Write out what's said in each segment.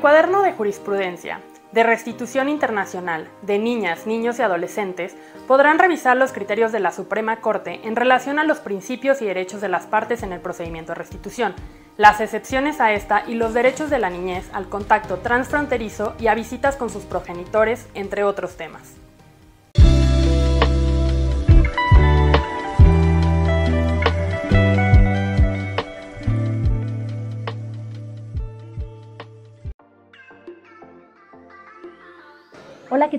cuaderno de jurisprudencia de restitución internacional de niñas, niños y adolescentes podrán revisar los criterios de la Suprema Corte en relación a los principios y derechos de las partes en el procedimiento de restitución, las excepciones a esta y los derechos de la niñez al contacto transfronterizo y a visitas con sus progenitores, entre otros temas.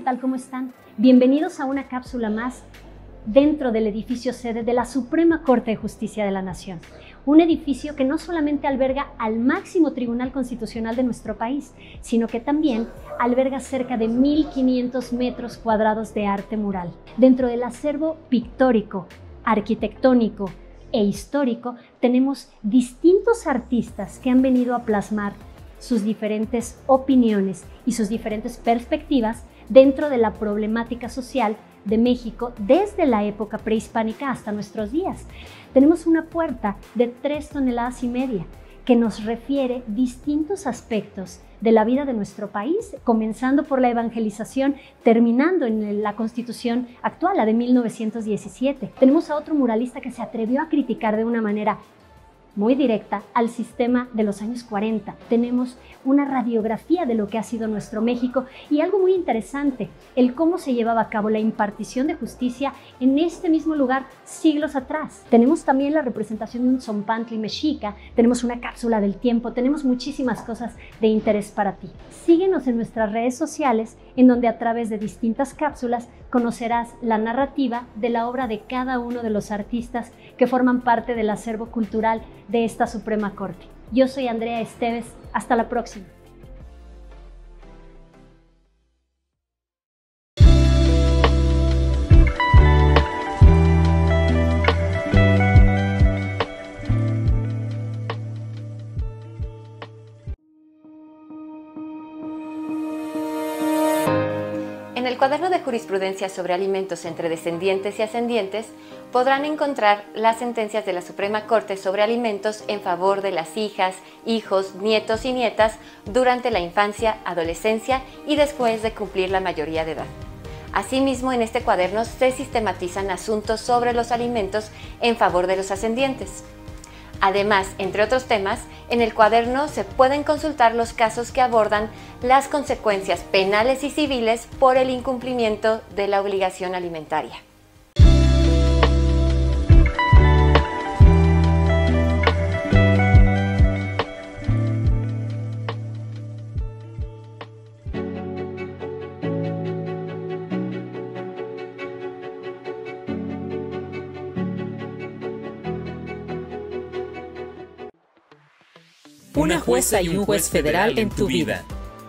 tal? ¿Cómo están? Bienvenidos a una cápsula más dentro del edificio sede de la Suprema Corte de Justicia de la Nación. Un edificio que no solamente alberga al máximo tribunal constitucional de nuestro país, sino que también alberga cerca de 1.500 metros cuadrados de arte mural. Dentro del acervo pictórico, arquitectónico e histórico, tenemos distintos artistas que han venido a plasmar sus diferentes opiniones y sus diferentes perspectivas dentro de la problemática social de México desde la época prehispánica hasta nuestros días. Tenemos una puerta de tres toneladas y media que nos refiere distintos aspectos de la vida de nuestro país, comenzando por la evangelización, terminando en la constitución actual, la de 1917. Tenemos a otro muralista que se atrevió a criticar de una manera muy directa al sistema de los años 40. Tenemos una radiografía de lo que ha sido nuestro México y algo muy interesante, el cómo se llevaba a cabo la impartición de justicia en este mismo lugar siglos atrás. Tenemos también la representación de un zompantli mexica, tenemos una cápsula del tiempo, tenemos muchísimas cosas de interés para ti. Síguenos en nuestras redes sociales en donde a través de distintas cápsulas conocerás la narrativa de la obra de cada uno de los artistas que forman parte del acervo cultural de esta Suprema Corte. Yo soy Andrea Esteves, hasta la próxima. el cuaderno de jurisprudencia sobre alimentos entre descendientes y ascendientes podrán encontrar las sentencias de la Suprema Corte sobre alimentos en favor de las hijas, hijos, nietos y nietas durante la infancia, adolescencia y después de cumplir la mayoría de edad. Asimismo, en este cuaderno se sistematizan asuntos sobre los alimentos en favor de los ascendientes. Además, entre otros temas, en el cuaderno se pueden consultar los casos que abordan las consecuencias penales y civiles por el incumplimiento de la obligación alimentaria. una jueza y un juez federal en tu vida.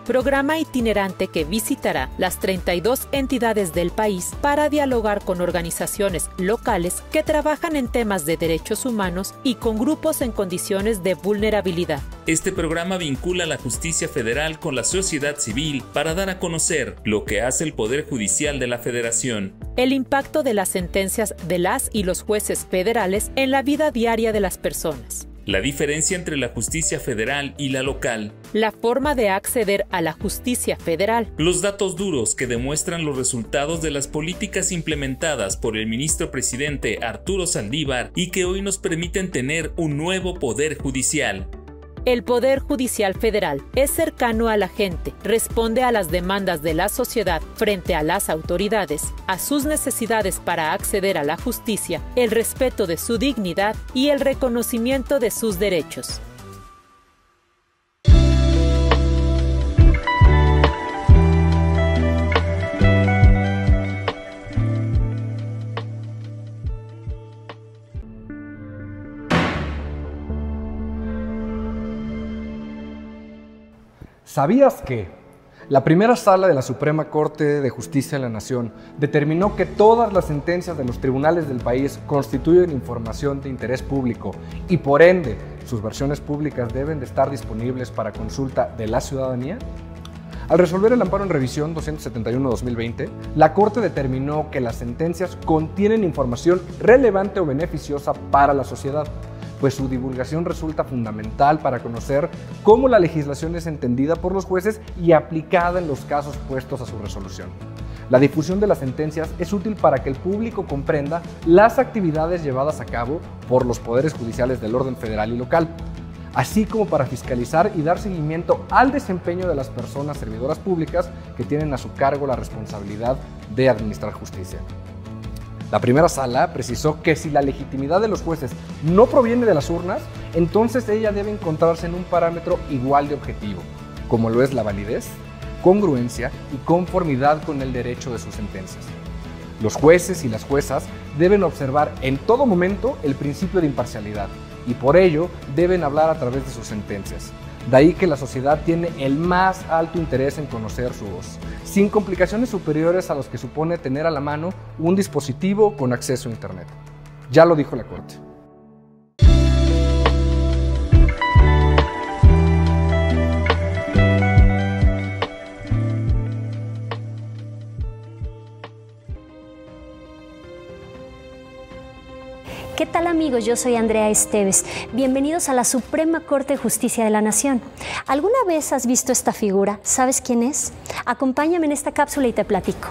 Programa itinerante que visitará las 32 entidades del país para dialogar con organizaciones locales que trabajan en temas de derechos humanos y con grupos en condiciones de vulnerabilidad. Este programa vincula la justicia federal con la sociedad civil para dar a conocer lo que hace el Poder Judicial de la Federación. El impacto de las sentencias de las y los jueces federales en la vida diaria de las personas. La diferencia entre la justicia federal y la local. La forma de acceder a la justicia federal. Los datos duros que demuestran los resultados de las políticas implementadas por el ministro presidente Arturo Sandívar y que hoy nos permiten tener un nuevo poder judicial. El Poder Judicial Federal es cercano a la gente, responde a las demandas de la sociedad frente a las autoridades, a sus necesidades para acceder a la justicia, el respeto de su dignidad y el reconocimiento de sus derechos. ¿Sabías que? La primera sala de la Suprema Corte de Justicia de la Nación determinó que todas las sentencias de los tribunales del país constituyen información de interés público y por ende sus versiones públicas deben de estar disponibles para consulta de la ciudadanía. Al resolver el amparo en revisión 271-2020, la Corte determinó que las sentencias contienen información relevante o beneficiosa para la sociedad pues su divulgación resulta fundamental para conocer cómo la legislación es entendida por los jueces y aplicada en los casos puestos a su resolución. La difusión de las sentencias es útil para que el público comprenda las actividades llevadas a cabo por los poderes judiciales del orden federal y local, así como para fiscalizar y dar seguimiento al desempeño de las personas servidoras públicas que tienen a su cargo la responsabilidad de administrar justicia. La primera sala precisó que si la legitimidad de los jueces no proviene de las urnas, entonces ella debe encontrarse en un parámetro igual de objetivo, como lo es la validez, congruencia y conformidad con el derecho de sus sentencias. Los jueces y las juezas deben observar en todo momento el principio de imparcialidad y por ello deben hablar a través de sus sentencias, de ahí que la sociedad tiene el más alto interés en conocer su voz, sin complicaciones superiores a los que supone tener a la mano un dispositivo con acceso a Internet. Ya lo dijo la Corte. tal amigos? Yo soy Andrea Esteves. Bienvenidos a la Suprema Corte de Justicia de la Nación. ¿Alguna vez has visto esta figura? ¿Sabes quién es? Acompáñame en esta cápsula y te platico.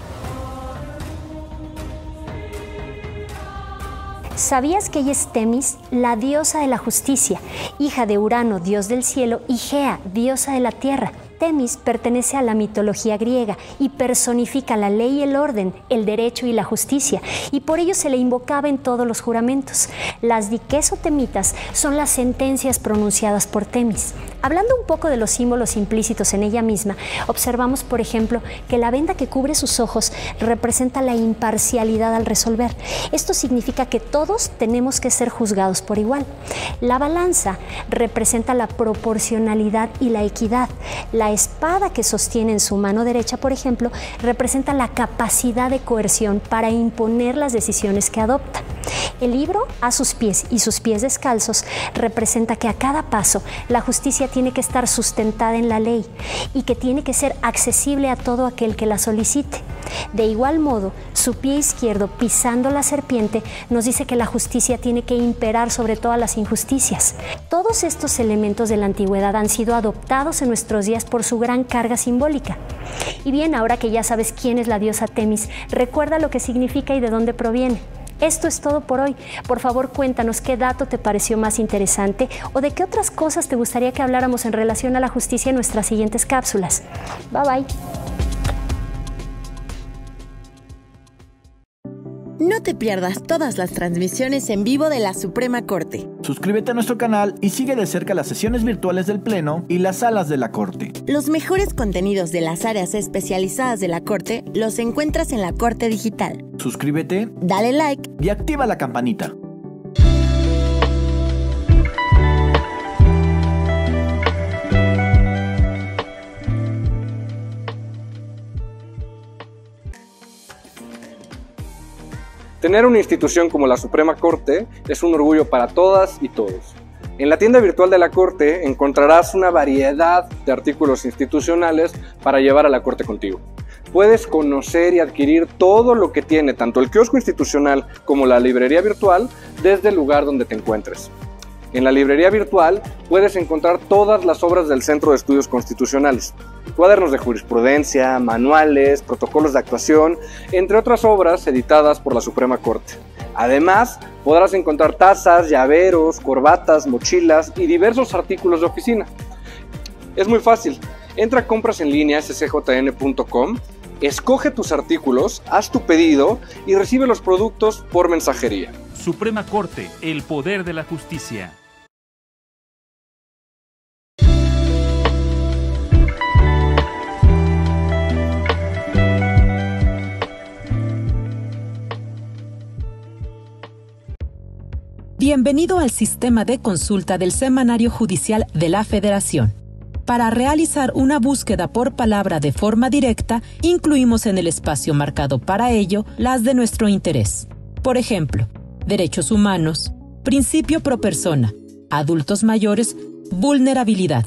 ¿Sabías que ella es Temis, la diosa de la justicia, hija de Urano, dios del cielo, y Gea, diosa de la tierra? Temis pertenece a la mitología griega y personifica la ley y el orden, el derecho y la justicia, y por ello se le invocaba en todos los juramentos. Las diques o temitas son las sentencias pronunciadas por Temis. Hablando un poco de los símbolos implícitos en ella misma, observamos, por ejemplo, que la venda que cubre sus ojos representa la imparcialidad al resolver. Esto significa que todos tenemos que ser juzgados por igual. La balanza representa la proporcionalidad y la equidad. La espada que sostiene en su mano derecha, por ejemplo, representa la capacidad de coerción para imponer las decisiones que adopta. El libro a sus pies y sus pies descalzos representa que a cada paso la justicia tiene que estar sustentada en la ley y que tiene que ser accesible a todo aquel que la solicite. De igual modo, su pie izquierdo pisando la serpiente nos dice que la justicia tiene que imperar sobre todas las injusticias. Todos estos elementos de la antigüedad han sido adoptados en nuestros días por su gran carga simbólica. Y bien, ahora que ya sabes quién es la diosa Temis, recuerda lo que significa y de dónde proviene. Esto es todo por hoy. Por favor, cuéntanos qué dato te pareció más interesante o de qué otras cosas te gustaría que habláramos en relación a la justicia en nuestras siguientes cápsulas. Bye bye. No te pierdas todas las transmisiones en vivo de la Suprema Corte. Suscríbete a nuestro canal y sigue de cerca las sesiones virtuales del Pleno y las salas de la Corte. Los mejores contenidos de las áreas especializadas de la Corte los encuentras en la Corte Digital. Suscríbete, dale like y activa la campanita. Tener una institución como la Suprema Corte es un orgullo para todas y todos. En la tienda virtual de la Corte encontrarás una variedad de artículos institucionales para llevar a la Corte contigo. Puedes conocer y adquirir todo lo que tiene tanto el kiosco institucional como la librería virtual desde el lugar donde te encuentres. En la librería virtual puedes encontrar todas las obras del Centro de Estudios Constitucionales, cuadernos de jurisprudencia, manuales, protocolos de actuación, entre otras obras editadas por la Suprema Corte. Además, podrás encontrar tazas, llaveros, corbatas, mochilas y diversos artículos de oficina. Es muy fácil. Entra a compras en línea scjn.com, escoge tus artículos, haz tu pedido y recibe los productos por mensajería. Suprema Corte, el poder de la justicia. Bienvenido al sistema de consulta del Semanario Judicial de la Federación. Para realizar una búsqueda por palabra de forma directa, incluimos en el espacio marcado para ello las de nuestro interés. Por ejemplo, derechos humanos, principio pro persona, adultos mayores, vulnerabilidad.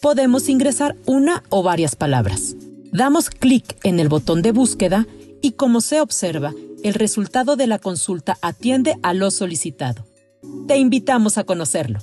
Podemos ingresar una o varias palabras. Damos clic en el botón de búsqueda y como se observa, el resultado de la consulta atiende a lo solicitado. Te invitamos a conocerlo.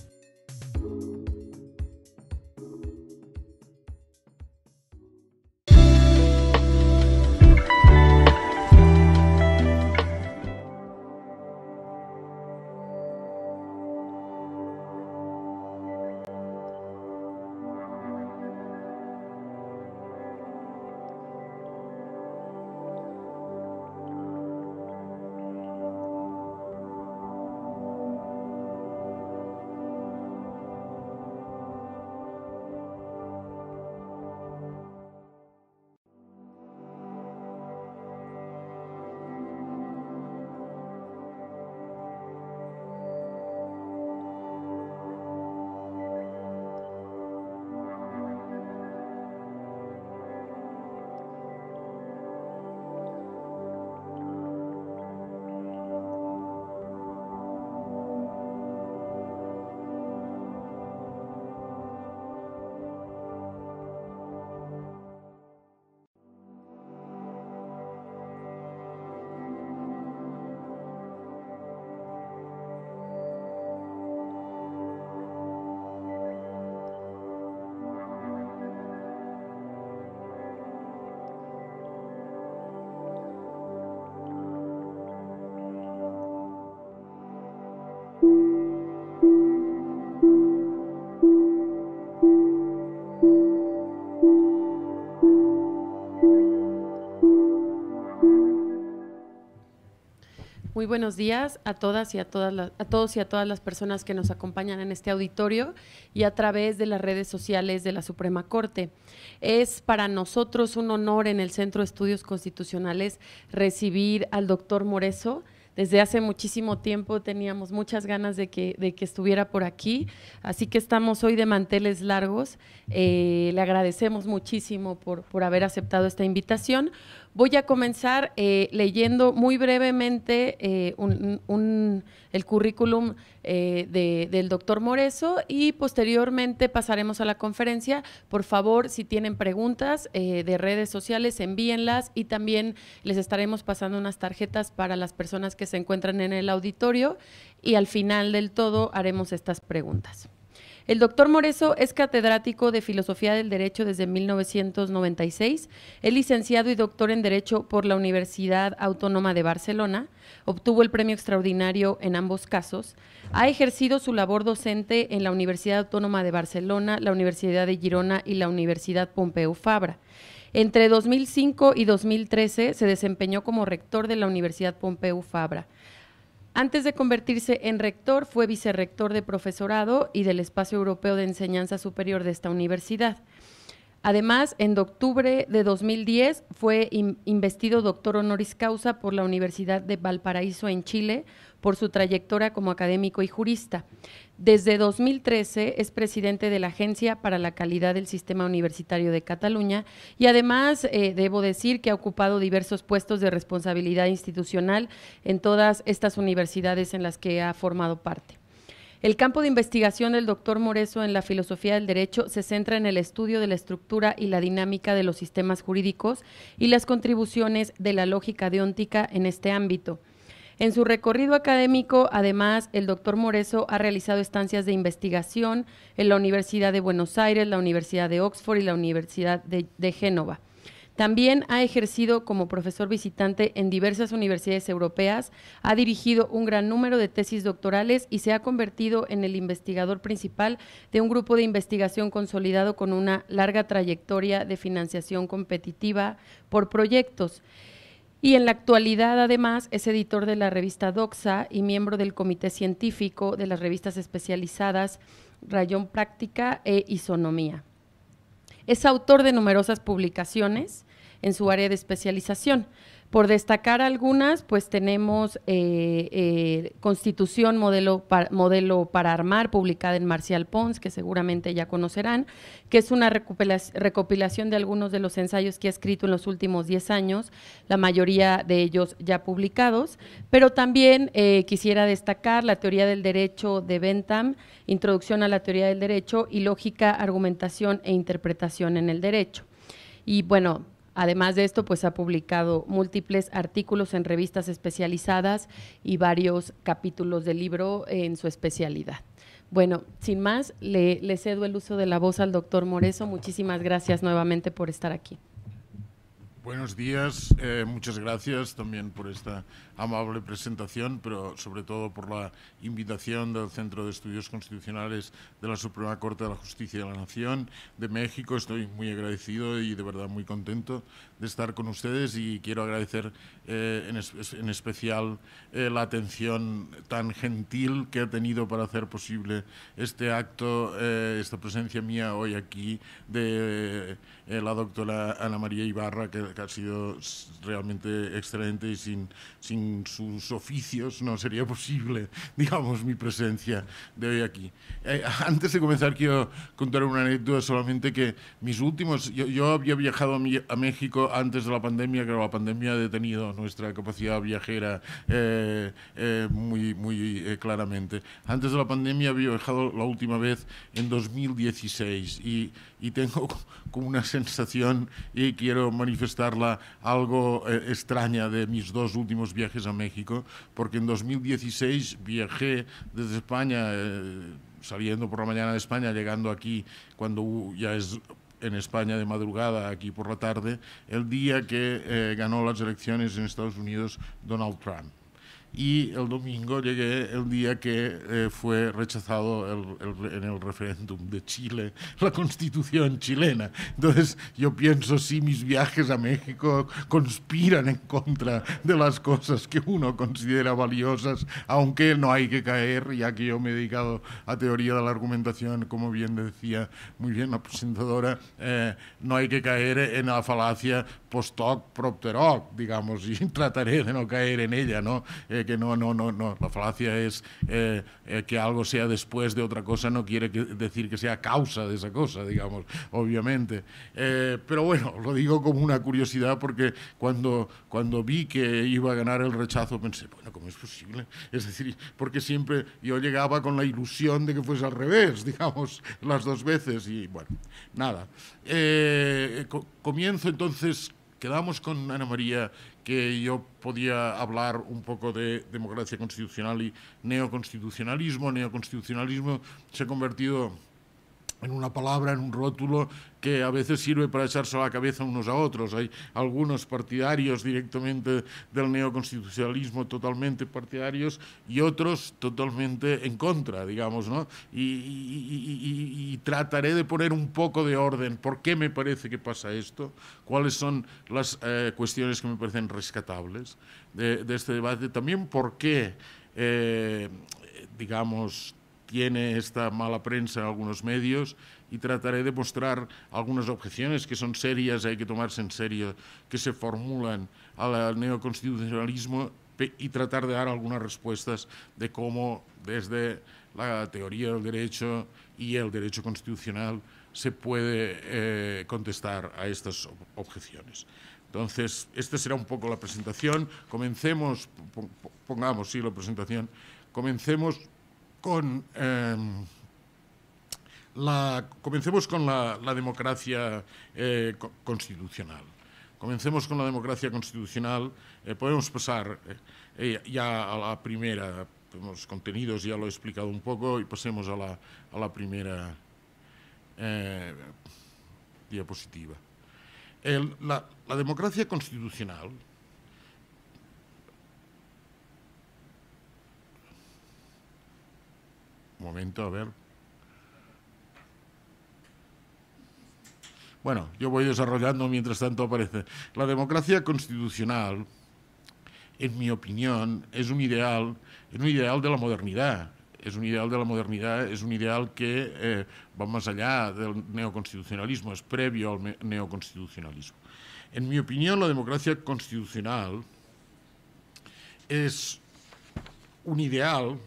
Muy buenos días a todas y a todas las, a todos y a todas las personas que nos acompañan en este auditorio y a través de las redes sociales de la Suprema Corte. Es para nosotros un honor en el Centro de Estudios Constitucionales recibir al doctor Moreso. Desde hace muchísimo tiempo teníamos muchas ganas de que, de que estuviera por aquí, así que estamos hoy de manteles largos. Eh, le agradecemos muchísimo por, por haber aceptado esta invitación Voy a comenzar eh, leyendo muy brevemente eh, el currículum eh, del doctor Moreso y posteriormente pasaremos a la conferencia. Por favor, si tienen preguntas de redes sociales, envíenlas y también les estaremos pasando unas tarjetas para las personas que se encuentran en el auditorio y al final del todo haremos estas preguntas. El doctor Moreso es catedrático de Filosofía del Derecho desde 1996. Es licenciado y doctor en Derecho por la Universidad Autónoma de Barcelona. Obtuvo el premio extraordinario en ambos casos. Ha ejercido su labor docente en la Universidad Autónoma de Barcelona, la Universidad de Girona y la Universidad Pompeu Fabra. Entre 2005 y 2013 se desempeñó como rector de la Universidad Pompeu Fabra. Antes de convertirse en rector, fue vicerrector de profesorado y del Espacio Europeo de Enseñanza Superior de esta universidad. Además, en octubre de 2010 fue investido doctor honoris causa por la Universidad de Valparaíso en Chile por su trayectoria como académico y jurista. Desde 2013 es presidente de la Agencia para la Calidad del Sistema Universitario de Cataluña y además eh, debo decir que ha ocupado diversos puestos de responsabilidad institucional en todas estas universidades en las que ha formado parte. El campo de investigación del doctor Moreso en la filosofía del derecho se centra en el estudio de la estructura y la dinámica de los sistemas jurídicos y las contribuciones de la lógica deóntica en este ámbito. En su recorrido académico, además, el doctor Moreso ha realizado estancias de investigación en la Universidad de Buenos Aires, la Universidad de Oxford y la Universidad de, de Génova. También ha ejercido como profesor visitante en diversas universidades europeas, ha dirigido un gran número de tesis doctorales y se ha convertido en el investigador principal de un grupo de investigación consolidado con una larga trayectoria de financiación competitiva por proyectos. Y en la actualidad, además, es editor de la revista Doxa y miembro del comité científico de las revistas especializadas Rayón Práctica e Isonomía. Es autor de numerosas publicaciones en su área de especialización. Por destacar algunas, pues tenemos eh, eh, Constitución modelo para, modelo para Armar, publicada en Marcial Pons, que seguramente ya conocerán, que es una recopilación de algunos de los ensayos que ha escrito en los últimos 10 años, la mayoría de ellos ya publicados. Pero también eh, quisiera destacar la teoría del derecho de Bentham, Introducción a la teoría del derecho y Lógica, Argumentación e Interpretación en el Derecho. Y bueno, Además de esto, pues ha publicado múltiples artículos en revistas especializadas y varios capítulos del libro en su especialidad. Bueno, sin más, le, cedo el uso de la voz al doctor Moreso. Muchísimas gracias nuevamente por estar aquí. Buenos días, eh, muchas gracias también por esta amable presentación, pero sobre todo por la invitación del Centro de Estudios Constitucionales de la Suprema Corte de la Justicia de la Nación de México. Estoy muy agradecido y de verdad muy contento de estar con ustedes y quiero agradecer eh, en, especial eh, la atención tan gentil que ha tenido para hacer posible este acto, esta presencia mía hoy aquí de eh, la doctora Ana María Ibarra, que, ha sido realmente excelente y sin, sin sus oficios no sería posible, digamos, mi presencia de hoy aquí. Eh, antes de comenzar quiero contar una anécdota solamente que mis últimos, yo, había viajado a, México antes de la pandemia, que la pandemia ha detenido nuestra capacidad viajera eh, muy, muy claramente. Antes de la pandemia había viajado la última vez en 2016 y y tengo como una sensación y quiero manifestarla algo eh, extraña de mis dos últimos viajes a México, porque en 2016 viajé desde España, eh, saliendo por la mañana de España, llegando aquí cuando ya es en España de madrugada, aquí por la tarde, el día que eh, ganó las elecciones en Estados Unidos Donald Trump y el domingo llegué el día que eh, fue rechazado en el referéndum de Chile la constitución chilena. Entonces yo pienso si mis viajes a México conspiran en contra de las cosas que uno considera valiosas, aunque no hay que caer, ya que yo me he dedicado a teoría de la argumentación, como bien decía muy bien la presentadora, eh, no hay que caer en la falacia post hoc propter hoc, digamos, y trataré de no caer en ella, ¿no? Eh, que no, no, no, no. La falacia es eh, eh, que algo sea después de otra cosa, no quiere decir que sea causa de esa cosa, digamos, obviamente. Eh, pero bueno, lo digo como una curiosidad porque cuando, cuando vi que iba a ganar el rechazo pensé, bueno, ¿cómo es posible? Es decir, porque siempre yo llegaba con la ilusión de que fuese al revés, digamos, las dos veces y bueno, nada. comienzo entonces, quedamos con Ana María que yo podía hablar un poco de democracia constitucional y neoconstitucionalismo. Neoconstitucionalismo se ha convertido en una palabra, en un rótulo que a veces sirve para echarse a la cabeza unos a otros. Hay algunos partidarios directamente del neoconstitucionalismo totalmente partidarios y otros totalmente en contra, digamos, ¿no? Y, trataré de poner un poco de orden. ¿Por qué me parece que pasa esto? ¿Cuáles son las eh, cuestiones que me parecen rescatables de, este debate? También por qué, eh, digamos, tiene esta mala prensa en algunos medios y trataré de mostrar algunas objeciones que son serias, hay que tomarse en serio, que se formulan al neoconstitucionalismo y tratar de dar algunas respuestas de cómo desde la teoría del derecho y el derecho constitucional se puede eh, contestar a estas objeciones. Entonces, esta será un poco la presentación. Comencemos, pongamos, sí, la presentación. Comencemos con em, la, comencemos con la, democracia eh, constitucional. Comencemos con la democracia constitucional. Eh, podemos pasar eh, ya a la primera, los contenidos ya lo he explicado un poco, y pasemos a la, primera diapositiva. la democracia constitucional momento, a ver. Bueno, yo voy desarrollando mientras tanto aparece. La democracia constitucional, en mi opinión, es un ideal, es un ideal de la modernidad. Es un ideal de la modernidad, es un ideal que eh, va más allá del neoconstitucionalismo, es previo al neoconstitucionalismo. En mi opinión, la democracia constitucional es un ideal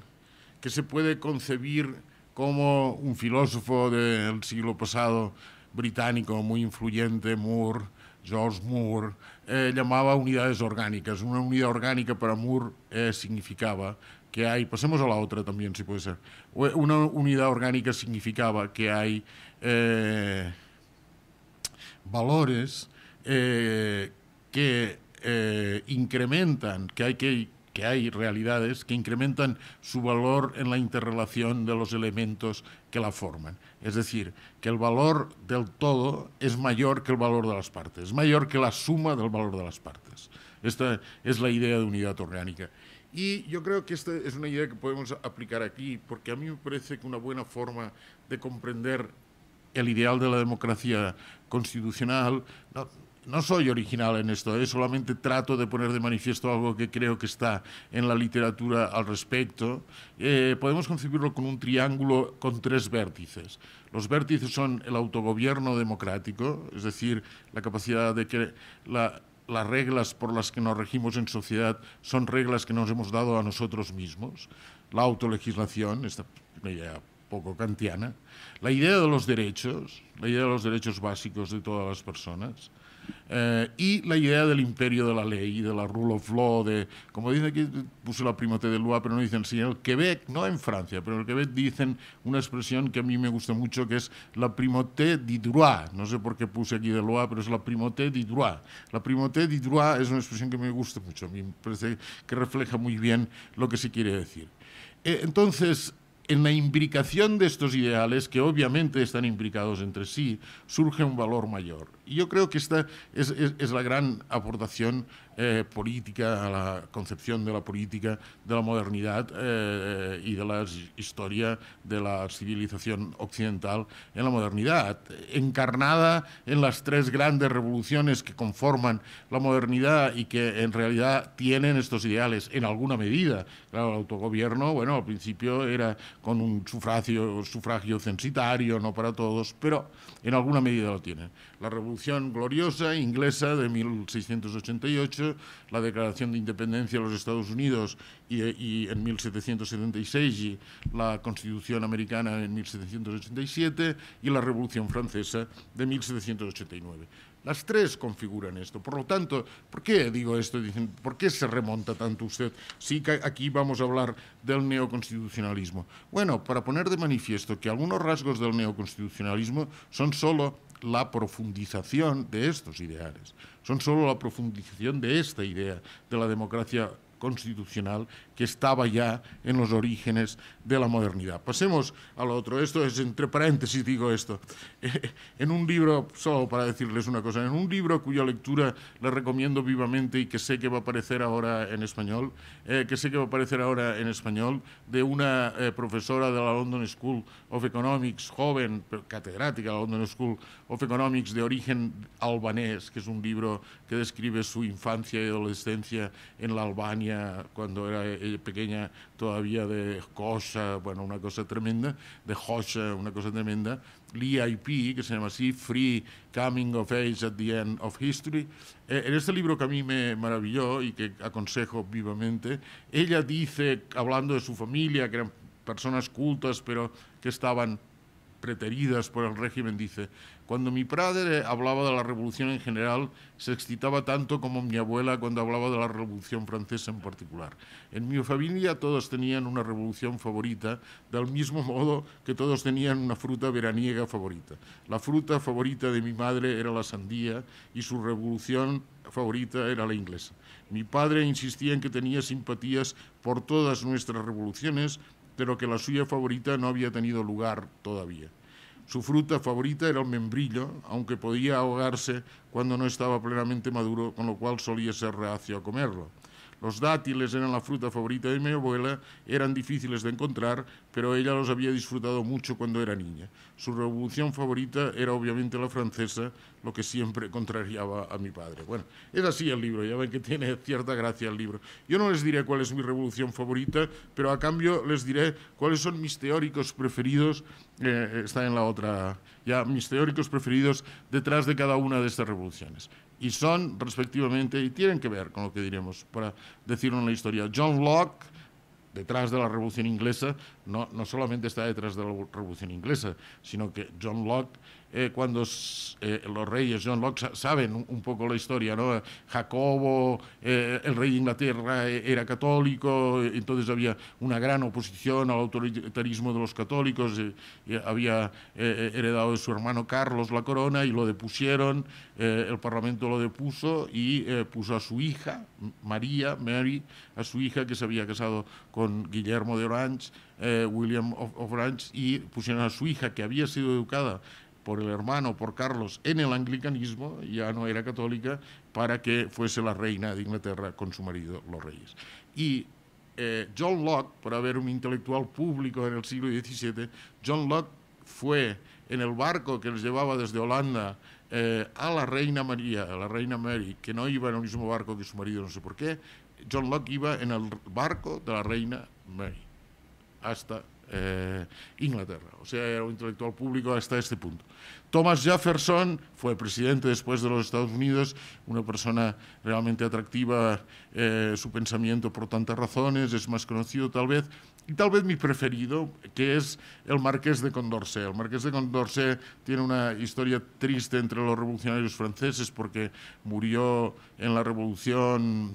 que se puede concebir como un filósofo del siglo pasado británico muy influyente, Moore, George Moore, eh, llamaba unidades orgánicas. Una unidad orgánica para Moore eh, significaba que hay, pasemos a la otra también si puede ser, una unidad orgánica significaba que hay eh, valores eh, que eh, incrementan, que hay que que hay realidades que incrementan su valor en la interrelación de los elementos que la forman. Es decir, que el valor del todo es mayor que el valor de las partes, es mayor que la suma del valor de las partes. Esta es la idea de unidad orgánica. Y yo creo que esta es una idea que podemos aplicar aquí, porque a mí me parece que una buena forma de comprender el ideal de la democracia constitucional, no soy original en esto, ¿eh? solamente trato de poner de manifiesto algo que creo que está en la literatura al respecto. Eh, podemos concebirlo con un triángulo con tres vértices. Los vértices son el autogobierno democrático, es decir, la capacidad de que las reglas por las que nos regimos en sociedad son reglas que nos hemos dado a nosotros mismos. La autolegislación, esta poco kantiana. La idea de los derechos, la idea de los derechos básicos de todas las personas. Eh, y la idea del imperio de la ley, de la rule of law, de, como dicen aquí, puse la primate de loi, pero no dicen sí, en el Quebec, no en Francia, pero en el Quebec dicen una expresión que a mí me gusta mucho, que es la primauté du droit, no sé por qué puse aquí de loi, pero es la primauté du droit. La primauté du droit es una expresión que me gusta mucho, a mí me parece que refleja muy bien lo que se quiere decir. Eh, entonces, En la imbricación de estos ideales, que obviamente están imbricados entre sí, surge un valor mayor. Y yo creo que esta es, es la gran aportación eh, política, a la concepción de la política, de la modernidad eh, eh, y de la historia de la civilización occidental en la modernidad, encarnada en las tres grandes revoluciones que conforman la modernidad y que en realidad tienen estos ideales en alguna medida. Claro, el autogobierno, bueno, al principio era con un sufragio, sufragio censitario, no para todos, pero en alguna medida lo tienen la Revolución Gloriosa inglesa de 1688, la Declaración de Independencia de los Estados Unidos y, en 1776 y la Constitución Americana en 1787 y la Revolución Francesa de 1789. Las tres configuran esto. Por lo tanto, ¿por qué digo esto? ¿por qué se remonta tanto usted? Sí aquí vamos a hablar del neoconstitucionalismo. Bueno, para poner de manifiesto que algunos rasgos del neoconstitucionalismo son solo la profundización de estos ideales, son solo la profundización de esta idea de la democracia constitucional que estaba ya en los orígenes de la modernidad. Pasemos al otro. Esto es entre paréntesis, digo esto. en un libro, solo para decirles una cosa, en un libro cuya lectura les recomiendo vivamente y que sé que va a aparecer ahora en español, eh, que sé que va a aparecer ahora en español, de una eh, profesora de la London School of Economics, joven, catedrática de la London School of Economics de origen albanés, que es un libro que describe su infancia y adolescencia en la Albania cuando era eh, pequeña todavía de Escocia, bueno, una cosa tremenda, de Hoxha, una cosa tremenda, Lee IP, que se llama así, Free Coming of Age at the End of History. Eh, en este libro que a mí me maravilló y que aconsejo vivamente, ella dice, hablando de su familia, que eran personas cultas, pero que estaban preteridas por el régimen, dice, cuando mi padre hablaba de la revolución en general, se excitaba tanto como mi abuela cuando hablaba de la revolución francesa en particular. En mi familia todos tenían una revolución favorita, del mismo modo que todos tenían una fruta veraniega favorita. La fruta favorita de mi madre era la sandía y su revolución favorita era la inglesa. Mi padre insistía en que tenía simpatías por todas nuestras revoluciones, pero que la suya favorita no había tenido lugar todavía. Su fruta favorita era el membrillo, aunque podía ahogarse cuando no estaba plenamente maduro, con lo cual solía ser reacio a comerlo. Los dátiles eran la fruta favorita de mi abuela, eran difíciles de encontrar, pero ella los había disfrutado mucho cuando era niña. Su revolución favorita era obviamente la francesa, lo que siempre contrariaba a mi padre. Bueno, es así el libro, ya ven que tiene cierta gracia el libro. Yo no les diré cuál es mi revolución favorita, pero a cambio les diré cuáles son mis teóricos preferidos, eh, está en la otra, ya mis teóricos preferidos detrás de cada una de estas revoluciones. y son respectivamente, y tienen que ver con lo que diremos, para decirlo en la historia. John Locke, detrás de la Revolución Inglesa, no, no solamente está detrás de la Revolución Inglesa, sino que John Locke Eh, cuando eh, los reyes John Locke saben un, poco la historia, ¿no? Jacobo, eh, el rey de Inglaterra era católico, entonces había una gran oposición al autoritarismo de los católicos, había heredado de su hermano Carlos la corona y lo depusieron, el Parlamento lo depuso y puso a su hija, María, Mary, a su hija que se había casado con Guillermo de Orange, William of Orange, y pusieron a su hija que había sido educada por el hermano, por Carlos, en el anglicanismo, ya no era católica, para que fuese la reina de Inglaterra con su marido, los reyes. Y eh, John Locke, por haber un intelectual público en el siglo XVII, John Locke fue en el barco que les llevaba desde Holanda eh, a la reina María, a la reina Mary, que no iba en el mismo barco que su marido, no sé por qué, John Locke iba en el barco de la reina Mary hasta eh, Inglaterra. O sea, era un intelectual público hasta este punto. Thomas Jefferson fue presidente después de los Estados Unidos, una persona realmente atractiva, eh, su pensamiento por tantas razones, es más conocido tal vez, y tal vez mi preferido, que es el Marqués de Condorcet. El Marqués de Condorcet tiene una historia triste entre los revolucionarios franceses porque murió en la Revolución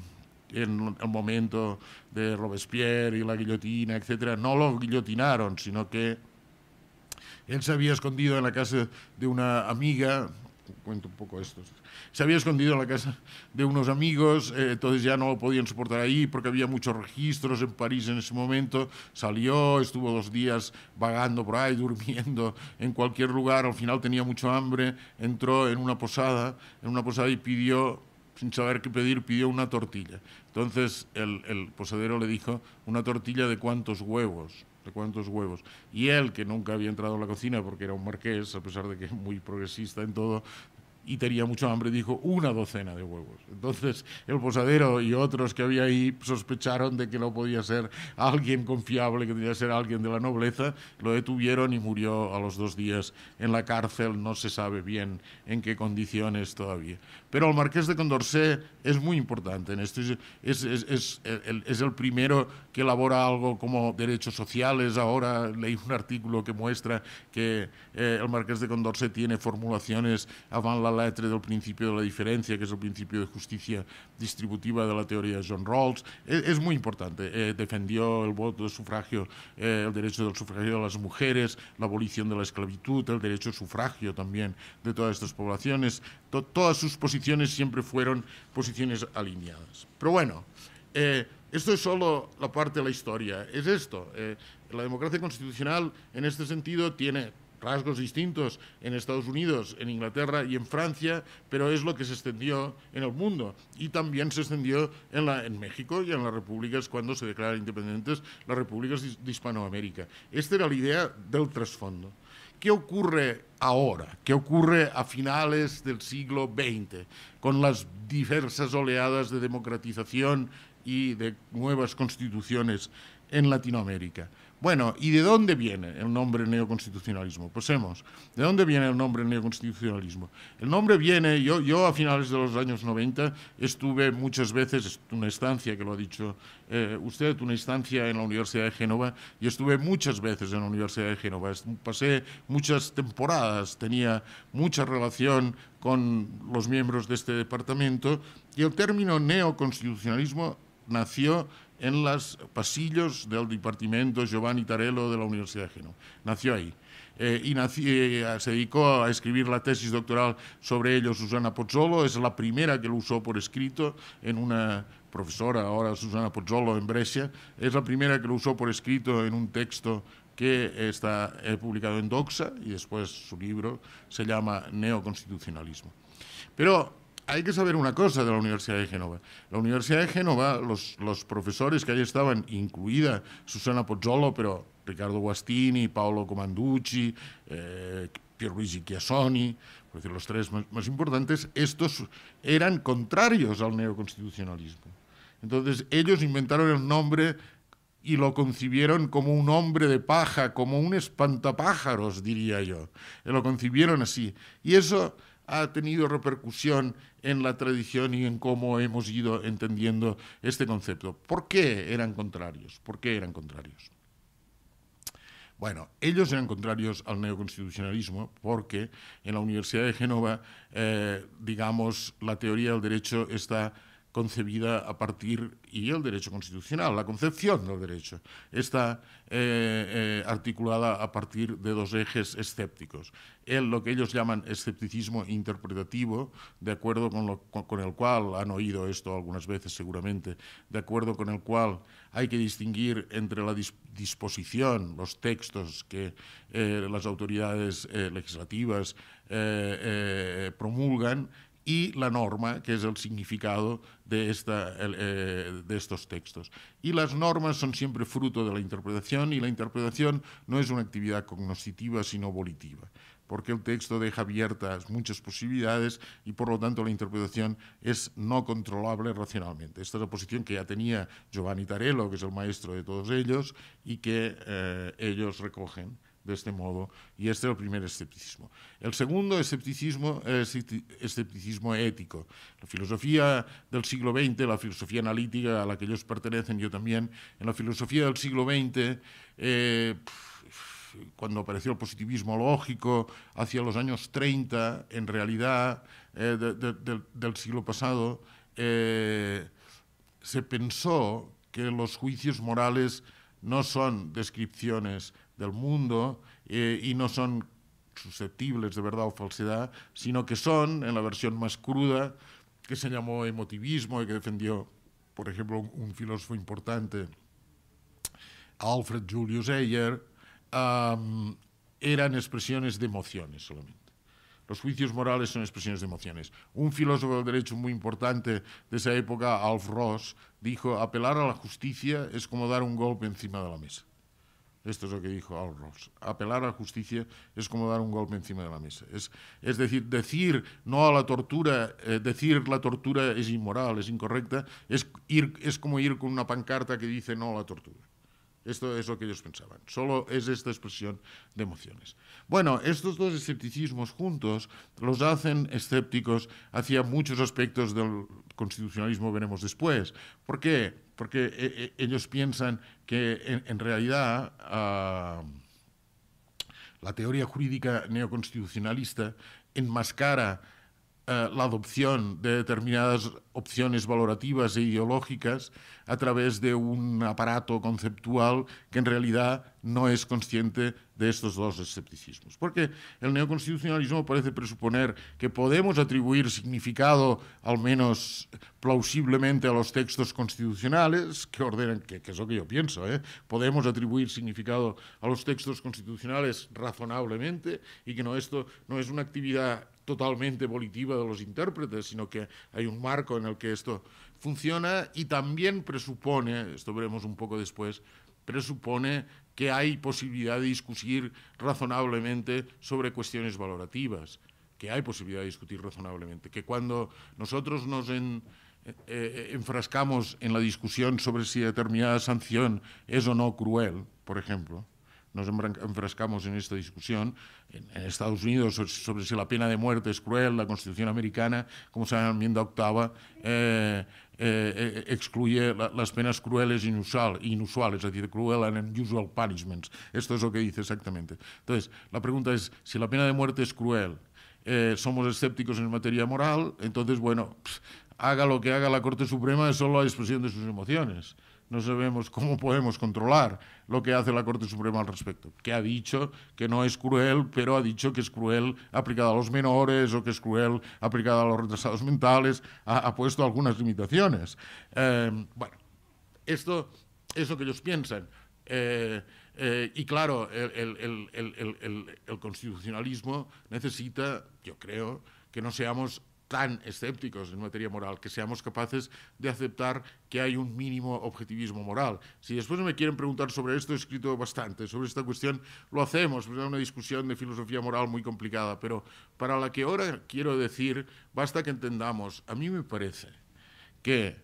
en el momento de Robespierre y la guillotina, etcétera, no lo guillotinaron, sino que él se había escondido en la casa de una amiga, cuento un poco esto, se había escondido en la casa de unos amigos, eh, entonces ya no lo podían soportar ahí porque había muchos registros en París en ese momento, salió, estuvo dos días vagando por ahí, durmiendo en cualquier lugar, al final tenía mucho hambre, entró en una posada, en una posada y pidió sin saber qué pedir, pidió una tortilla. Entonces el, posadero le dijo, una tortilla de cuántos huevos, de cuántos huevos. Y él, que nunca había entrado a la cocina porque era un marqués, a pesar de que es muy progresista en todo, y tenía mucho hambre, dijo una docena de huevos. Entonces el posadero y otros que había ahí sospecharon de que no podía ser alguien confiable, que tenía que ser alguien de la nobleza, lo detuvieron y murió a los dos días en la cárcel, no se sabe bien en qué condiciones todavía. Pero el marqués de Condorcet es muy importante en esto, es, es, es, el, es, el, primero que elabora algo como derechos sociales, ahora leí un artículo que muestra que eh, el marqués de Condorcet tiene formulaciones van la la letra del principio de la diferencia, que es el principio de justicia distributiva de la teoría de John Rawls. Es, muy importante. Eh, defendió el voto de sufragio, eh, el derecho del sufragio de las mujeres, la abolición de la esclavitud, el derecho de sufragio también de todas estas poblaciones. todas sus posiciones siempre fueron posiciones alineadas. Pero bueno, eh, esto es solo la parte de la historia. Es esto. la democracia constitucional, en este sentido, tiene rasgos distintos en Estados Unidos, en Inglaterra y en Francia, pero es lo que se extendió en el mundo y también se extendió en, México y en las repúblicas cuando se declararon independientes las repúblicas de Hispanoamérica. Esta era la idea del trasfondo. ¿Qué ocurre ahora? ¿Qué ocurre a finales del siglo XX con las diversas oleadas de democratización y de nuevas constituciones en Latinoamérica? Bueno, ¿y de dónde viene el nombre neoconstitucionalismo? Pues hemos, ¿De dónde viene el nombre neoconstitucionalismo? El nombre viene, yo, yo a finales de los años 90 estuve muchas veces, una estancia que lo ha dicho eh, usted, una instancia en la Universidad de Génova, y estuve muchas veces en la Universidad de Génova. Pasé muchas temporadas, tenía mucha relación con los miembros de este departamento, y el término neoconstitucionalismo nació en los pasillos del Departamento Giovanni Tarello de la Universidad de Génova. Nació ahí. Eh, y eh, se dedicó a escribir la tesis doctoral sobre ello Susana Pozzolo, es la primera que lo usó por escrito en una profesora, ahora Susana Pozzolo en Brescia, es la primera que lo usó por escrito en un texto que está publicado en Doxa y después su libro se llama Neoconstitucionalismo. Pero hay que saber una cosa de la Universidad de Génova. La Universidad de Génova, los, profesores que ahí estaban, incluida Susana Pozzolo, pero Ricardo Guastini, Paolo Comanducci, eh, Pierluigi Chiasoni, por decir los tres más, importantes, estos eran contrarios al neoconstitucionalismo. Entonces ellos inventaron el nombre y lo concibieron como un hombre de paja, como un espantapájaros, diría yo. Eh, lo concibieron así. Y eso ha tenido repercusión en la tradición y en cómo hemos ido entendiendo este concepto. ¿Por qué eran contrarios? ¿Por qué eran contrarios? Bueno, ellos eran contrarios al neoconstitucionalismo porque en la Universidad de Génova, eh, digamos, la teoría del derecho está concebida a partir, y el derecho constitucional, la concepción del derecho, está eh, eh, articulada a partir de dos ejes escépticos. El, lo que ellos llaman escepticismo interpretativo, de acuerdo con, lo, con el cual, han oído esto algunas veces seguramente, de acuerdo con el cual hay que distinguir entre la disposición, los textos que eh, las autoridades legislativas promulgan, y la norma, que es el significado eh, de, estos textos. Y las normas son siempre fruto de la interpretación y la interpretación no es una actividad cognoscitiva, sino volitiva porque el texto deja abiertas muchas posibilidades y por lo tanto la interpretación es no controlable racionalmente. Esta es la posición que ya tenía Giovanni Tarello, que es el maestro de todos ellos, y que eh, ellos recogen de este modo, y este es el primer escepticismo. El segundo escepticismo es escepticismo ético. La filosofía del siglo XX, la filosofía analítica a la que ellos pertenecen, yo también, en la filosofía del siglo XX, eh, cuando apareció el positivismo lógico, hacia los años 30, en realidad, eh, del siglo pasado, eh, se pensó que los juicios morales no son descripciones del mundo eh, y no son susceptibles de verdad o falsedad, sino que son, en la versión más cruda, que se llamó emotivismo y que defendió, por ejemplo, un filósofo importante, Alfred Julius Eyer, eran expresiones de emociones solamente. Los juicios morales son expresiones de emociones. Un filósofo del derecho muy importante de esa época, Alf Ross, dijo, apelar a la justicia es como dar un golpe encima de la mesa. Esto es lo que dijo Al Ross. Apelar a la justicia es como dar un golpe encima de la mesa. Es, decir, decir no a la tortura, eh, decir la tortura es inmoral, es incorrecta, es, es como ir con una pancarta que dice no a la tortura. Esto es lo que ellos pensaban. Solo es esta expresión de emociones. Bueno, estos dos escepticismos juntos los hacen escépticos hacia muchos aspectos del constitucionalismo, veremos después. ¿Por qué? porque eh, eh, ellos piensan que en, realidad ah, la teoría jurídica neoconstitucionalista enmascara eh, la adopción de determinadas opciones valorativas e ideológicas a través de un aparato conceptual que en realidad no es consciente de estos dos escepticismos. Porque el neoconstitucionalismo parece presuponer que podemos atribuir significado, al menos plausiblemente, a los textos constitucionales que ordenan, que, es lo que yo pienso, ¿eh? podemos atribuir significado a los textos constitucionales razonablemente y que no, esto no es una actividad totalmente volitiva de los intérpretes, sino que hay un marco en el que esto funciona y también presupone, esto veremos un poco después, presupone que hay posibilidad de discutir razonablemente sobre cuestiones valorativas, que hay posibilidad de discutir razonablemente, que cuando nosotros nos eh, eh, enfrascamos en la discusión sobre si determinada sanción es o no cruel, por ejemplo, nos enfrascamos en esta discusión. En, en Estados Unidos sobre, sobre, si la pena de muerte es cruel, la Constitución americana, como se llama la enmienda octava, eh, eh, eh, excluye la, las penas crueles e inusual, inusuales, es decir, cruel and unusual punishments. Esto es lo que dice exactamente. Entonces, la pregunta es, si la pena de muerte es cruel, eh, somos escépticos en materia moral, entonces, bueno, pff, haga lo que haga la Corte Suprema, es solo la expresión de sus emociones. no sabemos cómo podemos controlar lo que hace la Corte Suprema al respecto, que ha dicho que no es cruel, pero ha dicho que es cruel aplicada a los menores o que es cruel aplicada a los retrasados mentales, ha, puesto algunas limitaciones. Em, bueno, esto es lo que ellos piensan. Eh, eh, y claro, el, el constitucionalismo necesita, yo creo, que no seamos tan escépticos en materia moral, que seamos capaces de aceptar que hay un mínimo objetivismo moral. Si después me quieren preguntar sobre esto, he escrito bastante, sobre esta cuestión lo hacemos, pues es una discusión de filosofía moral muy complicada, pero para la que ahora quiero decir, basta que entendamos, a mí me parece que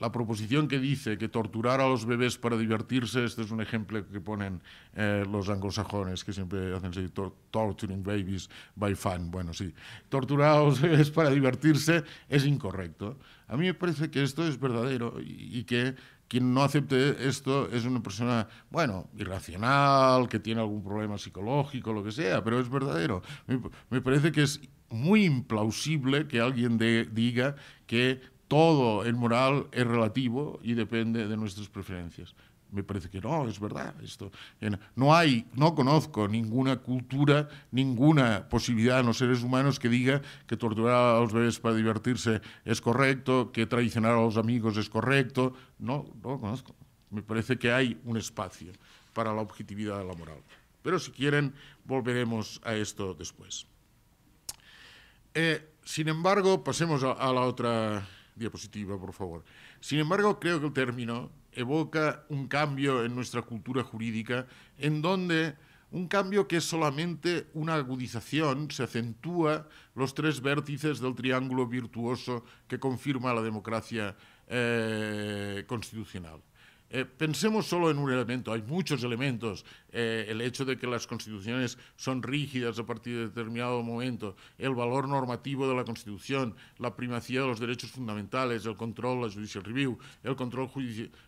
la proposición que dice que torturar a los bebés para divertirse, este es un ejemplo que ponen eh, los anglosajones, que siempre hacen así, torturing babies by fun. Bueno, sí, torturar a los bebés para divertirse es incorrecto. A mí me parece que esto es verdadero y, que quien no acepte esto es una persona, bueno, irracional, que tiene algún problema psicológico, lo que sea, pero es verdadero. Me, parece que es muy implausible que alguien diga que todo el moral es relativo y depende de nuestras preferencias. Me parece que no, es verdad. Esto, no hay, no conozco ninguna cultura, ninguna posibilidad en los seres humanos que diga que torturar a los bebés para divertirse es correcto, que traicionar a los amigos es correcto. No, no lo conozco. Me parece que hay un espacio para la objetividad de la moral. Pero si quieren, volveremos a esto después. Eh, sin embargo, pasemos a la otra diapositiva, por favor. Sin embargo, creo que el término evoca un cambio en nuestra cultura jurídica en donde un cambio que es solamente una agudización, se acentúa los tres vértices del triángulo virtuoso que confirma la democracia eh, constitucional. Eh, pensemos solo en un elemento, hay muchos elementos. Eh, el hecho de que las constituciones son rígidas a partir de determinado momento, el valor normativo de la constitución, la primacía de los derechos fundamentales, el control, la judicial review, el control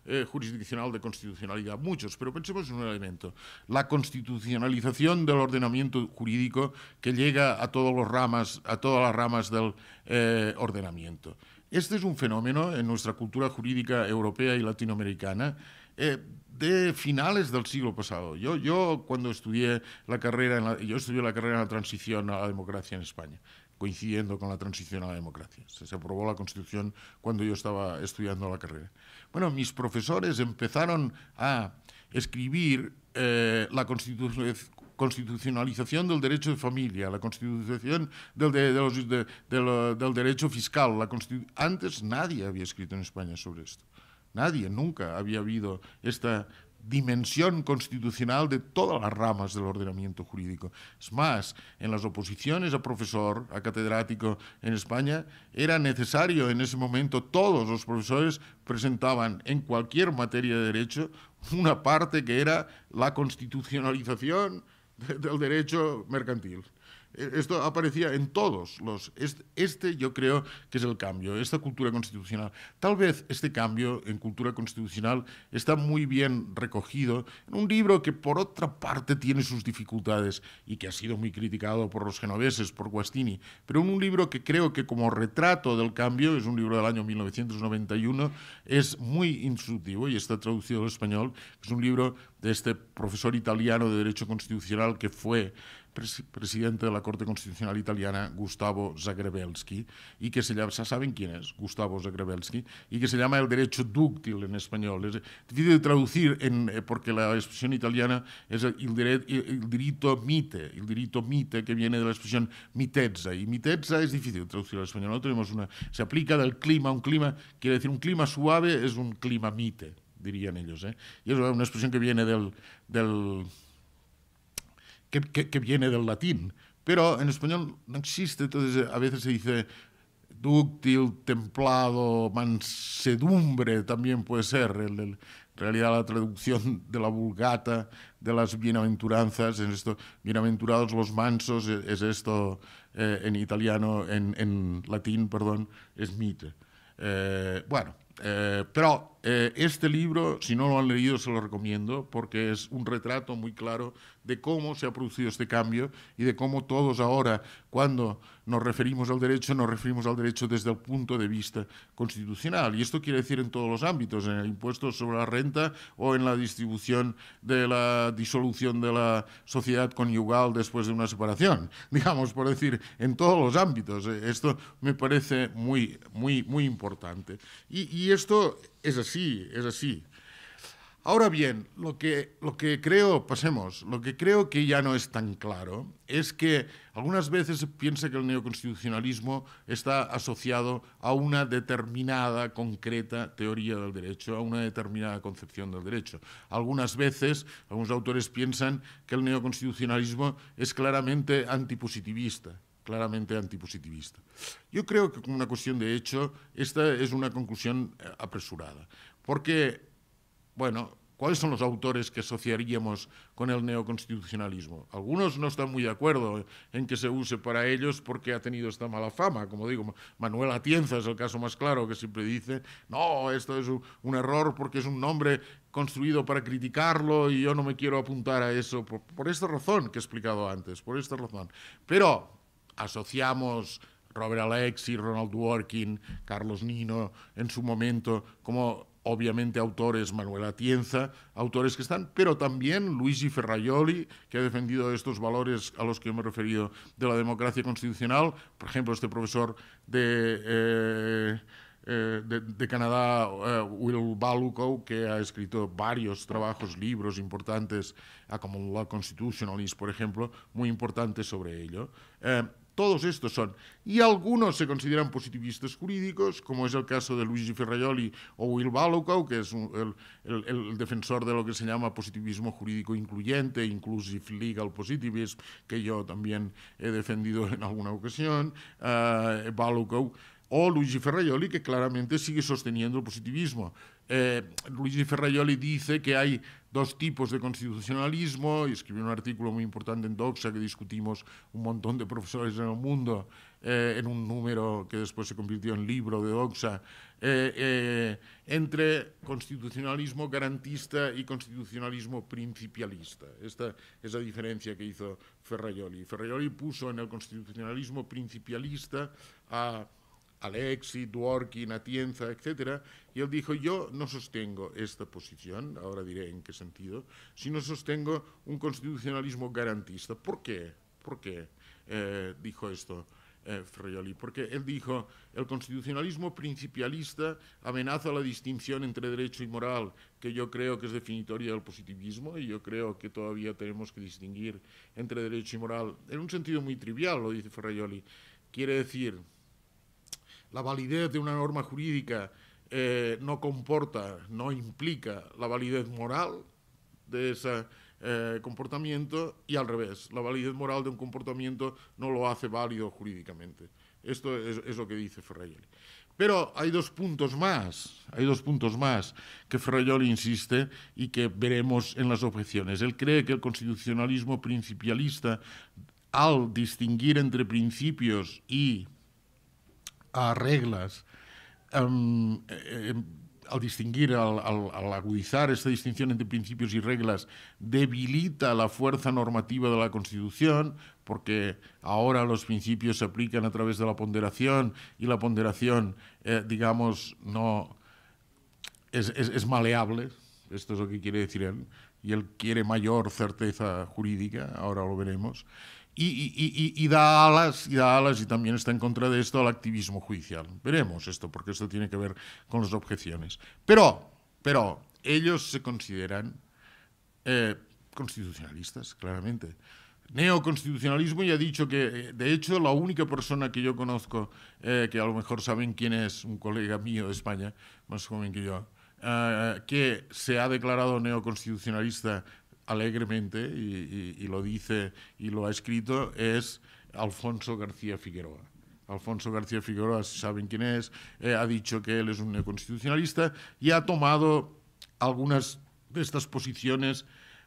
eh, jurisdiccional de constitucionalidad, muchos, pero pensemos en un elemento. La constitucionalización del ordenamiento jurídico que llega a todas las ramas del ordenamiento. Este es un fenómeno en nuestra cultura jurídica europea y latinoamericana eh, de finales del siglo pasado. Yo, yo cuando estudié la carrera, en la, yo la carrera la transición a la democracia en España, coincidiendo con la transición a la democracia. Se, se aprobó la Constitución cuando yo estaba estudiando la carrera. Bueno, mis profesores empezaron a escribir eh, la Constitución, constitucionalización del derecho de familia, la constitución del, derecho fiscal. La Antes nadie había escrito en España sobre esto. Nadie, nunca había habido esta dimensión constitucional de todas las ramas del ordenamiento jurídico. Es más, en las oposiciones a profesor, a catedrático en España, era necesario en ese momento, todos los profesores presentaban en cualquier materia de derecho una parte que era la constitucionalización del derecho mercantil. Eh, esto aparecía en todos los... Este, este yo creo que es el cambio, esta cultura constitucional. Tal vez este cambio en cultura constitucional está muy bien recogido en un libro que por otra parte tiene sus dificultades y que ha sido muy criticado por los genoveses, por Guastini, pero en un libro que creo que como retrato del cambio, es un libro del año 1991, es muy instructivo y está traducido al español, es un libro de este profesor italiano de Derecho Constitucional que fue presidente de la Corte Constitucional Italiana, Gustavo Zagrebelsky, y que se llama, ¿saben quién es? Gustavo Zagrebelsky, y que se llama el derecho dúctil en español. Es difícil de traducir en, eh, porque la expresión italiana es el, dret, el diritto mite, el diritto mite que viene de la expresión mitezza, y mitezza es difícil de traducir al español. No tenemos una, se aplica del clima, un clima, quiere decir un clima suave es un clima mite, dirían ellos. ¿eh? Y es una expresión que viene del, del que, viene del latín, pero en español no existe, entonces eh, a veces se dice dúctil, templado, mansedumbre también puede ser. El, en realidad la traducción de la vulgata, de las bienaventuranzas, en esto, bienaventurados los mansos, e, es esto eh, en italiano, en, latín, perdón, es mite. Eh, bueno, eh, pero eh, este libro, si no lo han leído, se lo recomiendo porque es un retrato muy claro de cómo se ha producido este cambio y de cómo todos ahora, cuando nos referimos al derecho, nos referimos al derecho desde el punto de vista constitucional. Y esto quiere decir en todos los ámbitos, en el impuesto sobre la renta o en la distribución de la disolución de la sociedad conyugal después de una separación. Digamos, por decir, en todos los ámbitos. Eh, esto me parece muy, muy, muy importante. y esto es así, es así. Ahora bien, lo que, lo que creo, pasemos, lo que creo que ya no es tan claro es que algunas veces se piensa que el neoconstitucionalismo está asociado a una determinada, concreta teoría del derecho, a una determinada concepción del derecho. Algunas veces, algunos autores piensan que el neoconstitucionalismo es claramente antipositivista claramente antipositivista. Yo creo que como una cuestión de hecho, esta es una conclusión eh, apresurada, porque bueno, ¿cuáles son los autores que asociaríamos con el neoconstitucionalismo? Algunos no están muy de acuerdo en que se use para ellos porque ha tenido esta mala fama. Como digo, Manuel Atienza es el caso más claro que siempre dice, no, esto es un error porque es un nombre construido para criticarlo y yo no me quiero apuntar a eso por, esta razón que he explicado antes, por esta razón. Pero asociamos... Robert Alexi, Ronald Dworkin, Carlos Nino, en su momento, como obviamente autores Manuel Atienza, autores que están, pero también Luigi Ferraioli, que ha defendido estos valores a los que me he referido de la democracia constitucional, por ejemplo, este profesor de... Eh, eh, de, Canadá, eh, Will Balukow, que ha escrito varios trabajos, libros importantes, como la Constitutionalist, por ejemplo, muy importantes sobre ello. Todos estos son. Y algunos se consideran positivistas jurídicos, como es el caso de Luigi Ferraioli o Will Balocau, que es un, el, el, el, defensor de lo que se llama positivismo jurídico incluyente, inclusive legal positivism, que yo también he defendido en alguna ocasión. Uh, eh, Balocau, o Luigi Ferraioli, que claramente sigue sosteniendo el positivismo. Eh, Luigi Ferraioli dice que hay dos tipos de constitucionalismo, y escribió un artículo muy importante en Doxa que discutimos un montón de profesores en el mundo, eh, en un número que después se convirtió en libro de Doxa, eh, entre constitucionalismo garantista y constitucionalismo principialista. Esta es la diferencia que hizo Ferraioli. Ferraioli puso en el constitucionalismo principialista a Alexi, Dworkin, Atienza, etc. Y él dijo, yo no sostengo esta posición, ahora diré en qué sentido, sino sostengo un constitucionalismo garantista. ¿Por qué? ¿Por qué eh, dijo esto? Eh, porque él dijo, el constitucionalismo principialista amenaza la distinción entre derecho y moral, que yo creo que es definitoria del positivismo y yo creo que todavía tenemos que distinguir entre derecho y moral, en un sentido muy trivial, lo dice Ferraioli. Quiere decir, la validez de una norma jurídica eh, no comporta, no implica la validez moral de ese eh, comportamiento y al revés, la validez moral de un comportamiento no lo hace válido jurídicamente. Esto es, lo que dice Ferraioli. Pero hay dos puntos más, hay dos puntos más que Ferraioli insiste y que veremos en las objeciones. Él cree que el constitucionalismo principialista, al distinguir entre principios y a reglas, em, eh, em, al distinguir, al, agudizar esta distinción entre principios y reglas, debilita la fuerza normativa de la Constitución, porque ahora los principios se aplican a través de la ponderación y la ponderación, eh, digamos, no es, maleable. Esto es lo que quiere decir él. Y él quiere mayor certeza jurídica, ahora lo veremos. Y, da alas y y también está en contra de esto al activismo judicial. Veremos esto, porque esto tiene que ver con las objeciones. Pero, pero ellos se consideran eh, constitucionalistas, claramente. Neoconstitucionalismo ya ha dicho que, eh, de hecho, la única persona que yo conozco, eh, que a lo mejor saben quién es, un colega mío de España, más joven que yo, que se ha declarado neoconstitucionalista alegremente y, lo dice y lo ha escrito es Alfonso García Figueroa. Alfonso García Figueroa, si saben quién es, eh, ha dicho que él es un neoconstitucionalista y ha tomado algunas de estas posiciones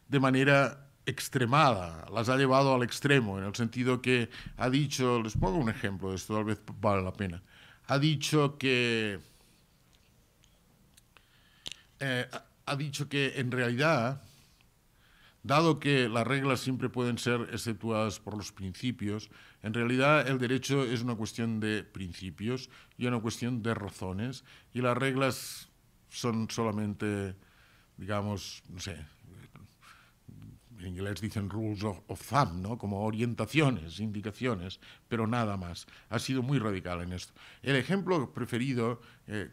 de manera extremada, las ha llevado al extremo, en el sentido que ha dicho, les pongo un ejemplo esto, tal vez vale la pena, ha dicho que, eh, ha dicho que en realidad Dado que las reglas siempre pueden ser exceptuadas por los principios, en realidad el derecho es una cuestión de principios y una cuestión de razones, y las reglas son solamente, digamos, no sé, en inglés dicen rules of, thumb, ¿no? como orientaciones, indicaciones, pero nada más. Ha sido muy radical en esto. El ejemplo preferido, eh,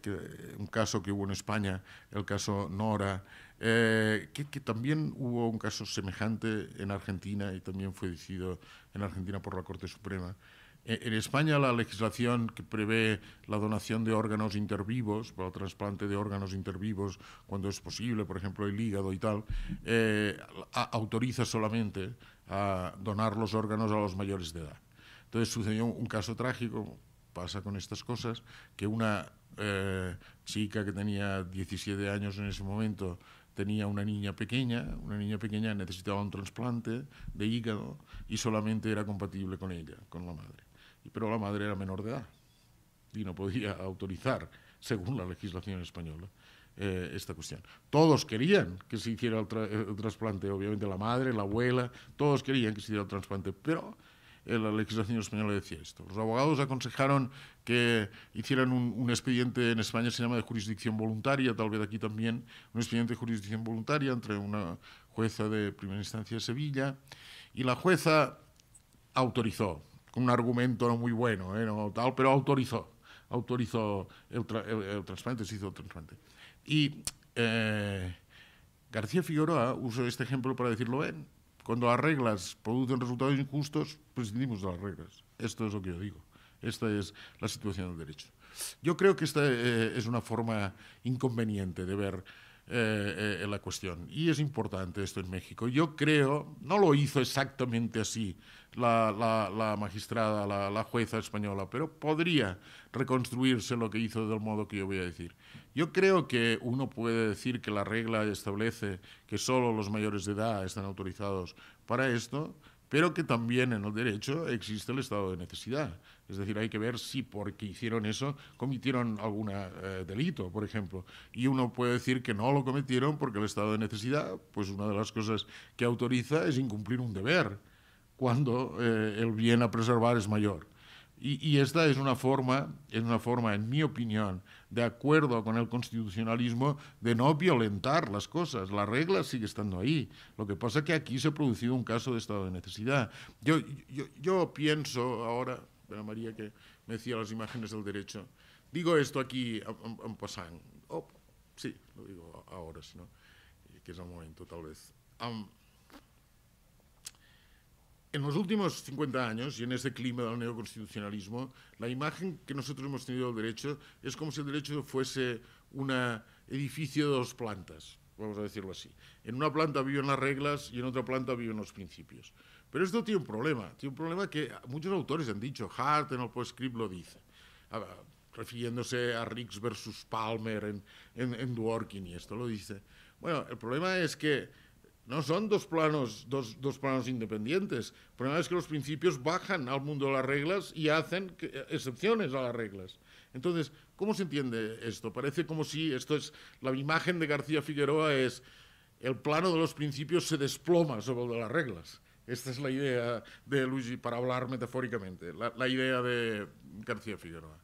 un caso que hubo en España, el caso Nora, eh, que, también hubo un caso semejante en Argentina y también fue decidido en Argentina por la Corte Suprema. Eh, en España la legislación que prevé la donación de órganos intervivos, el trasplante de órganos intervivos cuando es posible, por ejemplo el hígado y tal, eh, autoriza solamente a donar los órganos a los mayores de edad. Entonces sucedió un caso trágico, pasa con estas cosas, que una eh, chica que tenía 17 años en ese momento tenía una niña pequeña, una niña pequeña necesitaba un trasplante de hígado y solamente era compatible con ella, con la madre. Pero la madre era menor de edad y no podía autorizar, según la legislación española, eh, esta cuestión. Todos querían que se hiciera el, el, trasplante, obviamente la madre, la abuela, todos querían que se hiciera el trasplante, pero la legislación española decía esto. Los abogados aconsejaron que hicieran un, expediente, en España se llama de jurisdicción voluntaria, tal vez aquí también, un expediente de jurisdicción voluntaria entre una jueza de primera instancia de Sevilla, y la jueza autorizó, con un argumento no muy bueno, eh, no, tal, pero autorizó, autorizó el, tra se hizo el trasplante. Y eh, García Figueroa usó este ejemplo para decirlo, en... Eh, cuando las reglas producen resultados injustos, prescindimos de las reglas. Esto es lo que yo digo. Esta es la situación del derecho. Yo creo que esta eh, es una forma inconveniente de ver eh, eh, la cuestión. Y es importante esto en México. Yo creo, no lo hizo exactamente así la, magistrada, la, la, jueza española, pero podría reconstruirse lo que hizo del modo que yo voy a decir. Yo creo que uno puede decir que la regla establece que solo los mayores de edad están autorizados para esto, pero que también en el derecho existe el estado de necesidad. Es decir, hay que ver si porque hicieron eso cometieron algún eh, delito, por ejemplo. Y uno puede decir que no lo cometieron porque el estado de necesidad, pues una de las cosas que autoriza es incumplir un deber cuando eh, el bien a preservar es mayor. Y, y, esta es una forma, es una forma, en mi opinión, de acuerdo con el constitucionalismo de no violentar las cosas. La regla sigue estando ahí. Lo que pasa es que aquí se ha producido un caso de estado de necesidad. Yo, yo, yo pienso ahora, María, que me decía las imágenes del derecho, digo esto aquí en, oh, sí, lo digo ahora, eh, que es el momento tal vez en los últimos 50 años y en este clima del neoconstitucionalismo, la imagen que nosotros hemos tenido del derecho es como si el derecho fuese un edificio de dos plantas, vamos a decirlo así. En una planta viven las reglas y en otra planta viven los principios. Pero esto tiene un problema, tiene un problema que muchos autores han dicho, Hart en el postscript lo dice, ah, refiriéndose a Riggs versus Palmer en, en, en Dworkin y esto lo dice. Bueno, el problema es que no son dos planos, dos, planos independientes. El problema es que los principios bajan al mundo de las reglas y hacen eh, excepciones a las reglas. Entonces, ¿cómo se entiende esto? Parece como si esto es la imagen de García Figueroa es el plano de los principios se desploma sobre el de las reglas. Esta es la idea de Luigi, para hablar metafóricamente, la idea de García Figueroa.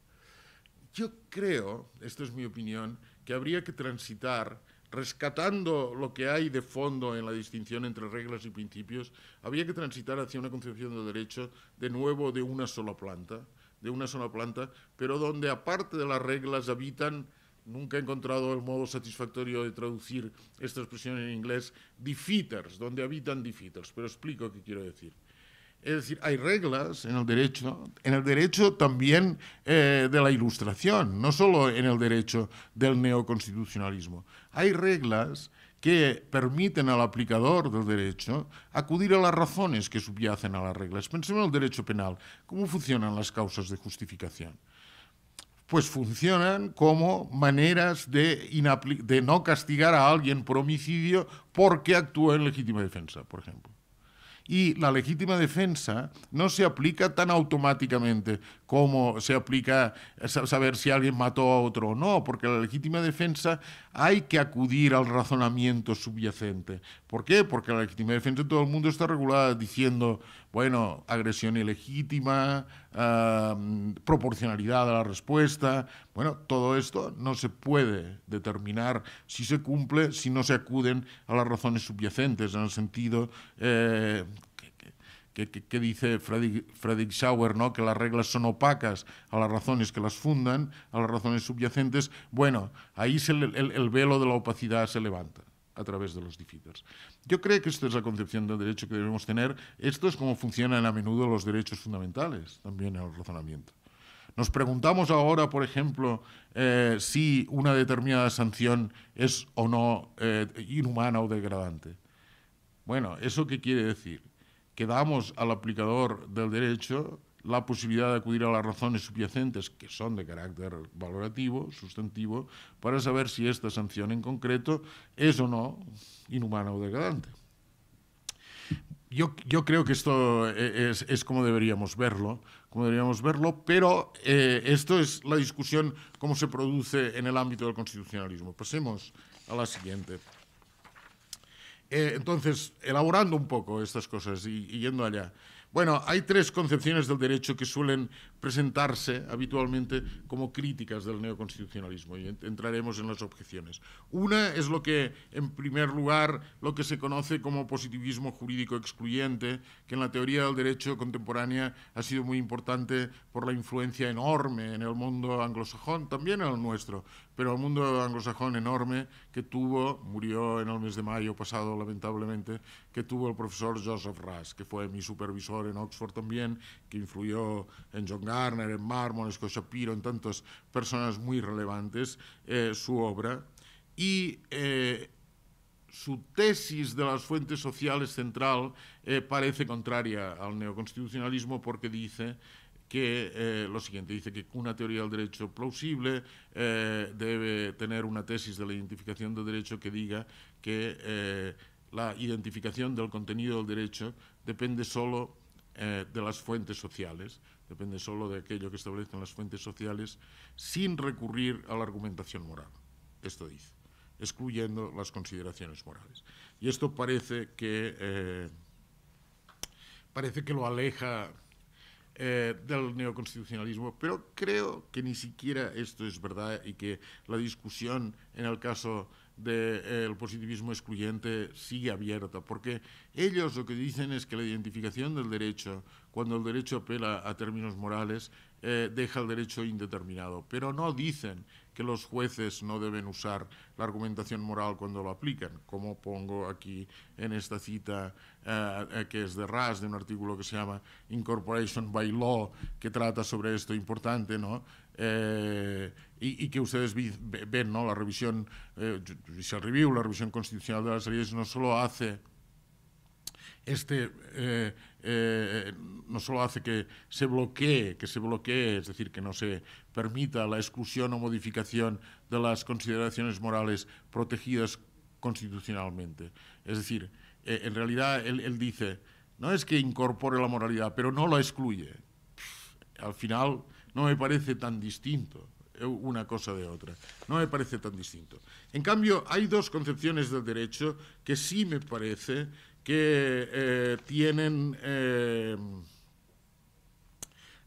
Yo creo, esto es mi opinión, que habría que transitar rescatando lo que hay de fondo en la distinción entre reglas y principios, había que transitar hacia una concepción de derecho de nuevo de una sola planta, de una sola planta, pero donde aparte de las reglas habitan nunca he encontrado el modo satisfactorio de traducir esta expresión en inglés, defeaters, donde habitan defeaters, pero explico qué quiero decir. Es decir, hay reglas en el derecho, en el derecho también eh, de la ilustración, no solo en el derecho del neoconstitucionalismo. Hay reglas que permiten al aplicador del derecho acudir a las razones que subyacen a las reglas. Pensemos en el derecho penal. ¿Cómo funcionan las causas de justificación? Pues funcionan como maneras de, de no castigar a alguien por homicidio porque actuó en legítima defensa, por ejemplo y la legítima defensa no se aplica tan automáticamente como se aplica eh, saber si alguien mató a otro o no, porque la legítima defensa hay que acudir al razonamiento subyacente. ¿Por qué? Porque la legítima defensa todo el mundo está regulada diciendo bueno, agresión ilegítima, ah, proporcionalidad a la respuesta. Bueno, todo esto no se puede determinar si se cumple, si no se acuden a las razones subyacentes, en el sentido eh, que, dice freddy Schauer, ¿no? que las reglas son opacas a las razones que las fundan, a las razones subyacentes, bueno, ahí se el velo de la opacidad se levanta a través de los defeaters. Yo creo que esta es la concepción del derecho que debemos tener. Esto es como funcionan a menudo los derechos fundamentales, también en el razonamiento. Nos preguntamos ahora, por ejemplo, eh, si una determinada sanción es o no eh, inhumana o degradante. Bueno, ¿eso qué quiere decir? Que damos al aplicador del derecho la posibilidad de acudir a las razones subyacentes, que son de carácter valorativo, sustantivo, para saber si esta sanción en concreto es o no inhumana o degradante. Yo, yo creo que esto es, es, como deberíamos verlo, como deberíamos verlo, pero eh, esto es la discusión como se produce en el ámbito del constitucionalismo. Pasemos a la siguiente eh, entonces, elaborando un poco estas cosas y, yendo allá, bueno, hay tres concepciones del derecho que suelen presentarse habitualmente como críticas del neoconstitucionalismo y entraremos en las objeciones. Una es lo que, en primer lugar, lo que se conoce como positivismo jurídico excluyente, que en la teoría del derecho contemporánea ha sido muy importante por la influencia enorme en el mundo anglosajón, también en el nuestro, pero el mundo anglosajón enorme que tuvo, murió en el mes de mayo pasado lamentablemente, que tuvo el profesor Joseph Ras, que fue mi supervisor en Oxford también, que influyó en John Garner, en Mármol, en Shapiro, en tantas personas muy relevantes, eh, su obra. Y eh, su tesis de las fuentes sociales central eh, parece contraria al neoconstitucionalismo porque dice que lo siguiente, dice que una teoría del derecho plausible debe tener una tesis de la identificación del derecho que diga que la identificación del contenido del derecho depende solo de las fuentes sociales, depende solo de aquello que establecen las fuentes sociales, sin recurrir a la argumentación moral. Esto dice, excluyendo las consideraciones morales. Y esto parece que, eh, parece que lo aleja eh, del neoconstitucionalismo, pero creo que ni siquiera esto es verdad y que la discusión en el caso del eh, positivismo excluyente sigue abierta, porque ellos lo que dicen es que la identificación del derecho, cuando el derecho apela a términos morales, eh, deja el derecho indeterminado, pero no dicen que los jueces no deben usar la argumentación moral cuando lo aplican, como pongo aquí en esta cita eh, eh, que es de RAS, de un artículo que se llama Incorporation by Law, que trata sobre esto importante, ¿no? Eh, y, que ustedes ven, ¿no? La revisión, judicial review, la revisión constitucional de las leyes no solo hace este eh, no solo hace que se bloquee, que se bloquee, es decir, que no se permita la exclusión o modificación de las consideraciones morales protegidas constitucionalmente. Es decir, eh, en realidad él, dice, no es que incorpore la moralidad, pero no la excluye. al final no me parece tan distinto eh, una cosa de otra. No me parece tan distinto. En cambio, hay dos concepciones del derecho que sí me parece que eh, tienen eh,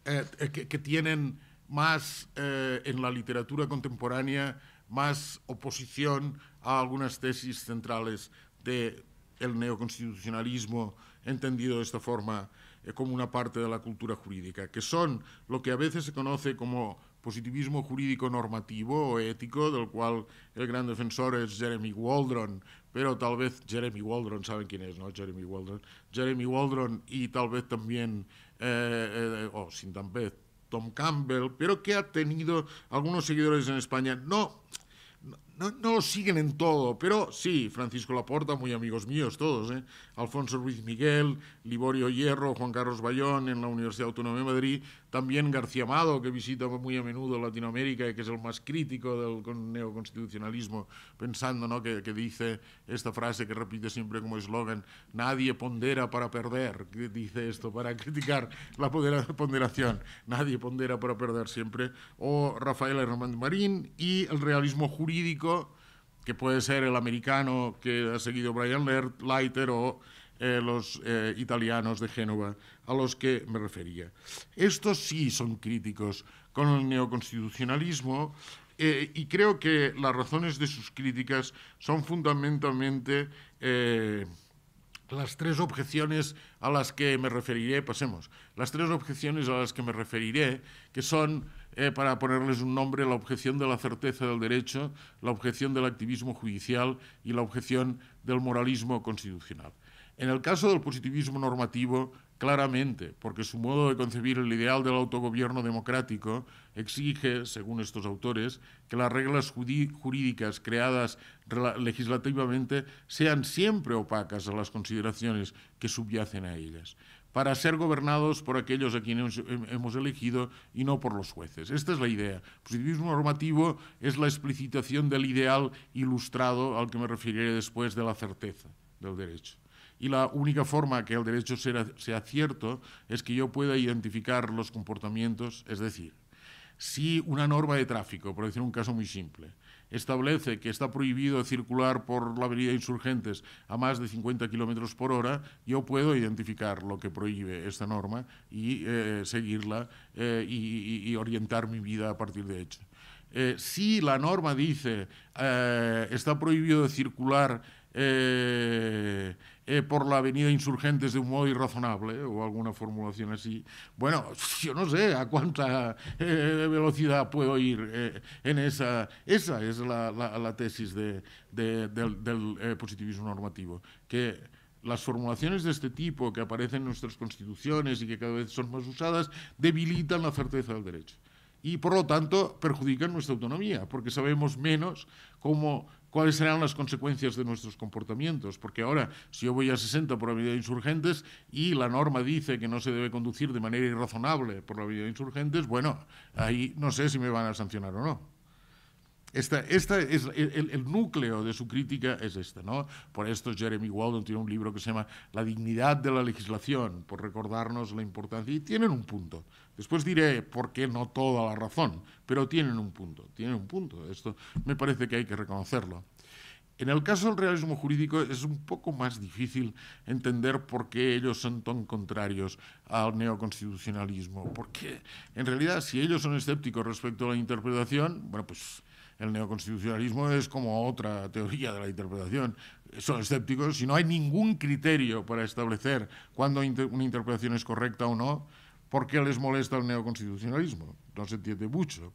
eh, que, tienen más en la literatura contemporánea más oposición a algunas tesis centrales del el neoconstitucionalismo entendido de esta forma como una parte de la cultura jurídica, que son lo que a veces se conoce como positivismo jurídico normativo o ético, del cual el gran defensor es Jeremy Waldron, pero tal vez Jeremy Waldron, saben quién es, ¿no? Jeremy Waldron. Jeremy Waldron y tal vez también, eh, eh, o oh, sin tal Tom Campbell, pero que ha tenido algunos seguidores en España. No, no, siguen en todo, pero sí, Francisco Laporta, muy amigos míos todos, ¿eh? Alfonso Ruiz Miguel, Liborio Hierro, Juan Carlos Bayón en la Universidad Autónoma de Madrid, también García Amado, que visita muy a menudo Latinoamérica y que es el más crítico del neoconstitucionalismo, pensando ¿no? que, dice esta frase que repite siempre como eslogan, nadie pondera para perder, que dice esto para criticar la ponderación, nadie pondera para perder siempre, o Rafael Hernández Marín y el realismo jurídico que puede ser el americano que ha seguido Brian Leiter o eh, los eh, italianos de Génova, a los que me refería. Estos sí son críticos con el neoconstitucionalismo eh, y creo que las razones de sus críticas son fundamentalmente las tres objeciones a las que me referiré, pasemos, las tres objeciones a las que me referiré, que son eh, para ponerles un nombre, la objeción de la certeza del derecho, la objeción del activismo judicial y la objeción del moralismo constitucional. En el caso del positivismo normativo, claramente, porque su modo de concebir el ideal del autogobierno democrático exige, según estos autores, que las reglas jurídicas creadas legislativamente sean siempre opacas a las consideraciones que subyacen a ellas para ser gobernados por aquellos a quienes hemos elegido y no por los jueces. Esta es la idea. El positivismo normativo es la explicitación del ideal ilustrado al que me referiré después de la certeza del derecho. Y la única forma que el derecho sea, sea cierto es que yo pueda identificar los comportamientos, es decir, si una norma de tráfico, por decir un caso muy simple, establece que está prohibido circular por la avenida Insurgentes a más de 50 kilómetros por hora, yo puedo identificar lo que prohíbe esta norma y eh, seguirla eh, y, orientar mi vida a partir de hecho. Eh, si la norma dice está prohibido circular eh, por la avenida Insurgentes de un modo irrazonable, o alguna formulación así, bueno, yo no sé a cuánta eh, velocidad puedo ir eh, en esa, esa es la, tesis del, del positivismo normativo, que las formulaciones de este tipo que aparecen en nuestras constituciones y que cada vez son más usadas debilitan la certeza del derecho y por lo tanto perjudican nuestra autonomía, porque sabemos menos cómo cuáles serán las consecuencias de nuestros comportamientos, porque ahora si yo voy a 60 por la vida de insurgentes y la norma dice que no se debe conducir de manera irrazonable por la vida de insurgentes, bueno, ahí no sé si me van a sancionar o no. Esta, esta es el, núcleo de su crítica es este, ¿no? Por esto Jeremy Walden tiene un libro que se llama La dignidad de la legislación, por recordarnos la importancia, y tienen un punto. Después diré por qué no toda la razón, pero tienen un punto, tienen un punto. Esto me parece que hay que reconocerlo. En el caso del realismo jurídico es un poco más difícil entender por qué ellos son tan contrarios al neoconstitucionalismo, porque en realidad si ellos son escépticos respecto a la interpretación, bueno, pues el neoconstitucionalismo es como otra teoría de la interpretación. Son escépticos. Si no hay ningún criterio para establecer cuándo una interpretación es correcta o no, ¿por qué les molesta el neoconstitucionalismo? No se entiende mucho.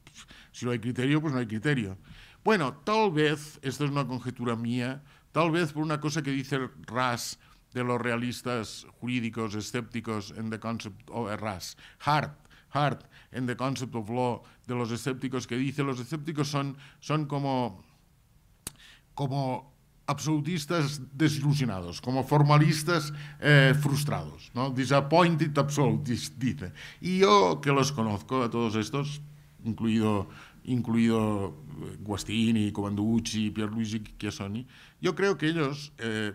Si no hay criterio, pues no hay criterio. Bueno, tal vez, esto es una conjetura mía, tal vez por una cosa que dice Ras de los realistas jurídicos escépticos en The Concept of eh, Ras, Hart, Hart, en The Concept of Law los escépticos que dice, los escépticos son, son como, como absolutistas desilusionados, como formalistas eh, frustrados, Disappointed absolutists, dice. Y yo que los conozco a todos estos, incluido incluido eh, Guastini, Comanducci, Pierluigi Chiassoni, yo creo que ellos, eh,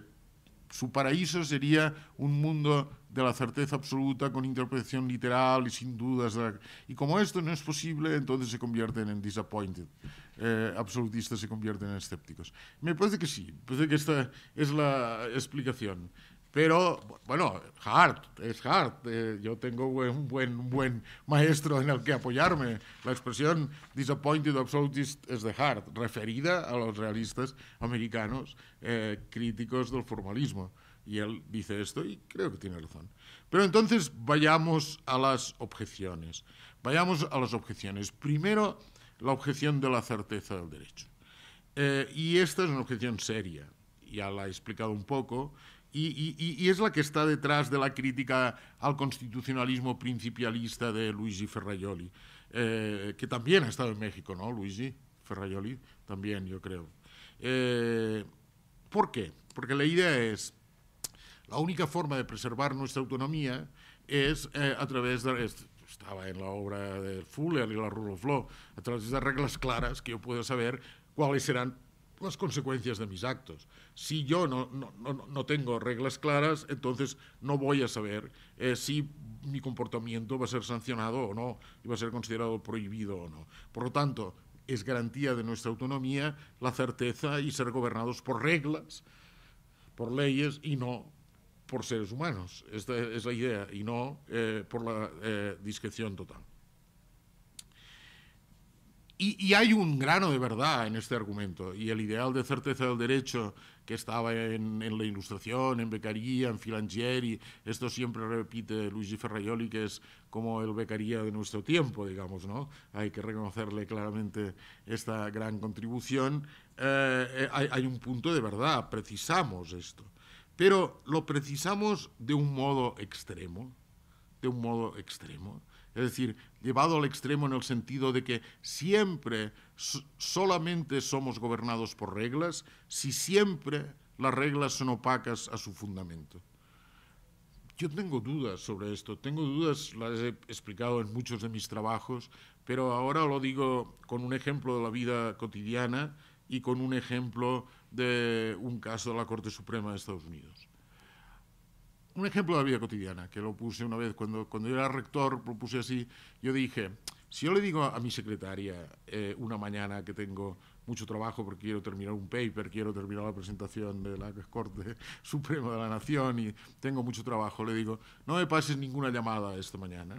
su paraíso sería un mundo de la certeza absoluta con interpretación literal y sin dudas. Y como esto no es posible, entonces se convierten en disappointed. Eh, absolutistas se convierten en escépticos. Me parece que sí, parece que esta es la explicación. Pero, bueno, Hart, es Hart. Eh, yo tengo un buen, maestro en el que apoyarme. La expresión disappointed absolutist es de Hart, referida a los realistas americanos eh, críticos del formalismo. Y él dice esto y creo que tiene razón. Pero entonces vayamos a las objeciones. Vayamos a las objeciones. Primero, la objeción de la certeza del derecho. Eh, y esta es una objeción seria, ya la he explicado un poco, y, es la que está detrás de la crítica al constitucionalismo principialista de Luigi Ferraioli, eh, que también ha estado en México, ¿no, Luigi? Ferraioli también, yo creo. Eh, ¿Por qué? Porque la idea es, la única forma de preservar nuestra autonomía es eh, a través de... Estaba en la obra de Fuller y la Rule of Law, a través de reglas claras que yo pueda saber cuáles serán las consecuencias de mis actos. Si yo no, no, tengo reglas claras, entonces no voy a saber eh, si mi comportamiento va a ser sancionado o no, y va a ser considerado prohibido o no. Por lo tanto, es garantía de nuestra autonomía la certeza y ser gobernados por reglas, por leyes y no por seres humanos. Esta es la idea y no eh, por la eh, discreción total. Y, hay un grano de verdad en este argumento y el ideal de certeza del derecho que estaba en, la Ilustración, en Becaría, en Filangieri, esto siempre repite Luigi Ferraioli, que es como el Becaría de nuestro tiempo, digamos, ¿no? Hay que reconocerle claramente esta gran contribución. Eh, hay un punto de verdad, precisamos esto. Pero lo precisamos de un modo extremo, de un modo extremo. Es decir, llevado al extremo en el sentido de que siempre solamente somos gobernados por reglas si siempre las reglas son opacas a su fundamento. Yo tengo dudas sobre esto, tengo dudas, las he explicado en muchos de mis trabajos, pero ahora lo digo con un ejemplo de la vida cotidiana y con un ejemplo de un caso de la Corte Suprema de Estados Unidos. Un ejemplo de la vida cotidiana, que lo puse una vez cuando, yo era rector, lo puse así, yo dije, si yo le digo a mi secretaria eh, una mañana que tengo mucho trabajo porque quiero terminar un paper, quiero terminar la presentación de la Corte Suprema de la Nación y tengo mucho trabajo, le digo, no me pases ninguna llamada esta mañana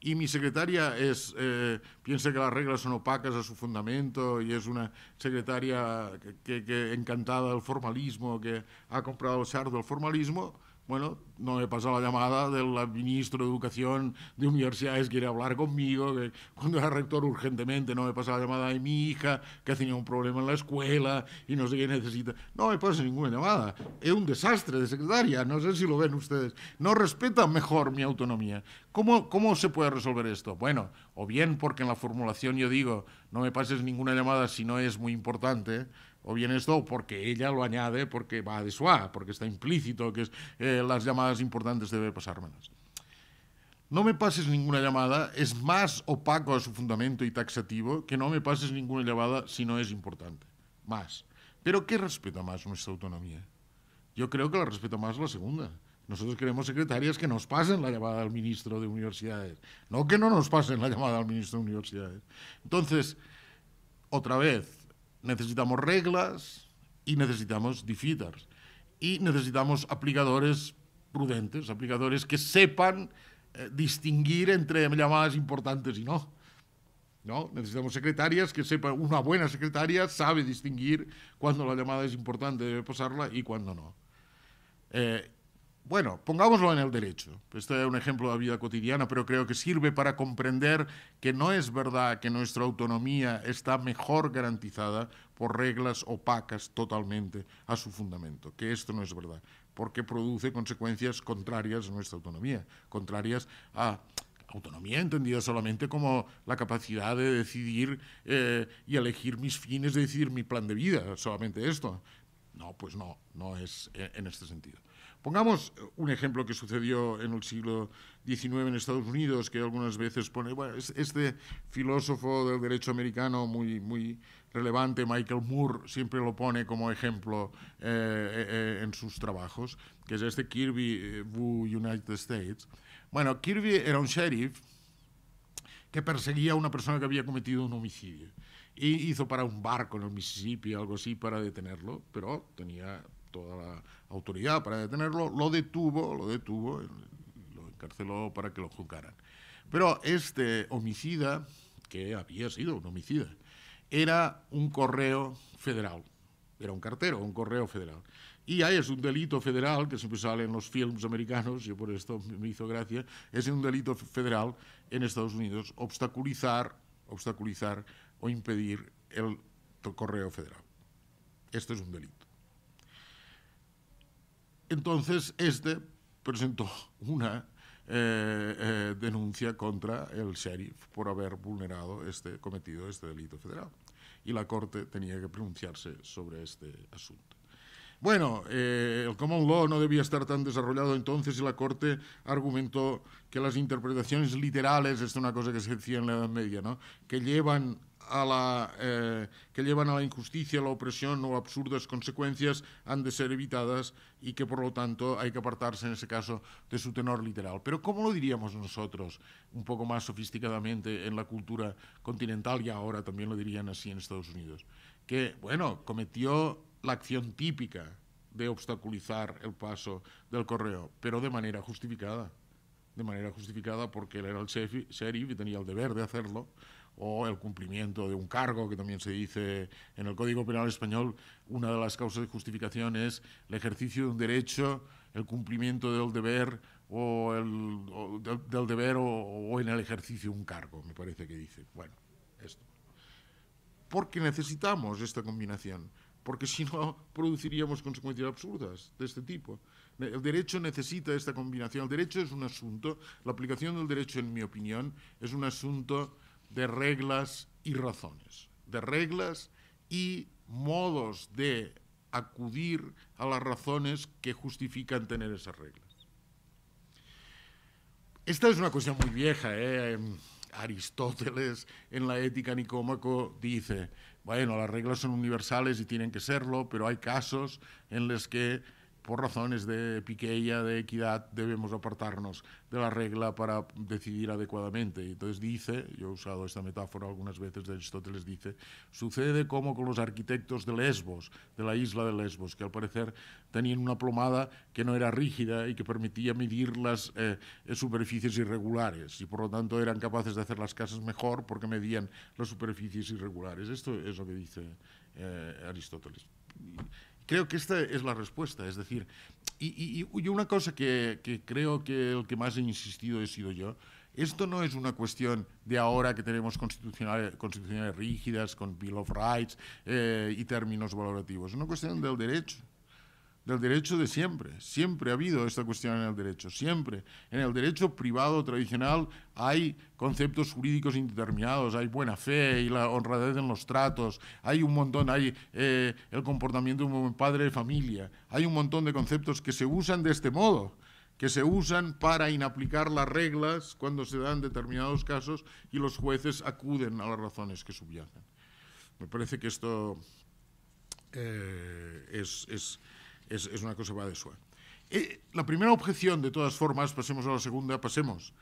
y mi secretaria es, eh, piensa que las reglas son opacas a su fundamento y es una secretaria que, que, que encantada del formalismo, que ha comprado el sardo del formalismo, Bueno, no me pasó la llamada del ministro de Educación de universidades, quiere hablar conmigo, cuando era rector urgentemente, no me pasa la llamada de mi hija, que tenía un problema en la escuela y no sé qué necesita. No me pasa ninguna llamada. Es un desastre de secretaria, no sé si lo ven ustedes. No respetan mejor mi autonomía. ¿Cómo, ¿Cómo se puede resolver esto? Bueno, o bien porque en la formulación yo digo, no me pases ninguna llamada si no es muy importante, o bien esto porque ella lo añade porque va de suá, porque está implícito que es, eh, las llamadas importantes debe pasármelas. No me pases ninguna llamada es más opaco a su fundamento y taxativo que no me pases ninguna llamada si no es importante. Más. Pero ¿qué respeta más nuestra autonomía? Yo creo que la respeta más la segunda. Nosotros queremos secretarias que nos pasen la llamada al ministro de Universidades, no que no nos pasen la llamada al ministro de Universidades. Entonces, otra vez, necesitamos reglas y necesitamos defeaters. Y necesitamos aplicadores prudentes, aplicadores que sepan eh, distinguir entre llamadas importantes y no. ¿No? Necesitamos secretarias que sepan, una buena secretaria sabe distinguir cuándo la llamada es importante, debe pasarla y cuando no. Eh, bueno, pongámoslo en el derecho. Este es un ejemplo de la vida cotidiana, pero creo que sirve para comprender que no es verdad que nuestra autonomía está mejor garantizada por reglas opacas totalmente a su fundamento, que esto no es verdad, porque produce consecuencias contrarias a nuestra autonomía, contrarias a autonomía entendida solamente como la capacidad de decidir eh, y elegir mis fines, de decidir mi plan de vida, solamente esto. No, pues no, no es eh, en este sentido. Pongamos eh, un ejemplo que sucedió en el siglo XIX en Estados Unidos, que algunas veces pone, este filósofo del derecho americano muy, muy relevante, Michael Moore, siempre lo pone como ejemplo eh, eh, en sus trabajos, que es este Kirby v United States. Bueno, Kirby era un sheriff que perseguía a una persona que había cometido un homicidio. Y hizo para un barco en el Mississippi, algo así, para detenerlo, pero tenía toda la autoridad para detenerlo, lo detuvo, lo detuvo, lo encarceló para que lo juzgaran. Pero este homicida, que había sido un homicida, era un correo federal, era un cartero, un correo federal. Y ahí es un delito federal, que siempre sale en los films americanos, y por esto me hizo gracia, es un delito federal en Estados Unidos obstaculizar, obstaculizar o impedir el correo federal. Esto es un delito. Entonces, este presentó una eh, eh, denuncia contra el sheriff por haber vulnerado este cometido este delito federal. Y la Corte tenía que pronunciarse sobre este asunto. Bueno, eh, el common law no debía estar tan desarrollado entonces y la Corte argumentó que las interpretaciones literales, es una cosa que se decía en la Edad Media, ¿no? que llevan eh, que llevan a la injusticia, la opresión o absurdas consecuencias han de ser evitadas y que por lo tanto hay que apartarse en ese caso de su tenor literal. Pero ¿cómo lo diríamos nosotros un poco más sofisticadamente en la cultura continental y ahora también lo dirían así en Estados Unidos? Que, bueno, cometió la acción típica de obstaculizar el paso del correo, pero de manera justificada. De manera justificada porque él era el sheriff y tenía el deber de hacerlo o el cumplimiento de un cargo, que también se dice en el Código Penal Español, una de las causas de justificación es el ejercicio de un derecho, el cumplimiento del deber o, del, deber o, en el ejercicio de un cargo, me parece que dice. Bueno, esto. Porque necesitamos esta combinación, porque si no produciríamos consecuencias absurdas de este tipo. El derecho necesita esta combinación. El derecho es un asunto, la aplicación del derecho, en mi opinión, es un asunto de reglas y razones, de reglas y modos de acudir a las razones que justifican tener esas reglas. Esta es una cuestión muy vieja. ¿eh? Em, Aristóteles en la ética nicómaco dice, bueno, las reglas son universales y tienen que serlo, pero hay casos en los que por razones de piqueya, de equidad, debemos apartarnos de la regla para decidir adecuadamente. Entonces dice, yo he usado esta metáfora algunas veces de Aristóteles, dice, sucede como con los arquitectos de Lesbos, de la isla de Lesbos, que al parecer tenían una plomada que no era rígida y que permitía medir las eh, eh, superficies irregulares y por lo tanto eran capaces de hacer las casas mejor porque medían las superficies irregulares. Esto es lo que dice eh, Aristóteles. Creo que esta es la respuesta, es decir, y, una cosa que, creo que el que más he insistido he sido yo, esto no es una cuestión de ahora que tenemos constitucionales, rígidas, con Bill of Rights eh, y términos valorativos, es una cuestión del derecho el derecho de siempre. Siempre ha habido esta cuestión en el derecho, siempre. En el derecho privado tradicional hay conceptos jurídicos indeterminados, hay buena fe y la honradez en los tratos, hay un montón, hay eh, el comportamiento de un padre de familia, hay un montón de conceptos que se usan de este modo que se usan para inaplicar las reglas cuando se dan determinados casos y los jueces acuden a las razones que subyacen. Me parece que esto eh, es es, una cosa que va de suave. Eh, la primera objeción, de todas formas, pasemos a la segunda, pasemos.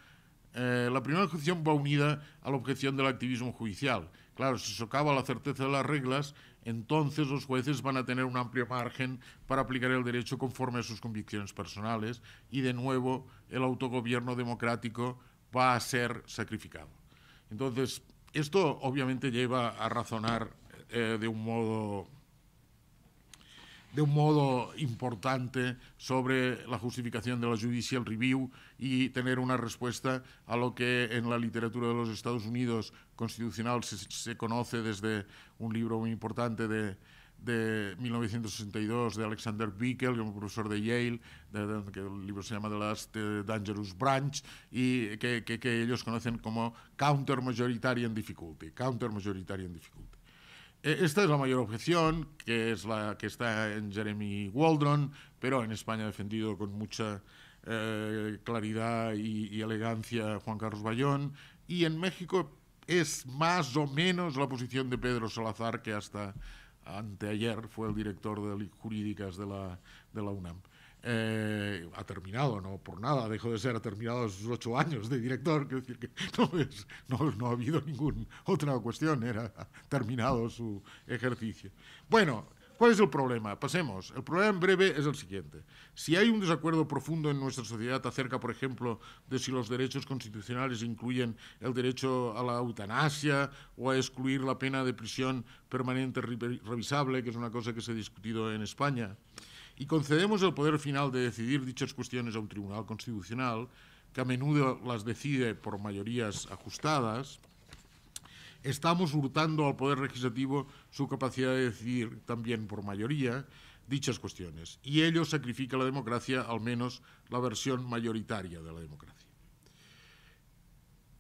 Eh, la primera objeción va unida a la objeción del activismo judicial. Claro, si socava la certeza de las reglas, entonces los jueces van a tener un amplio margen para aplicar el derecho conforme a sus convicciones personales y de nuevo el autogobierno democrático va a ser sacrificado. Entonces, esto obviamente lleva a razonar eh, de un modo de un modo importante sobre la justificación de la judicial review y tener una respuesta a lo que en la literatura de los Estados Unidos constitucional se, conoce desde un libro muy importante de, 1962 de Alexander Bickel, un profesor de Yale, que el libro se llama The Last eh, Dangerous Branch, y que, ellos conocen como Counter Majoritarian Difficulty. Eh, esta es la mayor objeción, que es la que está en Jeremy Waldron, pero en España defendido con mucha eh, claridad y, elegancia Juan Carlos Bayón, y en México es más o menos la posición de Pedro Salazar, que hasta anteayer fue el director de jurídicas de la, de la UNAM. Eh, ha terminado, no por nada, dejó de ser, ha terminado sus ocho años de director, decir que no, no, no, ha habido ninguna otra cuestión, era terminado su ejercicio. Bueno, ¿cuál es el problema? Pasemos. El problema en breve es el siguiente. Si hay un desacuerdo profundo en nuestra sociedad acerca, por ejemplo, de si los derechos constitucionales incluyen el derecho a la eutanasia o a excluir la pena de prisión permanente revisable, que es una cosa que se ha discutido en España, y concedemos el poder final de decidir dichas cuestiones a un tribunal constitucional que a menudo las decide por mayorías ajustadas, estamos hurtando al Poder Legislativo su capacidad de decidir también por mayoría dichas cuestiones. Y ello sacrifica la democracia, al menos la versión mayoritaria de la democracia.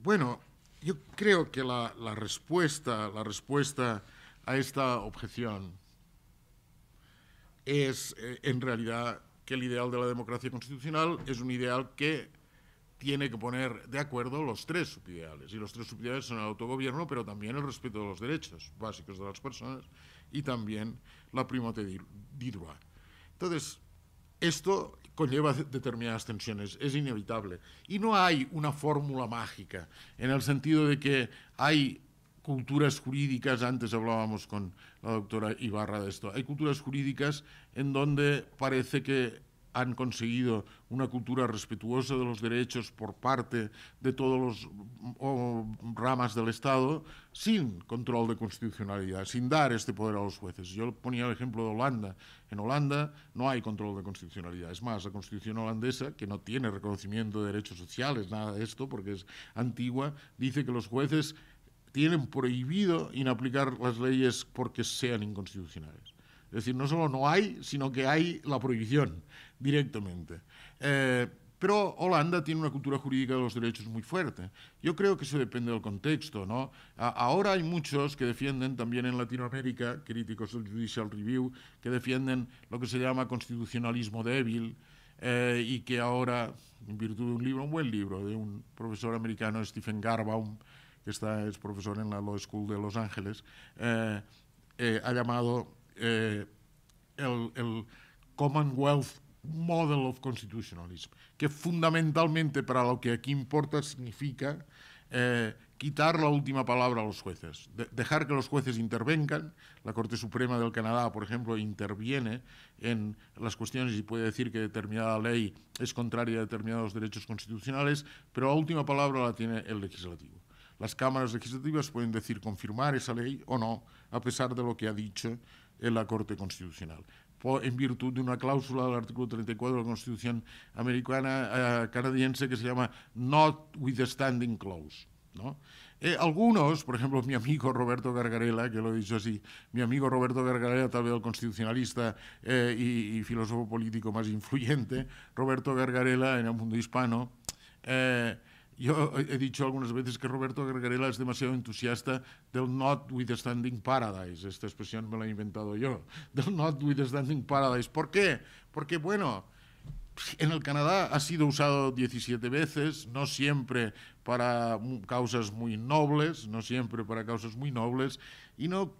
Bueno, yo creo que la, respuesta, la respuesta a esta objeción es eh, en realidad que el ideal de la democracia constitucional es un ideal que tiene que poner de acuerdo los tres subideales. Y los tres subideales son el autogobierno, pero también el respeto de los derechos básicos de las personas y también la primate de Entonces, esto conlleva determinadas tensiones, es inevitable. Y no hay una fórmula mágica, en el sentido de que hay culturas jurídicas, antes hablábamos con la doctora Ibarra de esto, hay culturas jurídicas en donde parece que han conseguido una cultura respetuosa de los derechos por parte de todos los ramas del Estado sin control de constitucionalidad, sin dar este poder a los jueces. Yo ponía el ejemplo de Holanda. En Holanda no hay control de constitucionalidad. Es más, la constitución holandesa, que no tiene reconocimiento de derechos sociales, nada de esto, porque es antigua, dice que los jueces tienen prohibido inaplicar las leyes porque sean inconstitucionales. Es decir, no solo no hay, sino que hay la prohibición directamente. Eh, pero Holanda tiene una cultura jurídica de los derechos muy fuerte. Yo creo que eso depende del contexto. ¿no? ahora hay muchos que defienden también en Latinoamérica, críticos del Judicial Review, que defienden lo que se llama constitucionalismo débil eh, y que ahora, en virtud de un libro, un buen libro, de un profesor americano, Stephen Garbaum, esta es profesor en la Law School de Los Ángeles, eh, eh, ha llamado eh, el, Commonwealth Model of Constitutionalism, que fundamentalmente para lo que aquí importa significa quitar la última palabra a los jueces, dejar que los jueces intervengan. La Corte Suprema del Canadá, por ejemplo, interviene en las cuestiones y puede decir que determinada ley es contraria a determinados derechos constitucionales, pero la última palabra la tiene el legislativo. Las cámaras legislativas pueden decir confirmar esa ley o no, a pesar de lo que ha dicho la Corte Constitucional. en virtud de una cláusula del artículo 34 de la Constitución americana eh, canadiense que se llama Not withstanding clause. Eh, algunos, por ejemplo, mi amigo Roberto Gargarella, que lo he dicho así, mi amigo Roberto Gargarella, tal vez el constitucionalista eh, y, filósofo político más influyente, Roberto Gargarella en el mundo hispano, yo he dicho algunas veces que Roberto Gargarela es demasiado entusiasta del withstanding Paradise. Esta expresión me la he inventado yo. Del withstanding Paradise. ¿Por qué? Porque, bueno, en el Canadá ha sido usado 17 veces, no siempre para causas muy nobles, no siempre para causas muy nobles, y no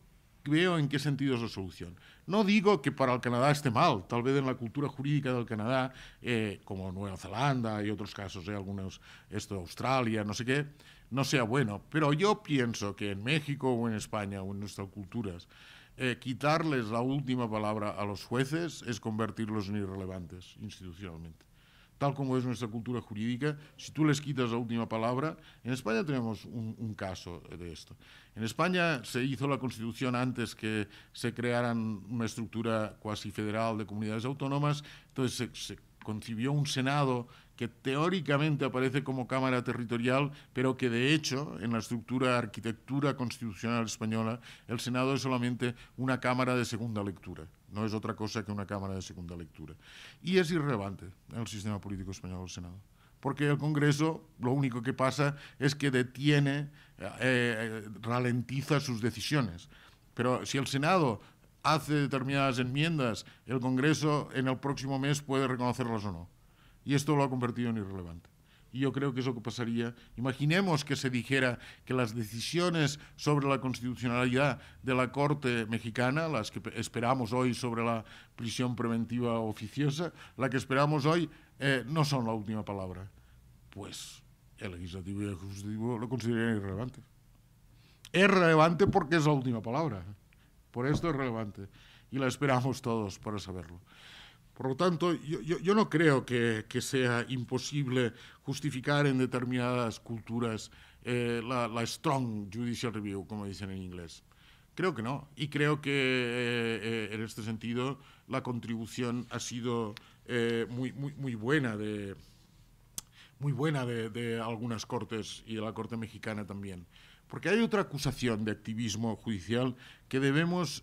veo en qué sentido es la solución. No digo que para el Canadá esté mal, tal vez en la cultura jurídica del Canadá, eh, como Nueva Zelanda y otros casos, hay eh, algunos, esto de Australia, no sé qué, no sea bueno. Pero yo pienso que en México o en España o en nuestras culturas, eh, quitarles la última palabra a los jueces es convertirlos en irrelevantes institucionalmente tal como es nuestra cultura jurídica, si tú les quitas la última palabra, en España tenemos un, caso de esto. En España se hizo la Constitución antes que se crearan una estructura cuasi federal de comunidades autónomas, entonces se concibió un Senado que teóricamente aparece como Cámara Territorial, pero que de hecho en la estructura arquitectura constitucional española el Senado es solamente una Cámara de segunda lectura. No es otra cosa que una Cámara de segunda lectura. Y es irrelevante en el sistema político español el Senado. Porque el Congreso lo único que pasa es que detiene, eh, eh, ralentiza sus decisiones. Pero si el Senado hace determinadas enmiendas, el Congreso en el próximo mes puede reconocerlas o no. Y esto lo ha convertido en irrelevante. Y yo creo que es lo que pasaría. Imaginemos que se dijera que las decisiones sobre la constitucionalidad de la Corte mexicana, las que esperamos hoy sobre la prisión preventiva oficiosa, la que esperamos hoy, eh, no son la última palabra. Pues el legislativo y el ejecutivo lo consideran irrelevante. Es relevante porque es la última palabra. Por esto es relevante. Y la esperamos todos para saberlo. Por lo tanto, yo, no creo que, sea imposible justificar en determinadas culturas eh, la, strong judicial review, como dicen en inglés. Creo que no. Y creo que eh, eh, en este sentido la contribución ha sido muy, muy, muy, buena de muy buena de, algunas cortes y de la Corte Mexicana también. Porque hay otra acusación de activismo judicial que debemos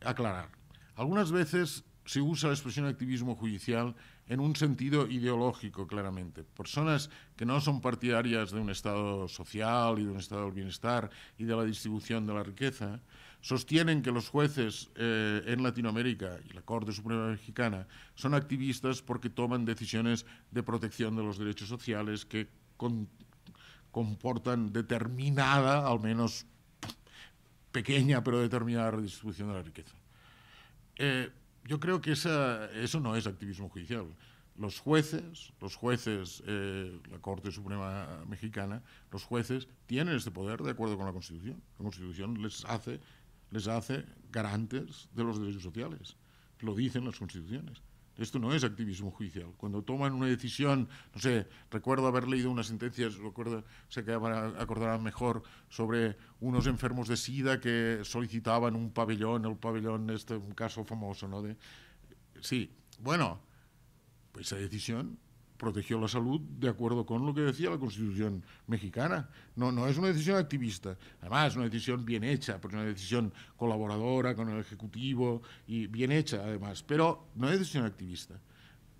aclarar. Algunas veces se usa la expresión activismo judicial en un sentido ideológico, claramente. Personas que no son partidarias de un Estado social y de un Estado del bienestar y de la distribución de la riqueza, sostienen que los jueces eh, en Latinoamérica y la Corte Suprema Mexicana son activistas porque toman decisiones de protección de los derechos sociales que comportan determinada, al menos pequeña, pero determinada redistribución de la riqueza. Eh, yo creo que eso no es activismo judicial. Los jueces, los jueces, eh, la Corte Suprema Mexicana, los jueces tienen este poder de acuerdo con la Constitución. La Constitución les hace, les hace garantes de los derechos sociales. Lo dicen las constituciones. Esto no es activismo judicial. Cuando toman una decisión, no sé, recuerdo haber leído una sentencia, recuerdo, sé mejor, sobre unos enfermos de SIDA que solicitaban un pabellón, el pabellón, este un caso famoso, ¿no? sí, bueno, pues esa decisión protegió la salud de acuerdo con lo que decía la Constitución mexicana. No, no es una decisión activista. Además, es una decisión bien hecha, porque es una decisión colaboradora con el Ejecutivo y bien hecha, además. Pero no es decisión activista.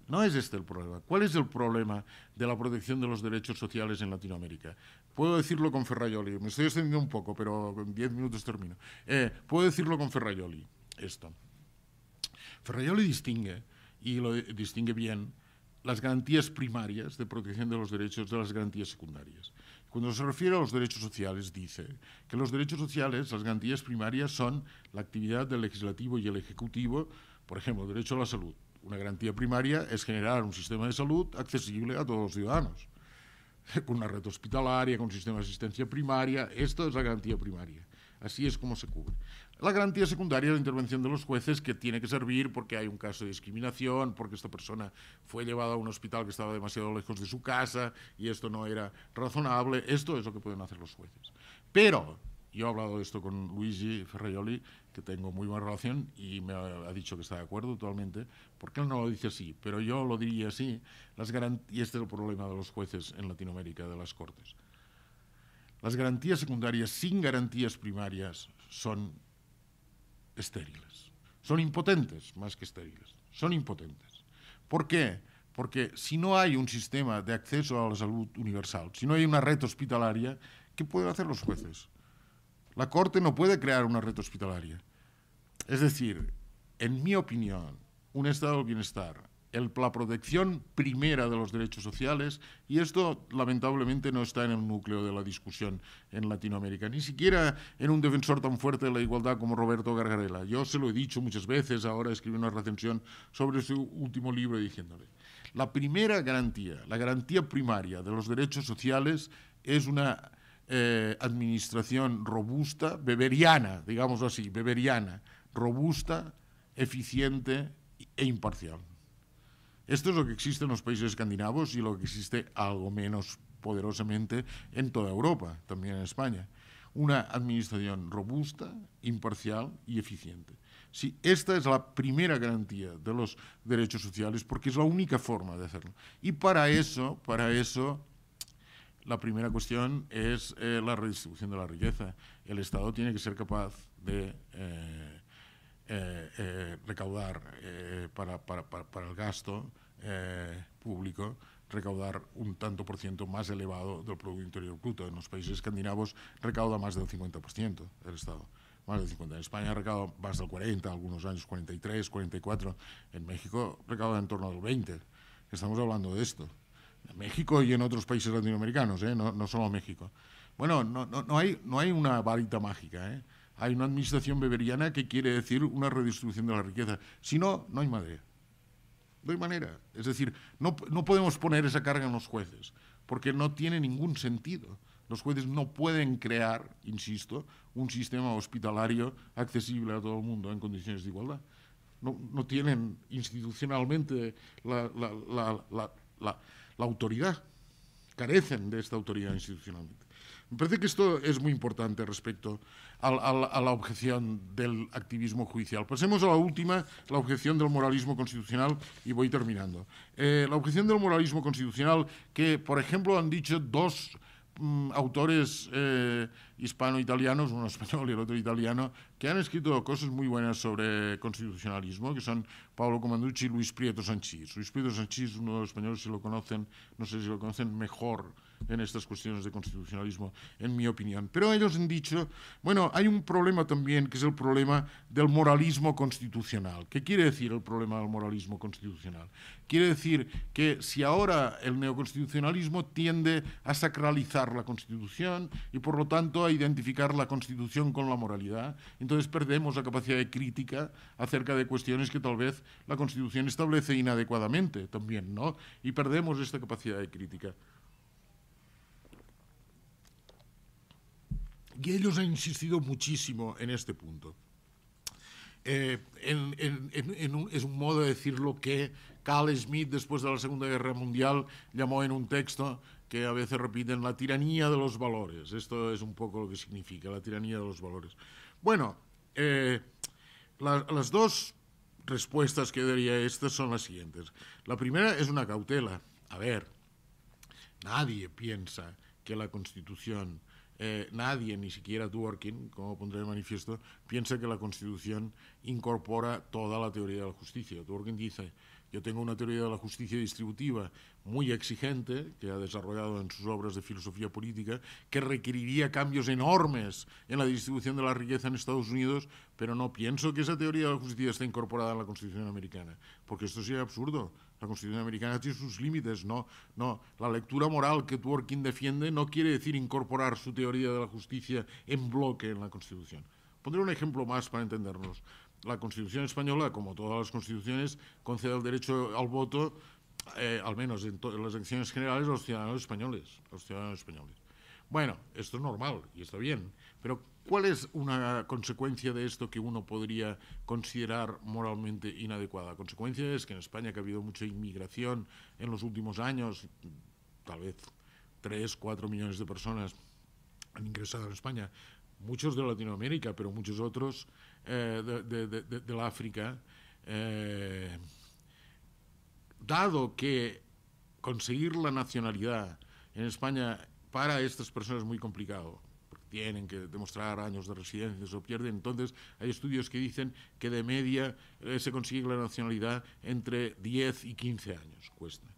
No es este el problema. ¿Cuál es el problema de la protección de los derechos sociales en Latinoamérica? Puedo decirlo con Ferrayoli. Me estoy extendiendo un poco, pero en diez minutos termino. Eh, puedo decirlo con Ferrayoli, esto. Ferrayoli distingue, y lo distingue bien, las garantías primarias de protección de los derechos de las garantías secundarias. Cuando se refiere a los derechos sociales, dice que los derechos sociales, las garantías primarias son la actividad del legislativo y el ejecutivo, por ejemplo, derecho a la salud. Una garantía primaria es generar un sistema de salud accesible a todos los ciudadanos, con una red hospitalaria, con un sistema de asistencia primaria. Esto es la garantía primaria. Así es como se cubre. La garantía secundaria es la intervención de los jueces que tiene que servir porque hay un caso de discriminación, porque esta persona fue llevada a un hospital que estaba demasiado lejos de su casa y esto no era razonable. Esto es lo que pueden hacer los jueces. Pero yo he hablado de esto con Luigi Ferraioli, que tengo muy buena relación, y me ha, dicho que está de acuerdo totalmente, porque él no lo dice así, pero yo lo diría así, las y este es el problema de los jueces en Latinoamérica, de las Cortes. Las garantías secundarias sin garantías primarias son estériles. Son impotentes más que estériles. Son impotentes. ¿Por qué? Porque si no hay un sistema de acceso a la salud universal, si no hay una red hospitalaria, ¿qué pueden hacer los jueces? La Corte no puede crear una red hospitalaria. Es decir, en mi opinión, un estado de bienestar la protección primera de los derechos sociales, y esto lamentablemente no está en el núcleo de la discusión en Latinoamérica, ni siquiera en un defensor tan fuerte de la igualdad como Roberto Gargarela. Yo se lo he dicho muchas veces, ahora escribí una recensión sobre su último libro diciéndole, la primera garantía, la garantía primaria de los derechos sociales es una eh, administración robusta, beberiana, digamos así, beberiana, robusta, eficiente e imparcial. Esto es lo que existe en los países escandinavos y lo que existe algo menos poderosamente en toda Europa, también en España. Una administración robusta, imparcial y eficiente. Sí, esta es la primera garantía de los derechos sociales porque es la única forma de hacerlo. Y para eso, para eso la primera cuestión es eh, la redistribución de la riqueza. El Estado tiene que ser capaz de... Eh, eh, eh, recaudar eh, para, el gasto público recaudar un tanto por ciento más elevado del Producto Interior Bruto. En los países escandinavos recauda más del 50% el Estado, más del 50%. En España recauda más del 40%, algunos años 43, 44%. En México recauda en torno al 20%. Estamos hablando de esto. En México y en otros países latinoamericanos, no, no, solo México. Bueno, no, hay, no hay una varita mágica. ¿eh? hay una administración beberiana que quiere decir una redistribución de la riqueza. Si no, no hay madera. No hay manera. Es decir, no, podemos poner esa carga en los jueces, porque no tiene ningún sentido. Los jueces no pueden crear, insisto, un sistema hospitalario accesible a todo el mundo en condiciones de igualdad. No, tienen institucionalmente la, la, la, autoridad, carecen de esta autoridad institucionalmente. Me parece que esto es muy importante respecto a, la objeción del activismo judicial. Pasemos a la última, la objeción del moralismo constitucional, y voy terminando. Eh, la objeción del moralismo constitucional que, por ejemplo, han dicho dos mm, autores eh, hispano-italianos, uno español y el otro italiano, que han escrito cosas muy buenas sobre constitucionalismo, que son Pablo Comanducci y Luis Prieto Sanchís. Luis Prieto Sanchís, uno de los españoles, si lo conocen, no sé si lo conocen mejor, en estas cuestiones de constitucionalismo, en mi opinión. Pero ellos han dicho, bueno, hay un problema también, que es el problema del moralismo constitucional. ¿Qué quiere decir el problema del moralismo constitucional? Quiere decir que si ahora el neoconstitucionalismo tiende a sacralizar la Constitución y por lo tanto a identificar la Constitución con la moralidad, entonces perdemos la capacidad de crítica acerca de cuestiones que tal vez la Constitución establece inadecuadamente también, ¿no? Y perdemos esta capacidad de crítica. Y ellos han insistido muchísimo en este punto. Eh, es un modo de decir lo que Carl Smith, después de la Segunda Guerra Mundial, llamó en un texto que a veces repiten la tiranía de los valores. Esto es un poco lo que significa, la tiranía de los valores. Bueno, eh, las dos respuestas que daría a estas son las siguientes. La primera es una cautela. A ver, nadie piensa que la Constitución eh, nadie, ni siquiera Dworkin, como pondré de manifiesto, piensa que la Constitución incorpora toda la teoría de la justicia. Dworkin dice, yo tengo una teoría de la justicia distributiva muy exigente, que ha desarrollado en sus obras de filosofía política, que requeriría cambios enormes en la distribución de la riqueza en Estados Unidos, pero no pienso que esa teoría de la justicia esté incorporada en la Constitución americana, porque esto sería absurdo. La Constitución americana tiene sus límites, ¿no? No, la lectura moral que Tworkin defiende no quiere decir incorporar su teoría de la justicia en bloque en la Constitución. Pondré un ejemplo más para entendernos. La Constitución española, como todas las constituciones, concede el derecho al voto, eh, al menos en, las elecciones generales, los ciudadanos españoles. A los ciudadanos españoles. Bueno, esto es normal y está bien. Pero ¿cuál es una consecuencia de esto que uno podría considerar moralmente inadecuada? La consecuencia es que en España, que ha habido mucha inmigración en los últimos años, tal vez 3, 4 millones de personas han ingresado en España, muchos de Latinoamérica, pero muchos otros eh, de, del África, eh, dado que conseguir la nacionalidad en España para estas personas es muy complicado, tienen que demostrar años de residencia, se pierden. Entonces, hay estudios que dicen que de media eh, se consigue la nacionalidad entre 10 y 15 años, cuesta.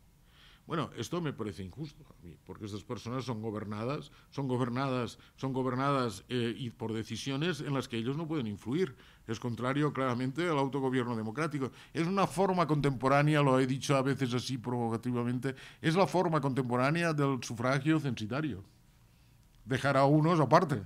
Bueno, esto me parece injusto a mí, porque estas personas son gobernadas, son gobernadas, son gobernadas eh, y por decisiones en las que ellos no pueden influir. Es contrario claramente al autogobierno democrático. Es una forma contemporánea, lo he dicho a veces así provocativamente, es la forma contemporánea del sufragio censitario dejar a unos aparte,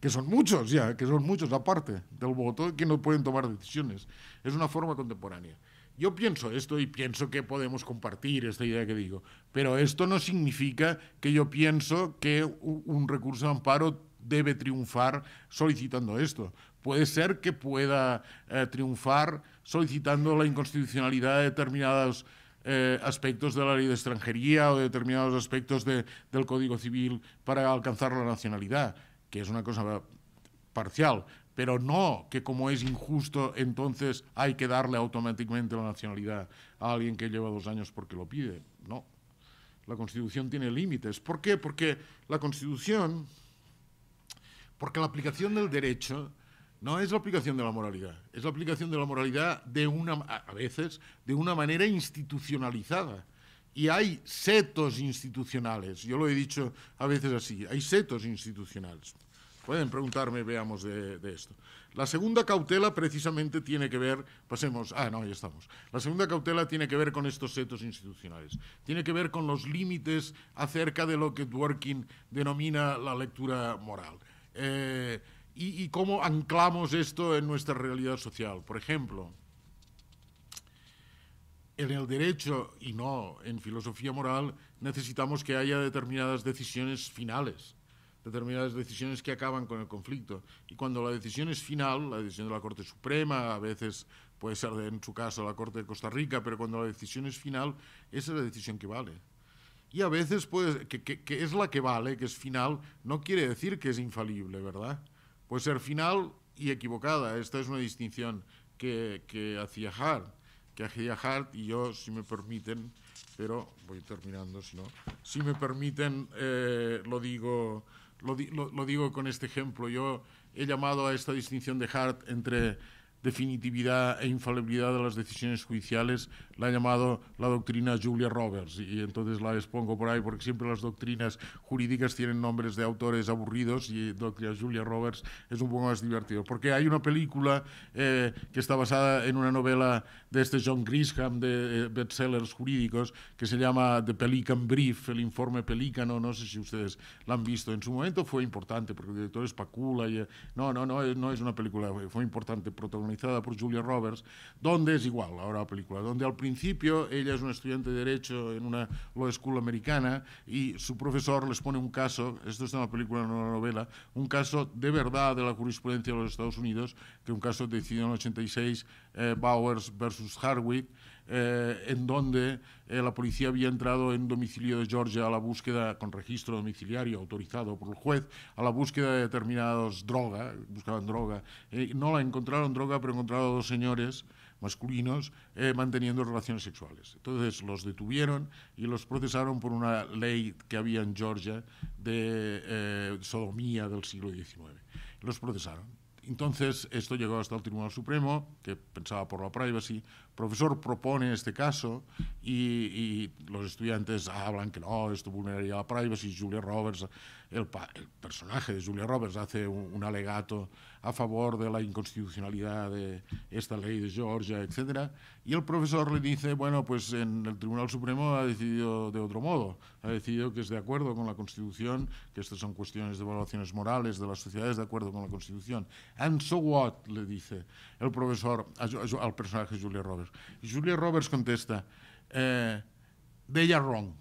que son muchos ya, que son muchos aparte del voto, que no pueden tomar decisiones. Es una forma contemporánea. Yo pienso esto y pienso que podemos compartir esta idea que digo, pero esto no significa que yo pienso que un recurso de amparo debe triunfar solicitando esto. Puede ser que pueda eh, triunfar solicitando la inconstitucionalidad de determinadas eh, aspectos de la ley de extranjería o determinados aspectos del Código Civil para alcanzar la nacionalidad, que es una cosa parcial, pero no que como es injusto, entonces hay que darle automáticamente la nacionalidad a alguien que lleva dos años porque lo pide. No. La Constitución tiene límites. ¿Por qué? Porque la Constitución, porque la aplicación del derecho no es la aplicación de la moralidad, es la aplicación de la moralidad de una, a veces de una manera institucionalizada. Y hay setos institucionales, yo lo he dicho a veces así, hay setos institucionales. Pueden preguntarme, veamos, de, esto. La segunda cautela precisamente tiene que ver, pasemos, ah, no, ya estamos. La segunda cautela tiene que ver con estos setos institucionales. Tiene que ver con los límites acerca de lo que Dworkin denomina la lectura moral. Eh, y, cómo anclamos esto en nuestra realidad social. Por ejemplo, en el derecho y no en filosofía moral necesitamos que haya determinadas decisiones finales, determinadas decisiones que acaban con el conflicto. Y cuando la decisión es final, la decisión de la Corte Suprema, a veces puede ser en su caso la Corte de Costa Rica, pero cuando la decisión es final, esa es la decisión que vale. Y a veces pues, que es la que vale, que es final, no quiere decir que es infalible, ¿verdad? Puede ser final y equivocada. Esta es una distinción que, hacía Hart, que hacía Hart y yo, si me permiten, pero voy terminando, si no, si me permiten, eh, lo, digo, lo, digo con este ejemplo. Yo he llamado a esta distinción de Hart entre definitividad e infalibilidad de las decisiones judiciales la ha llamado la doctrina Julia Roberts y entonces la expongo por ahí porque siempre las doctrinas jurídicas tienen nombres de autores aburridos y doctrina Julia Roberts es un poco más divertido porque hay una película eh, que está basada en una novela de este John Grisham de eh, bestsellers jurídicos que se llama The Pelican Brief, el informe pelícano, no sé si ustedes la han visto, en su momento fue importante porque el director es Pacula y, eh, no, no, no, no es una película, fue importante protagonizar organizada por Julia Roberts, donde es igual ahora la película, donde al principio ella es una estudiante de Derecho en una law school americana y su profesor les pone un caso, esto es una película, no en novela, un caso de verdad de la jurisprudencia de los Estados Unidos, que un caso decidido en 86, Bowers versus Hardwick, eh, en donde eh, la policía había entrado en domicilio de Georgia a la búsqueda, con registro domiciliario autorizado por el juez, a la búsqueda de determinados drogas, buscaban droga. Eh, no la encontraron droga, pero encontraron a dos señores masculinos manteniendo relaciones sexuales. Entonces los detuvieron y los procesaron por una ley que había en Georgia de sodomía del siglo XIX. Los procesaron. Entonces, esto llegó hasta el Tribunal Supremo, que pensaba por la privacy. El profesor propone este caso y, los estudiantes hablan que no, esto vulneraría la privacy. Julia Roberts, el, personaje de Julia Roberts, hace un alegato a favor de la inconstitucionalidad de esta ley de Georgia, etc. Y el profesor le dice, bueno, pues en el Tribunal Supremo ha decidido de otro modo, ha decidido que es de acuerdo con la Constitución, que estas son cuestiones de evaluaciones morales de las sociedades de acuerdo con la Constitución. And so what, le dice el profesor al personaje Julia Roberts. Y Julia Roberts contesta, eh, they are wrong,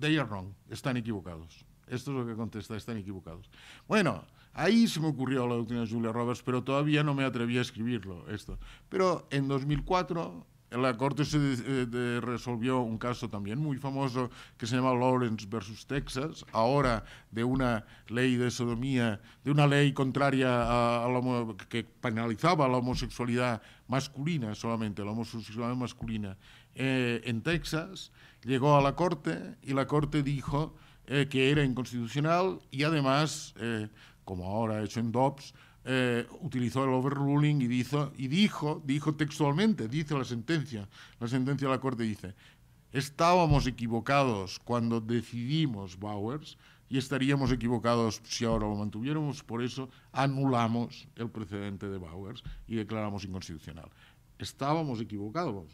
they are wrong, están equivocados. Esto es lo que contesta, están equivocados. Bueno, Ahí se me ocurrió la doctrina de Julia Roberts, pero todavía no me atreví a escribirlo, esto. Pero en 2004 en la Corte se eh, resolvió un caso también muy famoso que se llama Lawrence versus Texas, ahora de una ley de sodomía, de una ley contraria a, que penalizaba la homosexualidad masculina solamente, la homosexualidad masculina eh, en Texas, llegó a la Corte y la Corte dijo eh, que era inconstitucional y además como ahora ha hecho en Dobbs, eh, utilizó el overruling y, dijo, y dijo, dijo textualmente, dice la sentencia, la sentencia de la Corte dice, estábamos equivocados cuando decidimos Bowers y estaríamos equivocados si ahora lo mantuviéramos, por eso anulamos el precedente de Bowers y declaramos inconstitucional. Estábamos equivocados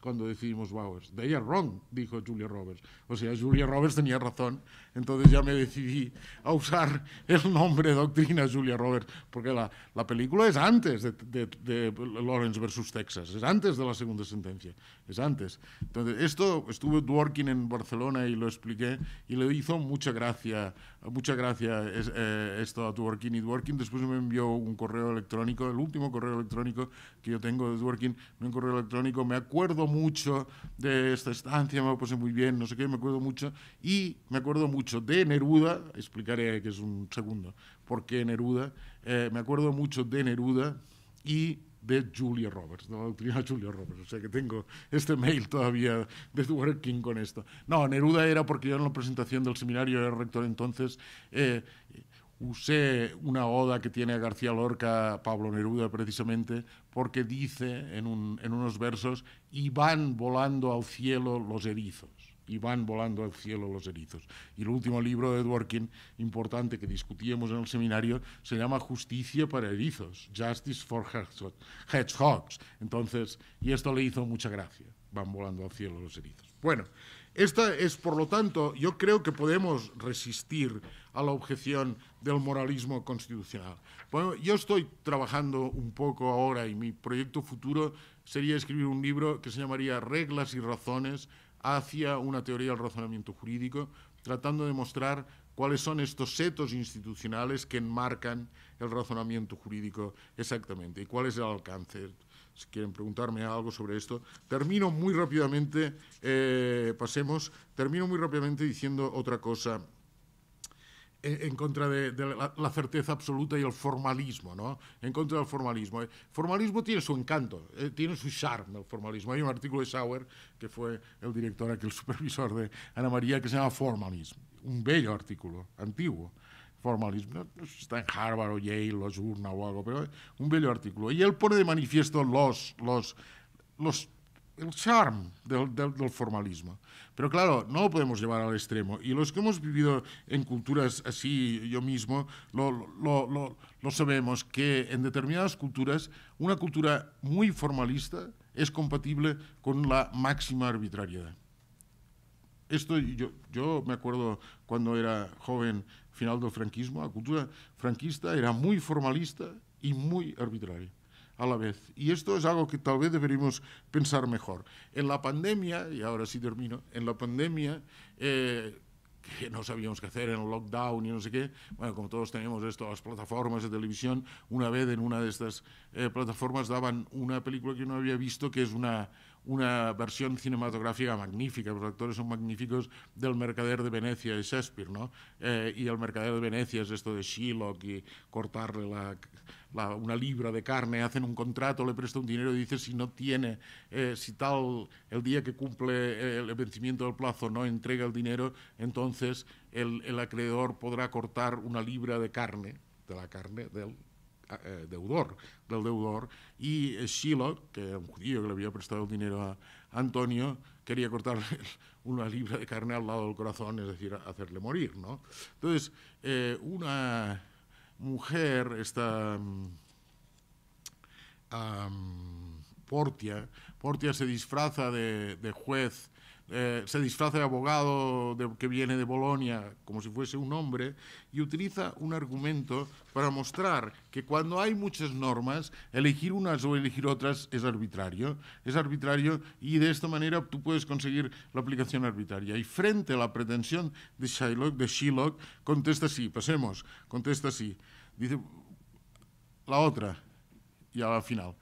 cuando decidimos Bowers. They are wrong, dijo Julia Roberts. O sea, Julia Roberts tenía razón entonces ya me decidí a usar el nombre Doctrina Julia Roberts, porque la, la película es antes de, Lawrence versus Texas, es antes de la segunda sentencia, es antes. Entonces, esto estuve working en Barcelona y lo expliqué y le hizo mucha gracia, mucha gracia es, eh, esto a Dworkin y Dworkin después me envió un correo electrónico, el último correo electrónico que yo tengo de Dworkin, un correo electrónico, me acuerdo mucho de esta estancia, me lo puse muy bien, no sé qué, me acuerdo mucho y me acuerdo mucho mucho de Neruda, explicaré que es un segundo por qué Neruda, eh, me acuerdo mucho de Neruda y de Julia Roberts, de la doctrina Julia Roberts. O sea que tengo este mail todavía de King con esto. No, Neruda era porque yo en la presentación del seminario era rector entonces. Eh, usé una oda que tiene García Lorca, Pablo Neruda precisamente, porque dice en, en unos versos, y van volando al cielo los erizos y van volando al cielo los erizos. Y el último libro de Dworkin, importante, que discutíamos en el seminario, se llama Justicia para erizos, Justice for Hedgehogs. Entonces, y esto le hizo mucha gracia, van volando al cielo los erizos. Bueno, esta es, por lo tanto, yo creo que podemos resistir a la objeción del moralismo constitucional. Bueno, yo estoy trabajando un poco ahora y mi proyecto futuro sería escribir un libro que se llamaría Reglas y Razones hacia una teoría del razonamiento jurídico, tratando de mostrar cuáles son estos setos institucionales que enmarcan el razonamiento jurídico exactamente y cuál es el alcance. Si quieren preguntarme algo sobre esto, termino muy rápidamente, eh, pasemos, termino muy rápidamente diciendo otra cosa. en contra de, de la, la, certeza absoluta y el formalismo, ¿no? En contra del formalismo. El formalismo tiene su encanto, eh, tiene su charme el formalismo. Hay un artículo de Sauer, que fue el director, aquel supervisor de Ana María, que se llama Formalismo. Un bello artículo, antiguo. Formalismo, no, está en Harvard o Yale o Journal o algo, pero un bello artículo. Y él pone de manifiesto los, los, los el charm del, formalismo. Pero claro, no lo podemos llevar al extremo. Y los que hemos vivido en culturas así, yo mismo, lo, sabemos, que en determinadas culturas, una cultura muy formalista es compatible con la máxima arbitrariedad. Esto yo, yo me acuerdo cuando era joven, final del franquismo, la cultura franquista era muy formalista y muy arbitraria a la vez. Y esto es algo que tal vez deberíamos pensar mejor. En la pandemia, y ahora sí termino, en la pandemia... Eh, que no sabíamos qué hacer en el lockdown y no sé qué. Bueno, como todos tenemos esto, las plataformas de televisión, una vez en una de estas eh, plataformas daban una película que no había visto, que es una, una versión cinematográfica magnífica, los actores son magníficos del Mercader de Venecia de Shakespeare, ¿no? Eh, y el Mercader de Venecia es esto de Shylock y cortarle una libra de carne, hacen un contrato, le presta un dinero y dice si no tiene, eh, si tal, el día que cumple eh, el vencimiento del plazo no entrega el dinero, entonces el, el acreedor podrá cortar una libra de carne, de la carne del eh, deudor, del deudor, y eh, Shiloh, que era un judío que le había prestado dinero a Antonio, quería cortarle una libra de carne al lado del corazón, es decir, hacerle morir. ¿no? Entonces, eh, una mujer, esta mm, Portia, Portia se disfraza de juez eh, se disfraza de abogado que viene de Bolonia como si fuese un hombre y utiliza un argumento para mostrar que cuando hay muchas normas, elegir unas o elegir otras es arbitrario. Es arbitrario y de esta manera tú puedes conseguir la aplicación arbitraria. Y frente a la pretensión de Shylock, de Shylock contesta sí, pasemos, contesta así. Dice la otra y al final.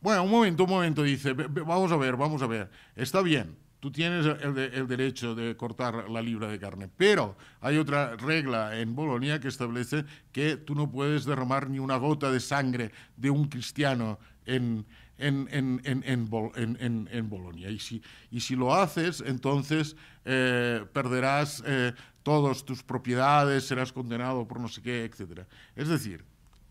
Bueno, un momento, un momento, dice, vamos a ver, vamos a ver. Está bien, tú tienes el, derecho de cortar la libra de carne. Pero hay otra regla en Bolonia que establece que tú no puedes derramar ni una gota de sangre de un cristiano en, Bolonia. Y si, y si, lo haces, entonces eh, perderás eh, todas tus propiedades, serás condenado por no sé qué, etc. Es decir,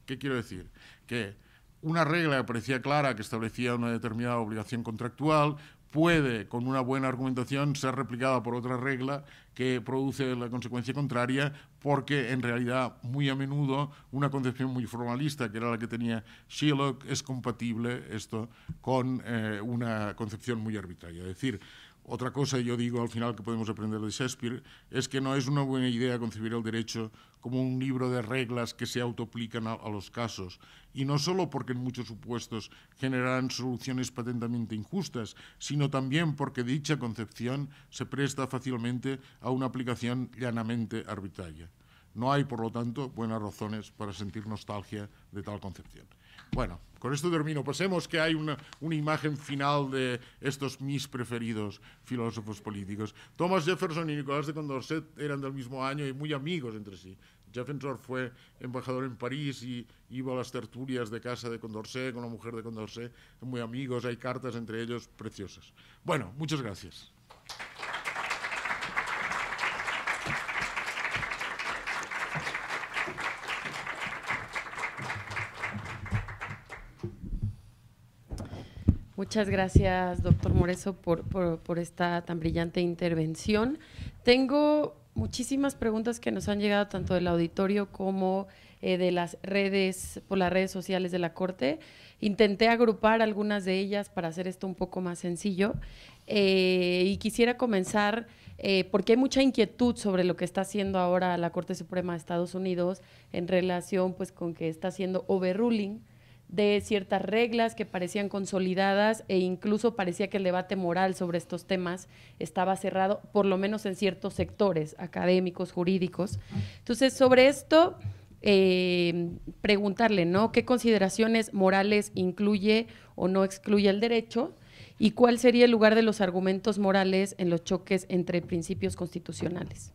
¿qué quiero decir? Que una regla parecía clara, que establecía una determinada obligación contractual, puede, con una buena argumentación, ser replicada por otra regla que produce la consecuencia contraria, porque en realidad muy a menudo una concepción muy formalista, que era la que tenía Sherlock, es compatible esto con eh, una concepción muy arbitraria. Es decir, otra cosa, yo digo al final que podemos aprender de Shakespeare, es que no es una buena idea concebir el derecho como un libro de reglas que se autoplican a, los casos, y no solo porque en muchos supuestos generarán soluciones patentamente injustas, sino también porque dicha concepción se presta fácilmente a una aplicación llanamente arbitraria. No hay, por lo tanto, buenas razones para sentir nostalgia de tal concepción. Bueno, con esto termino. Pasemos que hay una, una imagen final de estos mis preferidos filósofos políticos. Thomas Jefferson y Nicolás de Condorcet eran del mismo año y muy amigos entre sí. Jefferson fue embajador en París y iba a las tertulias de casa de Condorcet con la mujer de Condorcet, muy amigos, hay cartas entre ellos preciosas. Bueno, muchas gracias. Muchas gracias, doctor Moreso, por, esta tan brillante intervención. Tengo muchísimas preguntas que nos han llegado tanto del auditorio como eh, de las redes, por las redes sociales de la Corte. Intenté agrupar algunas de ellas para hacer esto un poco más sencillo. Eh, y quisiera comenzar eh, porque hay mucha inquietud sobre lo que está haciendo ahora la Corte Suprema de Estados Unidos en relación pues, con que está haciendo overruling de ciertas reglas que parecían consolidadas e incluso parecía que el debate moral sobre estos temas estaba cerrado, por lo menos en ciertos sectores académicos, jurídicos. Entonces, sobre esto, eh, preguntarle, ¿no? ¿Qué consideraciones morales incluye o no excluye el derecho? ¿Y cuál sería el lugar de los argumentos morales en los choques entre principios constitucionales?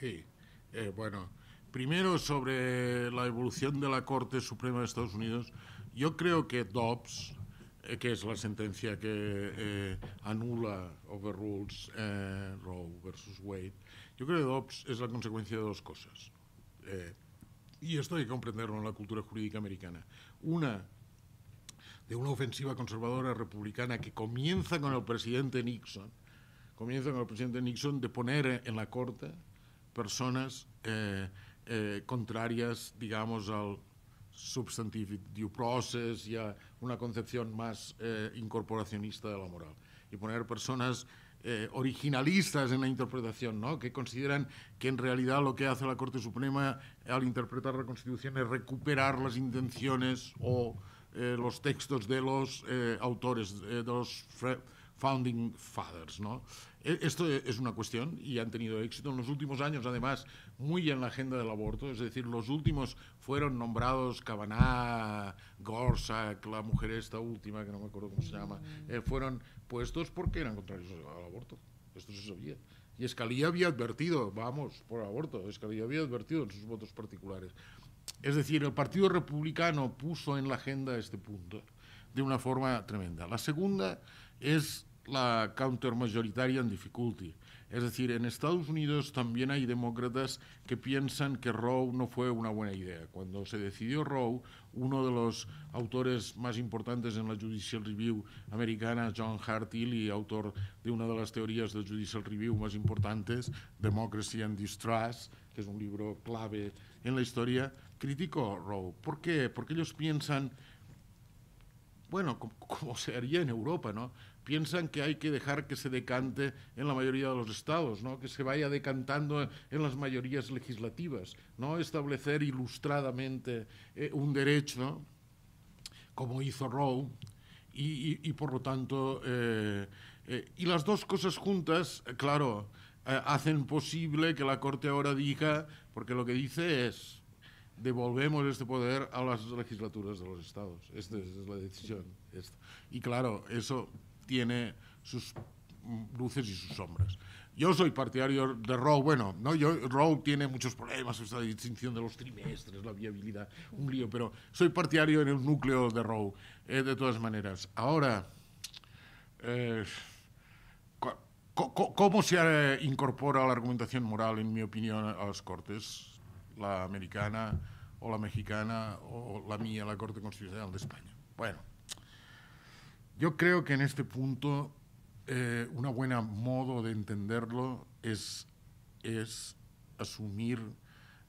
Sí, eh, bueno, primero sobre la evolución de la Corte Suprema de Estados Unidos Yo creo que Dobbs, eh, que es la sentencia que eh, anula, overrules eh, Roe versus Wade, yo creo que Dobbs es la consecuencia de dos cosas. Eh, y esto hay que comprenderlo en la cultura jurídica americana. Una, de una ofensiva conservadora republicana que comienza con el presidente Nixon, comienza con el presidente Nixon de poner en la corte personas eh, eh, contrarias, digamos, al, substantive due process y a una concepción más eh, incorporacionista de la moral. Y poner personas eh, originalistas en la interpretación, ¿no? que consideran que en realidad lo que hace la Corte Suprema al interpretar la Constitución es recuperar las intenciones o eh, los textos de los autores, de los founding fathers. E-, esto e-, es una cuestión y han tenido éxito en los últimos años, además, muy en la agenda del aborto. Es decir, los últimos fueron nombrados Cabaná, Gorsak, la mujer esta última, que no me acuerdo cómo se llama, eh, fueron puestos porque eran contrarios al aborto. Esto se sabía. Y Escalía había advertido, vamos, por aborto, Escalía había advertido en sus votos particulares. Es decir, el Partido Republicano puso en la agenda este punto de una forma tremenda. La segunda es la countermayoritaria en difficulty. Es decir, en Estados Unidos también hay demócratas que piensan que Roe no fue una buena idea. Cuando se decidió Roe, uno de los autores más importantes en la Judicial Review americana, John Hart Ely, autor de una de las teorías de Judicial Review más importantes, Democracy and Distrust, que es un libro clave en la historia, criticó Roe. ¿Por qué? Porque ellos piensan, bueno, como, como se en Europa, ¿no? piensan que hay que dejar que se decante en la mayoría de los estados, ¿no? que se vaya decantando en las mayorías legislativas, no establecer ilustradamente eh, un derecho, como hizo Rowe y, por lo tanto, eh, eh, y las dos cosas juntas, claro, hacen posible que la Corte ahora diga, porque lo que dice es, devolvemos este poder a las legislaturas de los estados. Esta es la decisión. Y claro, eso tiene sus luces y sus sombras. Yo soy partidario de Rowe, bueno, no, yo Rowe tiene muchos problemas, esta distinción de los trimestres, la viabilidad, un lío, pero soy partidario en el núcleo de Rowe, eh, de todas maneras. Ahora, eh, ¿cómo se incorpora la argumentación moral, en mi opinión, a las Cortes? La americana o la mexicana o la mía, la Corte Constitucional de España. Bueno, yo creo que en este punto eh, un buen modo de entenderlo es, es asumir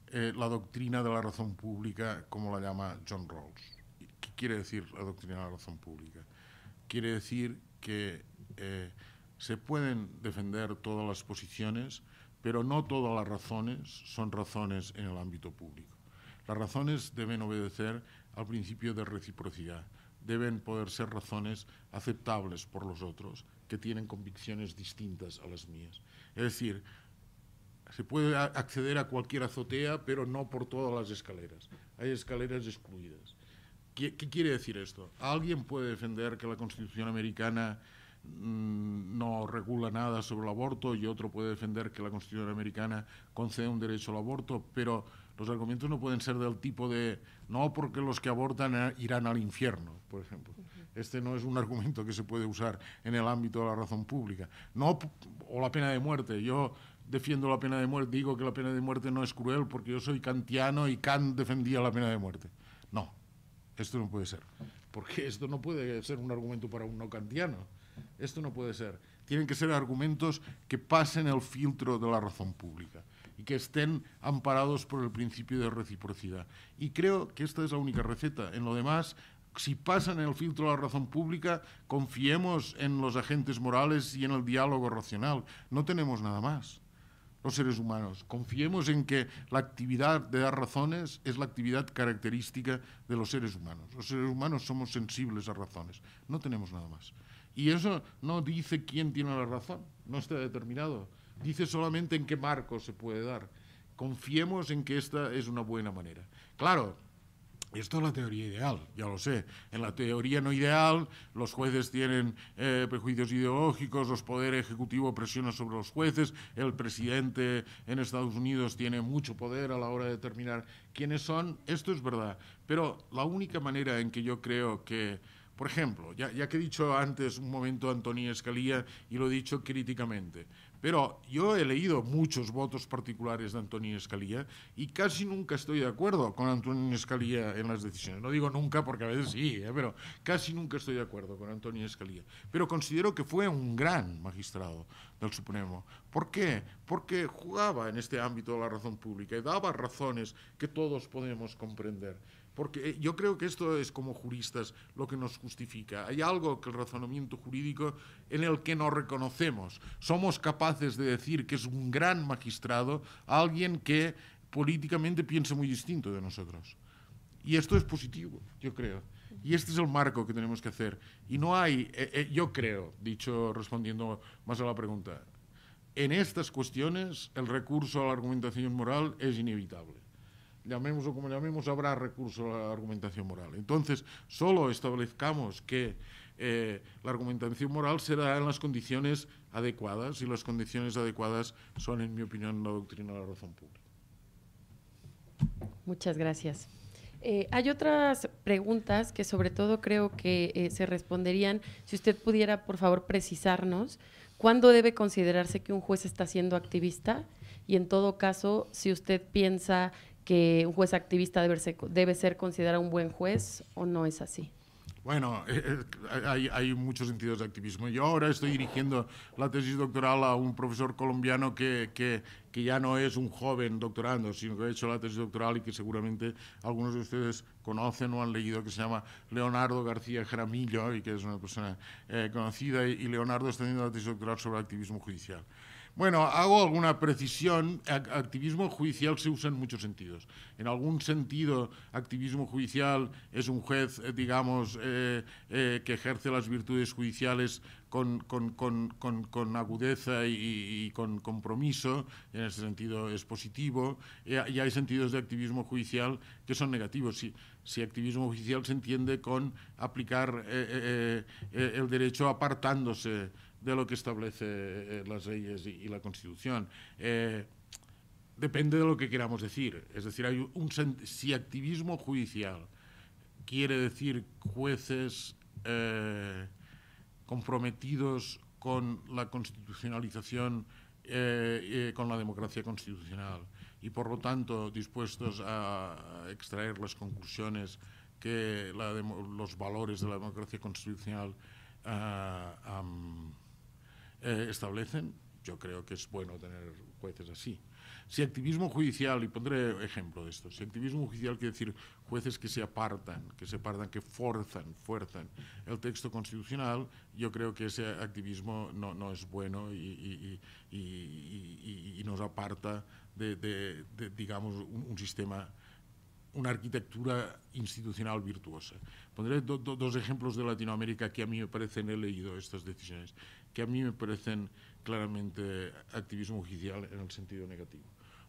eh, la doctrina de la razón pública como la llama John Rawls. ¿Qué quiere decir la doctrina de la razón pública? Quiere decir que eh, se pueden defender todas las posiciones, pero no todas las razones son razones en el ámbito público. Las razones deben obedecer al principio de reciprocidad deben poder ser razones aceptables por los otros que tienen convicciones distintas a las mías. Es decir, se puede acceder a cualquier azotea, pero no por todas las escaleras. Hay escaleras excluidas. ¿Qué, quiere decir esto? ¿Alguien puede defender que la Constitución americana mm, no regula nada sobre el aborto y otro puede defender que la Constitución americana concede un derecho al aborto, pero los argumentos no pueden ser del tipo de no porque los que abortan eh, irán al infierno, por ejemplo. Este no es un argumento que se puede usar en el ámbito de la razón pública. No, o la pena de muerte. Yo defiendo la pena de muerte, digo que la pena de muerte no es cruel porque yo soy kantiano y Kant defendía la pena de muerte. No, esto no puede ser. Porque esto no puede ser un argumento para un no kantiano. Esto no puede ser. Tienen que ser argumentos que pasen el filtro de la razón pública y que estén amparados por el principio de reciprocidad. Y creo que esta es la única receta. En lo demás, si pasan el filtro de la razón pública, confiemos en los agentes morales y en el diálogo racional. No tenemos nada más los seres humanos. Confiemos en que la actividad de dar razones es la actividad característica de los seres humanos. Los seres humanos somos sensibles a razones, no tenemos nada más. Y eso no dice quién tiene la razón, no está determinado dice solamente en qué marco se puede dar. Confiemos en que esta es una buena manera. Claro, esto es la teoría ideal, ya lo sé. En la teoría no ideal, los jueces tienen eh, prejuicios ideológicos, los poder ejecutivo presionan sobre los jueces, el presidente en Estados Unidos tiene mucho poder a la hora de determinar quiénes son. Esto es verdad. Pero la única manera en que yo creo que, por ejemplo, ya, que he dicho antes un momento a Antonio Escalía y lo he dicho críticamente, pero yo he leído muchos votos particulares de Antonín Escalía y casi nunca estoy de acuerdo con Antonín Escalía en las decisiones. No digo nunca porque a veces sí, ¿eh? pero casi nunca estoy de acuerdo con Antonín Escalía. Pero considero que fue un gran magistrado del Supremo. ¿Por qué? Porque jugaba en este ámbito de la razón pública y daba razones que todos podemos comprender. Porque eh, yo creo que esto es como juristas lo que nos justifica. Hay algo que el razonamiento jurídico en el que nos reconocemos. Somos capaces de decir que es un gran magistrado alguien que políticamente piensa muy distinto de nosotros. Y esto es positivo, yo creo. Y este es el marco que tenemos que hacer. Y no hay, eh, eh, yo creo, dicho respondiendo más a la pregunta, en estas cuestiones el recurso a la argumentación moral es inevitable llamemos o como llamemos, habrá recurso a la argumentación moral. Entonces, solo establezcamos que eh, la argumentación moral será en las condiciones adecuadas y las condiciones adecuadas son, en mi opinión, la doctrina de la razón pública. Muchas gracias. Eh, hay otras preguntas que sobre todo creo que eh, se responderían si usted pudiera, por favor, precisarnos cuándo debe considerarse que un juez está siendo activista y en todo caso, si usted piensa que un juez activista debe ser, considerado un buen juez o no es así? Bueno, eh, eh, hay, muchos sentidos de activismo. Yo ahora estoy dirigiendo la tesis doctoral a un profesor colombiano que, ya no es un joven doctorando, sino que ha hecho la tesis doctoral y que seguramente algunos de ustedes conocen o han leído, que se llama Leonardo García Jaramillo y que es una persona eh, conocida. y Leonardo está haciendo la tesis doctoral sobre activismo judicial. Bueno, hago alguna precisión. Activismo judicial se usa en muchos sentidos. En algún sentido, activismo judicial es un juez, eh, digamos, eh, eh, que ejerce las virtudes judiciales con, agudeza y, con compromiso. En ese sentido es positivo. Y, hay sentidos de activismo judicial que son negativos. Si, activismo judicial se entiende con aplicar el derecho apartándose de lo que establece eh, las leyes y, la Constitución. Eh, depende de lo que queramos decir. Es decir, hay un, si activismo judicial quiere decir jueces eh, comprometidos con la constitucionalización, con la democracia constitucional, y por lo tanto dispuestos a extraer las conclusiones que los valores de la democracia constitucional ah, eh, establecen, yo creo que es bueno tener jueces así. Si activismo judicial, y pondré ejemplo de esto, si activismo judicial quiere decir jueces que se apartan, que se apartan, que forzan, fuerzan el texto constitucional, yo creo que ese activismo no, no es bueno y, y, y, nos aparta de, digamos, un, sistema una arquitectura institucional virtuosa. Pondré dos ejemplos de Latinoamérica que a mí me parecen he leído estas decisiones que a mí me parecen claramente activismo judicial en el sentido negativo.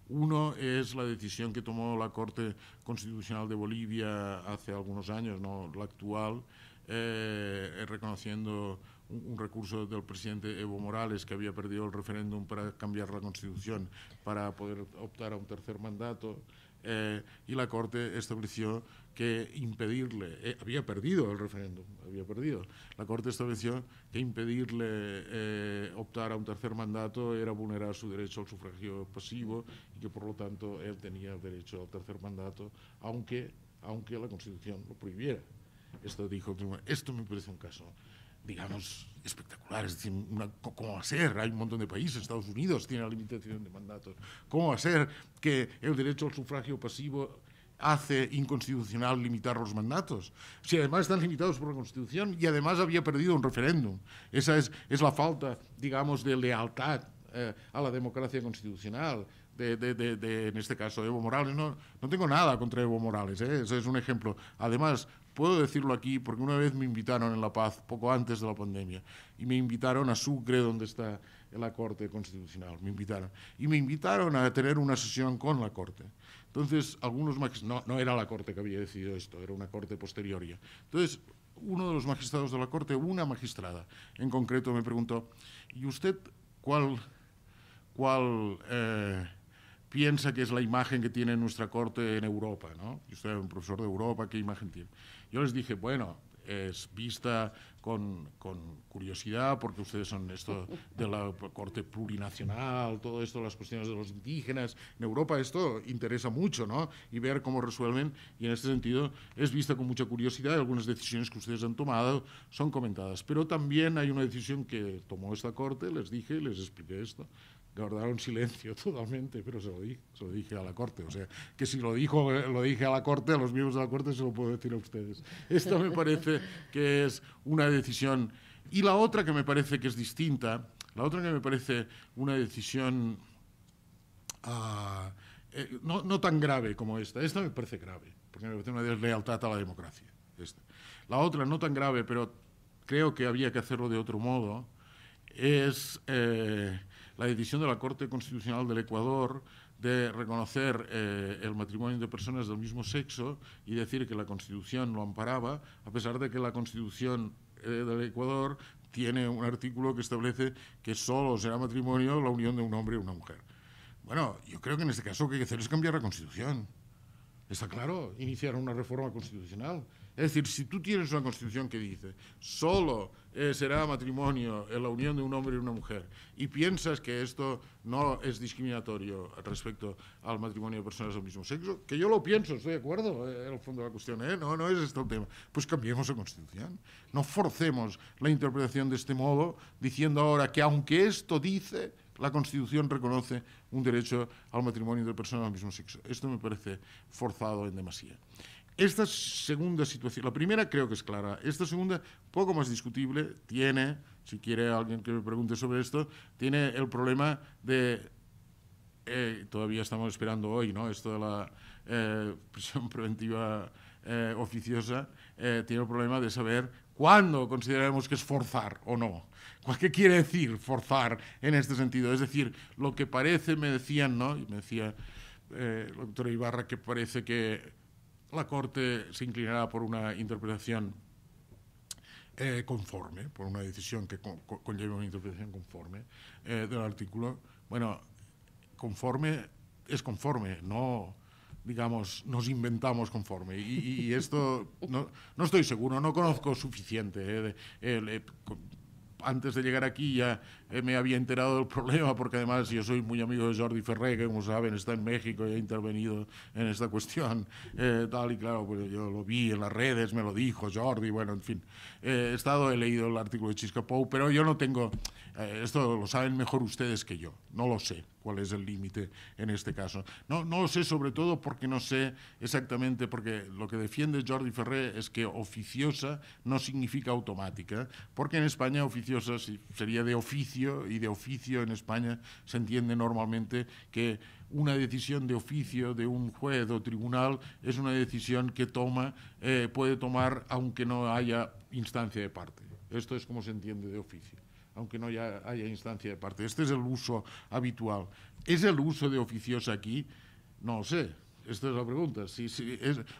Uno es la decisión que tomó la Corte Constitucional de Bolivia hace algunos años, no la actual, eh, reconociendo un, recurso del presidente Evo Morales que había perdido el referéndum para cambiar la Constitución para poder optar a un tercer mandato. Eh, y la Corte estableció que impedirle, eh, había perdido el referéndum, había perdido, la Corte estableció que impedirle eh, optar a un tercer mandato era vulnerar su derecho al sufragio pasivo y que por lo tanto él tenía derecho al tercer mandato, aunque, aunque la Constitución lo prohibiera. Esto dijo, esto me parece un caso digamos, espectaculares Es decir, ¿cómo va a ser? Hay un montón de países, Estados Unidos tiene la limitación de mandatos. ¿Cómo va a ser que el derecho al sufragio pasivo hace inconstitucional limitar los mandatos, si además están limitados por la Constitución y además había perdido un referéndum. Esa es, es la falta, digamos, de lealtad eh, a la democracia constitucional. De, en este caso, Evo Morales. No, no tengo nada contra Evo Morales, ¿eh? eso es un ejemplo. Además, Puedo decirlo aquí porque una vez me invitaron en La Paz, poco antes de la pandemia, y me invitaron a Sucre, donde está la Corte Constitucional, me invitaron. Y me invitaron a tener una sesión con la Corte. Entonces, algunos magistrados, no, no era la Corte que había decidido esto, era una Corte ya. Entonces, uno de los magistrados de la Corte, una magistrada en concreto, me preguntó, ¿y usted cuál, cuál eh, piensa que es la imagen que tiene nuestra Corte en Europa? ¿no? Y usted es un profesor de Europa, ¿qué imagen tiene? Yo les dije, bueno, es vista con, curiosidad, porque ustedes son esto de la corte plurinacional, todo esto, las cuestiones de los indígenas. En Europa esto interesa mucho, ¿no? Y ver cómo resuelven, y en este sentido es vista con mucha curiosidad. Algunas decisiones que ustedes han tomado son comentadas. Pero también hay una decisión que tomó esta corte, les dije, les expliqué esto, guardaron silencio totalmente, pero se lo, dije, se lo dije a la corte. O sea, que si lo, dijo, eh, lo dije a la corte, a los miembros de la corte se lo puedo decir a ustedes. Esta me parece que es una decisión. Y la otra que me parece que es distinta, la otra que me parece una decisión ah, eh, no, no, tan grave como esta. Esta me parece grave, porque me parece una deslealtad a la democracia. La otra no tan grave, pero creo que había que hacerlo de otro modo, es... Eh, la decisión de la Corte Constitucional del Ecuador de reconocer eh, el matrimonio de personas del mismo sexo y decir que la Constitución lo amparaba, a pesar de que la Constitución eh, del Ecuador tiene un artículo que establece que solo será matrimonio la unión de un hombre y una mujer. Bueno, yo creo que en este caso lo que hay que hacer es cambiar la Constitución. Está claro, iniciar una reforma constitucional. Es decir, si tú tienes una constitución que dice solo eh, será matrimonio en la unión de un hombre y una mujer y piensas que esto no es discriminatorio respecto al matrimonio de personas del mismo sexo, que yo lo pienso, estoy de acuerdo eh, en el fondo de la cuestión, ¿eh? no, no es esto el tema, pues cambiemos la constitución. No forcemos la interpretación de este modo diciendo ahora que aunque esto dice, la Constitución reconoce un derecho al matrimonio de personas del mismo sexo. Esto me parece forzado en demasía. Esta segunda situación, la primera creo que es clara, esta segunda, poco más discutible, tiene, si quiere alguien que me pregunte sobre esto, tiene el problema de, eh, todavía estamos esperando hoy, ¿no? Esto de la eh, prisión preventiva eh, oficiosa, tiene el problema de saber cuándo consideraremos que es forzar o no. ¿Qué quiere decir forzar en este sentido? Es decir, lo que parece, me decían, ¿no? Y me decía el doctor Ibarra que parece que la Corte se inclinará por una interpretación eh, conforme, por una decisión que conlleva una interpretación conforme eh, del artículo. Bueno, conforme es conforme, no digamos, nos inventamos conforme. Y, esto no, estoy seguro, no conozco suficiente. Eh, antes de llegar aquí ya eh, me había enterado del problema, porque además yo soy muy amigo de Jordi Ferré, que como saben está en México y ha intervenido en esta cuestión, eh, tal y claro, pues yo lo vi en las redes, me lo dijo Jordi, bueno, en fin, eh, he estado, he leído el artículo de Chisco Pou, pero yo no tengo eh, esto lo saben mejor ustedes que yo. No lo sé cuál es el límite en este caso. No, no lo sé sobre todo porque no sé exactamente, porque lo que defiende Jordi Ferré es que oficiosa no significa automática, porque en España oficiosa sería de oficio y de oficio en España se entiende normalmente que una decisión de oficio de un juez o tribunal es una decisión que toma, eh, puede tomar aunque no haya instancia de parte. Esto es como se entiende de oficio aunque no haya, haya instancia de parte. Este es el uso habitual. ¿Es el uso de oficiosa aquí? No lo sé. Esta es la pregunta. Si,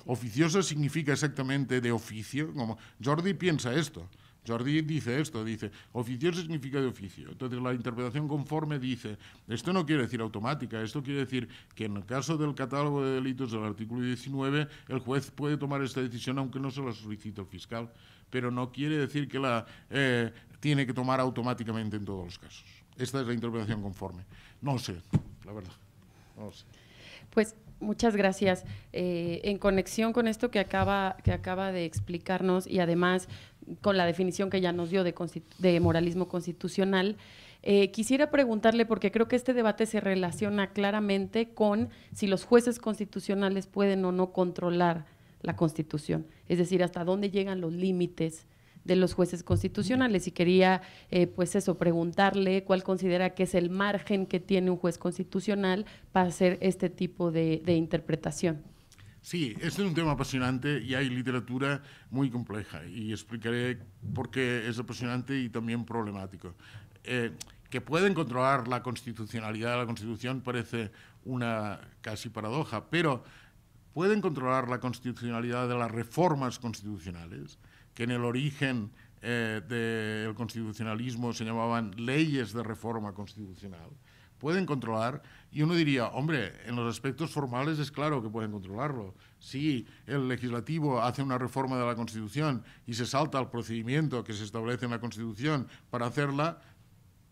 oficiosa significa exactamente de oficio. Como Jordi piensa esto. Jordi dice esto, dice, oficioso significa de oficio. Entonces, la interpretación conforme dice, esto no quiere decir automática, esto quiere decir que en el caso del catálogo de delitos del artículo 19, el juez puede tomar esta decisión aunque no se la solicite el fiscal. Pero no quiere decir que la, eh, tiene que tomar automáticamente en todos los casos. Esta es la interpretación conforme. No sé, la verdad. No sé. Pues muchas gracias. Eh, en conexión con esto que acaba, que acaba de explicarnos y además con la definición que ya nos dio de, moralismo constitucional, eh, quisiera preguntarle, porque creo que este debate se relaciona claramente con si los jueces constitucionales pueden o no controlar la Constitución, es decir, hasta dónde llegan los límites de los jueces constitucionales y quería eh, pues eso, preguntarle cuál considera que es el margen que tiene un juez constitucional para hacer este tipo de, interpretación. Sí, este es un tema apasionante y hay literatura muy compleja y explicaré por qué es apasionante y también problemático. Eh, que pueden controlar la constitucionalidad de la Constitución parece una casi paradoja, pero pueden controlar la constitucionalidad de las reformas constitucionales que en el origen eh, del constitucionalismo se llamaban leyes de reforma constitucional, pueden controlar, y uno diría, hombre, en los aspectos formales es claro que pueden controlarlo. Si el legislativo hace una reforma de la Constitución y se salta al procedimiento que se establece en la Constitución para hacerla,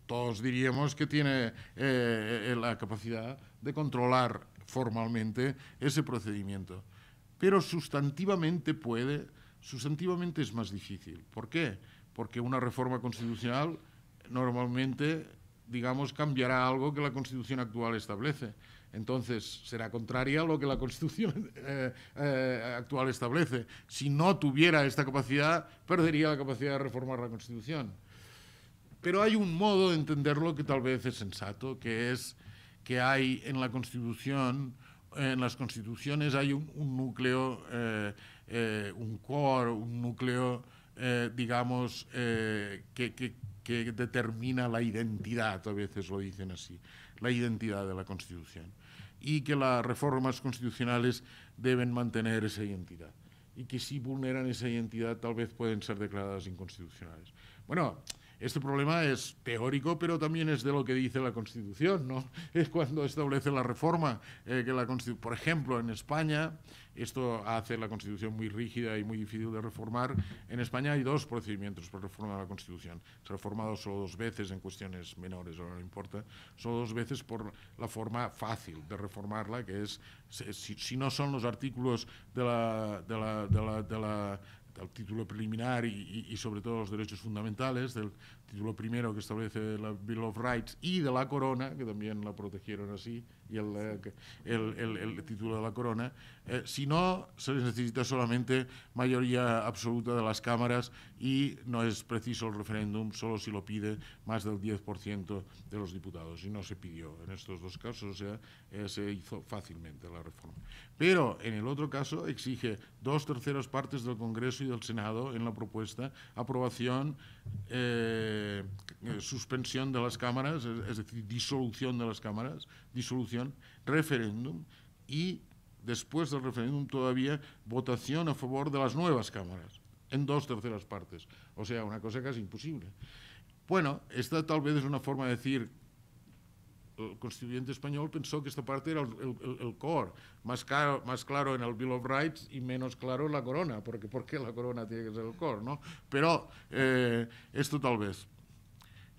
todos diríamos que tiene eh, eh, la capacidad de controlar formalmente ese procedimiento. Pero sustantivamente puede Sustantivamente es más difícil. ¿Por qué? Porque una reforma constitucional normalmente, digamos, cambiará algo que la Constitución actual establece. Entonces, será contraria a lo que la Constitución eh, eh, actual establece. Si no tuviera esta capacidad, perdería la capacidad de reformar la Constitución. Pero hay un modo de entenderlo que tal vez es sensato, que es que hay en la Constitución en las constituciones hay un, núcleo, eh, eh, un core, un núcleo, eh, digamos, que, que, determina la identidad, a veces lo dicen así, la identidad de la constitución. Y que las reformas constitucionales deben mantener esa identidad. Y que si vulneran esa identidad, tal vez pueden ser declaradas inconstitucionales. Bueno, este problema es teórico, pero también es de lo que dice la Constitución, ¿no? Es cuando establece la reforma, eh, que la por ejemplo, en España, esto hace la Constitución muy rígida y muy difícil de reformar, en España hay dos procedimientos para reformar la Constitución. Se ha reformado solo dos veces en cuestiones menores, o no importa, solo dos veces por la forma fácil de reformarla, que es, si, no son los artículos de la, de la, de la, de la del título preliminar y, y, y sobre todo los derechos fundamentales del, título primero que establece la Bill of Rights y de la corona, que también la protegieron así, y el, eh, título de la corona, eh, si no, se necesita solamente mayoría absoluta de las cámaras y no es preciso el referéndum solo si lo pide más del 10% de los diputados. Y no se pidió en estos dos casos, o sea, eh, se hizo fácilmente la reforma. Pero en el otro caso exige dos terceras partes del Congreso y del Senado en la propuesta, aprobación. Eh, suspensión de las cámaras, es decir, disolución de las cámaras, disolución, referéndum y después del referéndum todavía votación a favor de las nuevas cámaras, en dos terceras partes. O sea, una cosa casi imposible. Bueno, esta tal vez es una forma de decir, el constituyente español pensó que esta parte era el, el, el core, más, caro, más claro en el Bill of Rights y menos claro en la corona, porque ¿por qué la corona tiene que ser el core? ¿no? Pero eh, esto tal vez.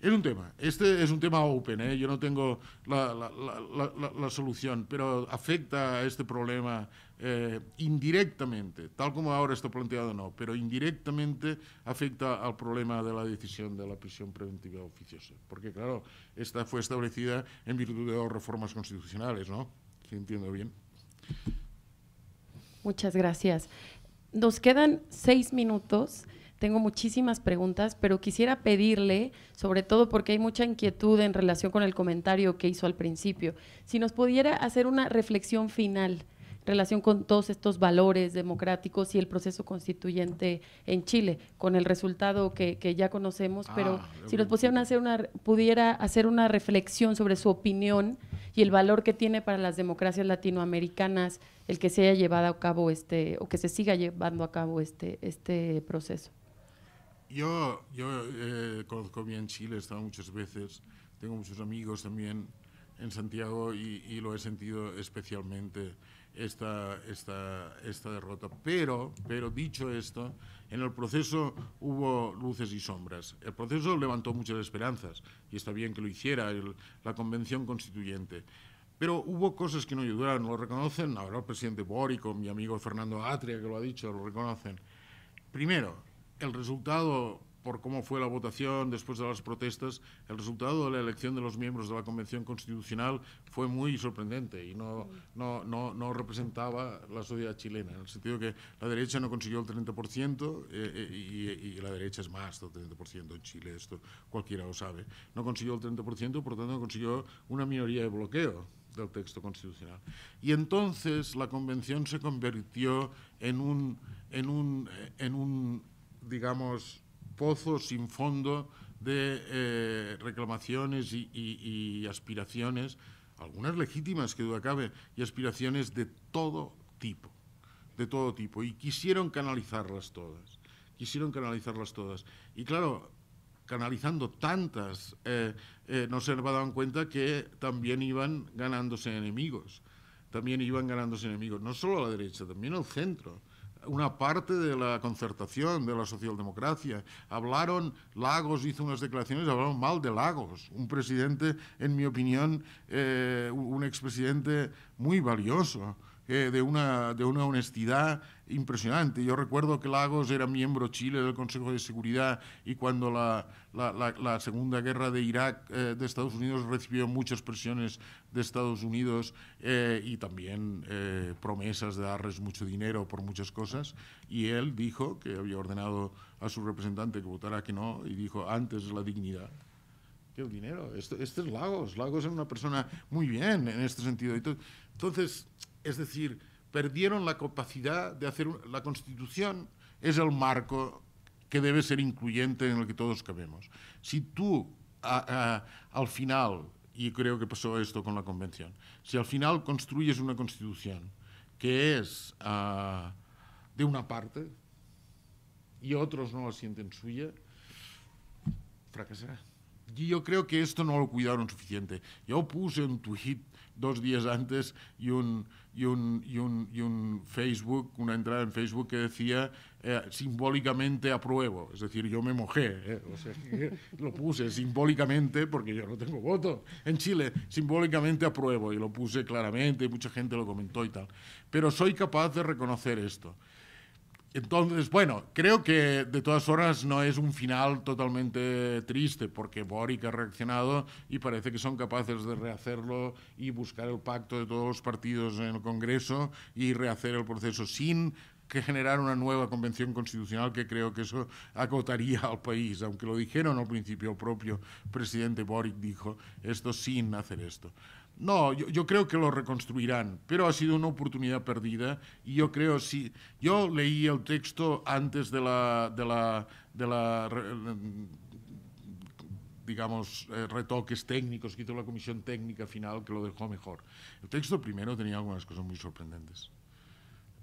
Es un tema. Este es un tema open, ¿eh? yo no tengo la, solución, pero afecta a este problema eh, indirectamente, tal como ahora está planteado no, pero indirectamente afecta al problema de la decisión de la prisión preventiva oficiosa. Porque claro, esta fue establecida en virtud de dos reformas constitucionales, ¿no? Si entiendo bien. Muchas gracias. Nos quedan seis minutos. Tengo muchísimas preguntas, pero quisiera pedirle, sobre todo porque hay mucha inquietud en relación con el comentario que hizo al principio, si nos pudiera hacer una reflexión final en relación con todos estos valores democráticos y el proceso constituyente en Chile, con el resultado que, ya conocemos, pero ah, si nos pusieran hacer una, pudiera hacer una reflexión sobre su opinión y el valor que tiene para las democracias latinoamericanas el que se haya llevado a cabo este o que se siga llevando a cabo este este proceso. Yo, eh, conozco bien Chile, he estado muchas veces, tengo muchos amigos también en Santiago y, lo he sentido especialmente esta, derrota. Pero, pero dicho esto, en el proceso hubo luces y sombras. El proceso levantó muchas esperanzas y está bien que lo hiciera la convención constituyente. Pero hubo cosas que no ayudaron, lo reconocen ahora el presidente Boric mi amigo Fernando Atria, que lo ha dicho, lo reconocen. Primero, el resultado, por cómo fue la votación después de las protestas, el resultado de la elección de los miembros de la Convención Constitucional fue muy sorprendente y no, no, representaba la sociedad chilena, en el sentido que la derecha no consiguió el 30% eh, eh, y, y, la derecha es más del 30% en Chile, esto cualquiera lo sabe. No consiguió el 30%, por lo tanto consiguió una minoría de bloqueo del texto constitucional. Y entonces la convención se convirtió en un, en un, eh, en un digamos, pozo sin fondo de eh, reclamaciones y, aspiraciones, algunas legítimas que duda cabe, y aspiraciones de todo tipo, de todo tipo, y quisieron canalizarlas todas, quisieron canalizarlas todas. Y claro, canalizando tantas, eh, eh, no se daban cuenta que también iban ganándose enemigos, también iban ganándose enemigos, no solo a la derecha, también al centro una parte de la concertación, de la socialdemocracia. Hablaron, Lagos hizo unas declaraciones, hablaron mal de Lagos, un presidente, en mi opinión, eh, un expresidente muy valioso de, una, de una honestidad impresionante. Yo recuerdo que Lagos era miembro Chile del Consejo de Seguridad y cuando la, Segunda Guerra de Irak eh, de Estados Unidos recibió muchas presiones de Estados Unidos eh, y también eh, promesas de darles mucho dinero por muchas cosas. Y él dijo que había ordenado a su representante que votara que no y dijo antes la dignidad que el dinero. Este, este es Lagos. Lagos es una persona muy bien en este sentido. Entonces, es decir, perdieron la capacidad de hacer... la Constitución es el marco que debe ser incluyente en el que todos cabemos. Si tú al final, y creo que pasó esto con la Convención, si al final construyes una Constitución que es de una parte y otros no la sienten suya, fracasará. Y yo creo que esto no lo cuidaron suficiente. Yo puse un tweet dos días antes y un, y un, Facebook, una entrada en Facebook que decía eh, simbólicamente apruebo. Es decir, yo me mojé, eh, eh, lo puse simbólicamente porque yo no tengo voto en Chile, simbólicamente apruebo y lo puse claramente, mucha gente lo comentó y tal. Pero soy capaz de reconocer esto. Entonces, bueno, creo que de todas formas no es un final totalmente triste, porque Boric ha reaccionado y parece que son capaces de rehacerlo y buscar el pacto de todos los partidos en el Congreso y rehacer el proceso sin que generar una nueva convención constitucional que creo que eso acotaría al país, aunque lo dijeron al principio el propio presidente Boric dijo esto sin hacer esto. No, yo, creo que lo reconstruirán, pero ha sido una oportunidad perdida y yo creo, si yo leí el texto antes de la, la, digamos, eh, retoques técnicos que hizo la comisión técnica final que lo dejó mejor. El texto primero tenía algunas cosas muy sorprendentes,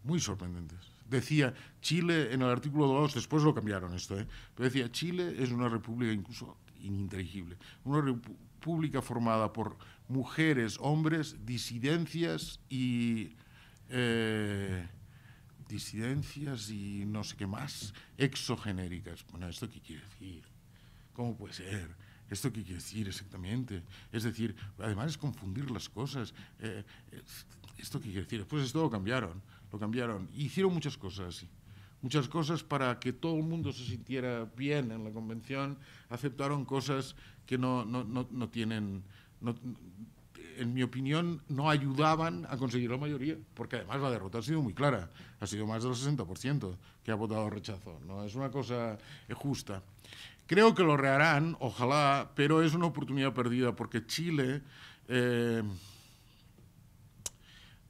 muy sorprendentes. Decía, Chile, en el artículo 2, después lo cambiaron esto, ¿eh?". pero decía, Chile es una república incluso ininteligible, una república pública formada por mujeres, hombres, disidencias y... Eh, disidencias y no sé qué más, exogenéricas. Bueno, ¿esto qué quiere decir? ¿Cómo puede ser? ¿Esto qué quiere decir exactamente? Es decir, además es confundir las cosas. Eh, eh, ¿Esto qué quiere decir? Pues esto lo cambiaron, lo cambiaron. Hicieron muchas cosas así muchas cosas para que todo el mundo se sintiera bien en la convención, aceptaron cosas que no, tienen, en mi opinión, no ayudaban a conseguir la mayoría, porque además la derrota ha sido muy clara, ha sido más del 60% que ha votado rechazo, no es una cosa eh, justa. Creo que lo reharán, ojalá, pero es una oportunidad perdida porque Chile... Eh,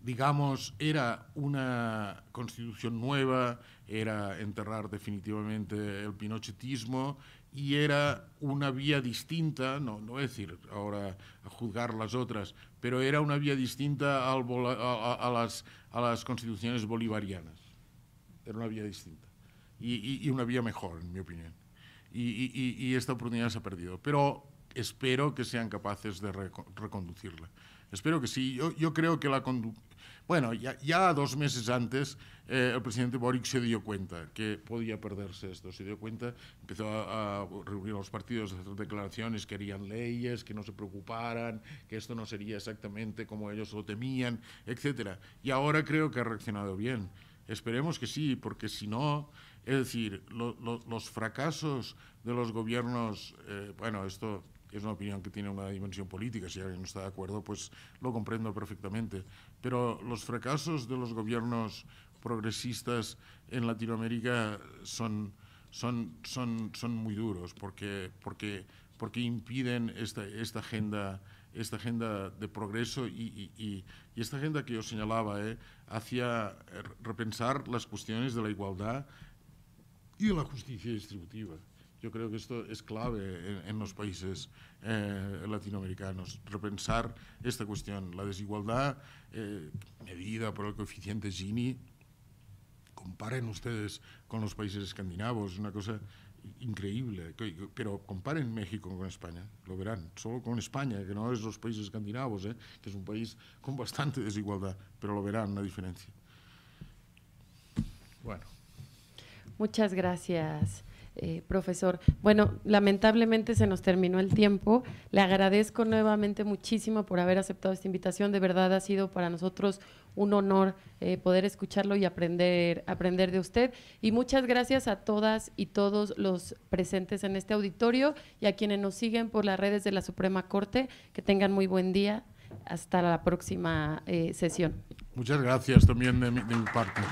digamos, era una constitución nueva, era enterrar definitivamente el pinochetismo y era una vía distinta, no, no voy a decir ahora a juzgar las otras, pero era una vía distinta a, las, constituciones bolivarianas. Era una vía distinta y, una vía mejor, en mi opinión. Y, y, esta oportunidad se ha perdido, pero espero que sean capaces de reconducirla. Espero que sí. Yo, yo creo que la, bueno, ya, dos meses antes eh, el presidente Boric se dio cuenta que podía perderse esto, se dio cuenta, empezó a, reunir a los partidos, a hacer declaraciones, que leyes, que no se preocuparan, que esto no sería exactamente como ellos lo temían, etc. Y ahora creo que ha reaccionado bien. Esperemos que sí, porque si no, es decir, los fracasos de los gobiernos, eh, bueno, esto es una opinión que tiene una dimensión política, si alguien no está de acuerdo, pues lo comprendo perfectamente, pero los fracasos de los gobiernos progresistas en Latinoamérica son, muy duros porque, impiden esta, esta, agenda, esta agenda de progreso y, esta agenda que yo señalaba eh, hacia eh, repensar las cuestiones de la igualdad y de la justicia distributiva. Yo creo que esto es clave en, los países eh, latinoamericanos, repensar esta cuestión. La desigualdad eh, medida por el coeficiente Gini, comparen ustedes con los países escandinavos, es una cosa increíble, pero comparen México con España, lo verán, solo con España, que no es los países escandinavos, eh, que es un país con bastante desigualdad, pero lo verán la diferencia. Bueno. Muchas gracias. Eh, profesor. Bueno, lamentablemente se nos terminó el tiempo. Le agradezco nuevamente muchísimo por haber aceptado esta invitación. De verdad ha sido para nosotros un honor eh, poder escucharlo y aprender, aprender de usted. Y muchas gracias a todas y todos los presentes en este auditorio y a quienes nos siguen por las redes de la Suprema Corte. Que tengan muy buen día. Hasta la próxima eh, sesión. Muchas gracias también de mi parte.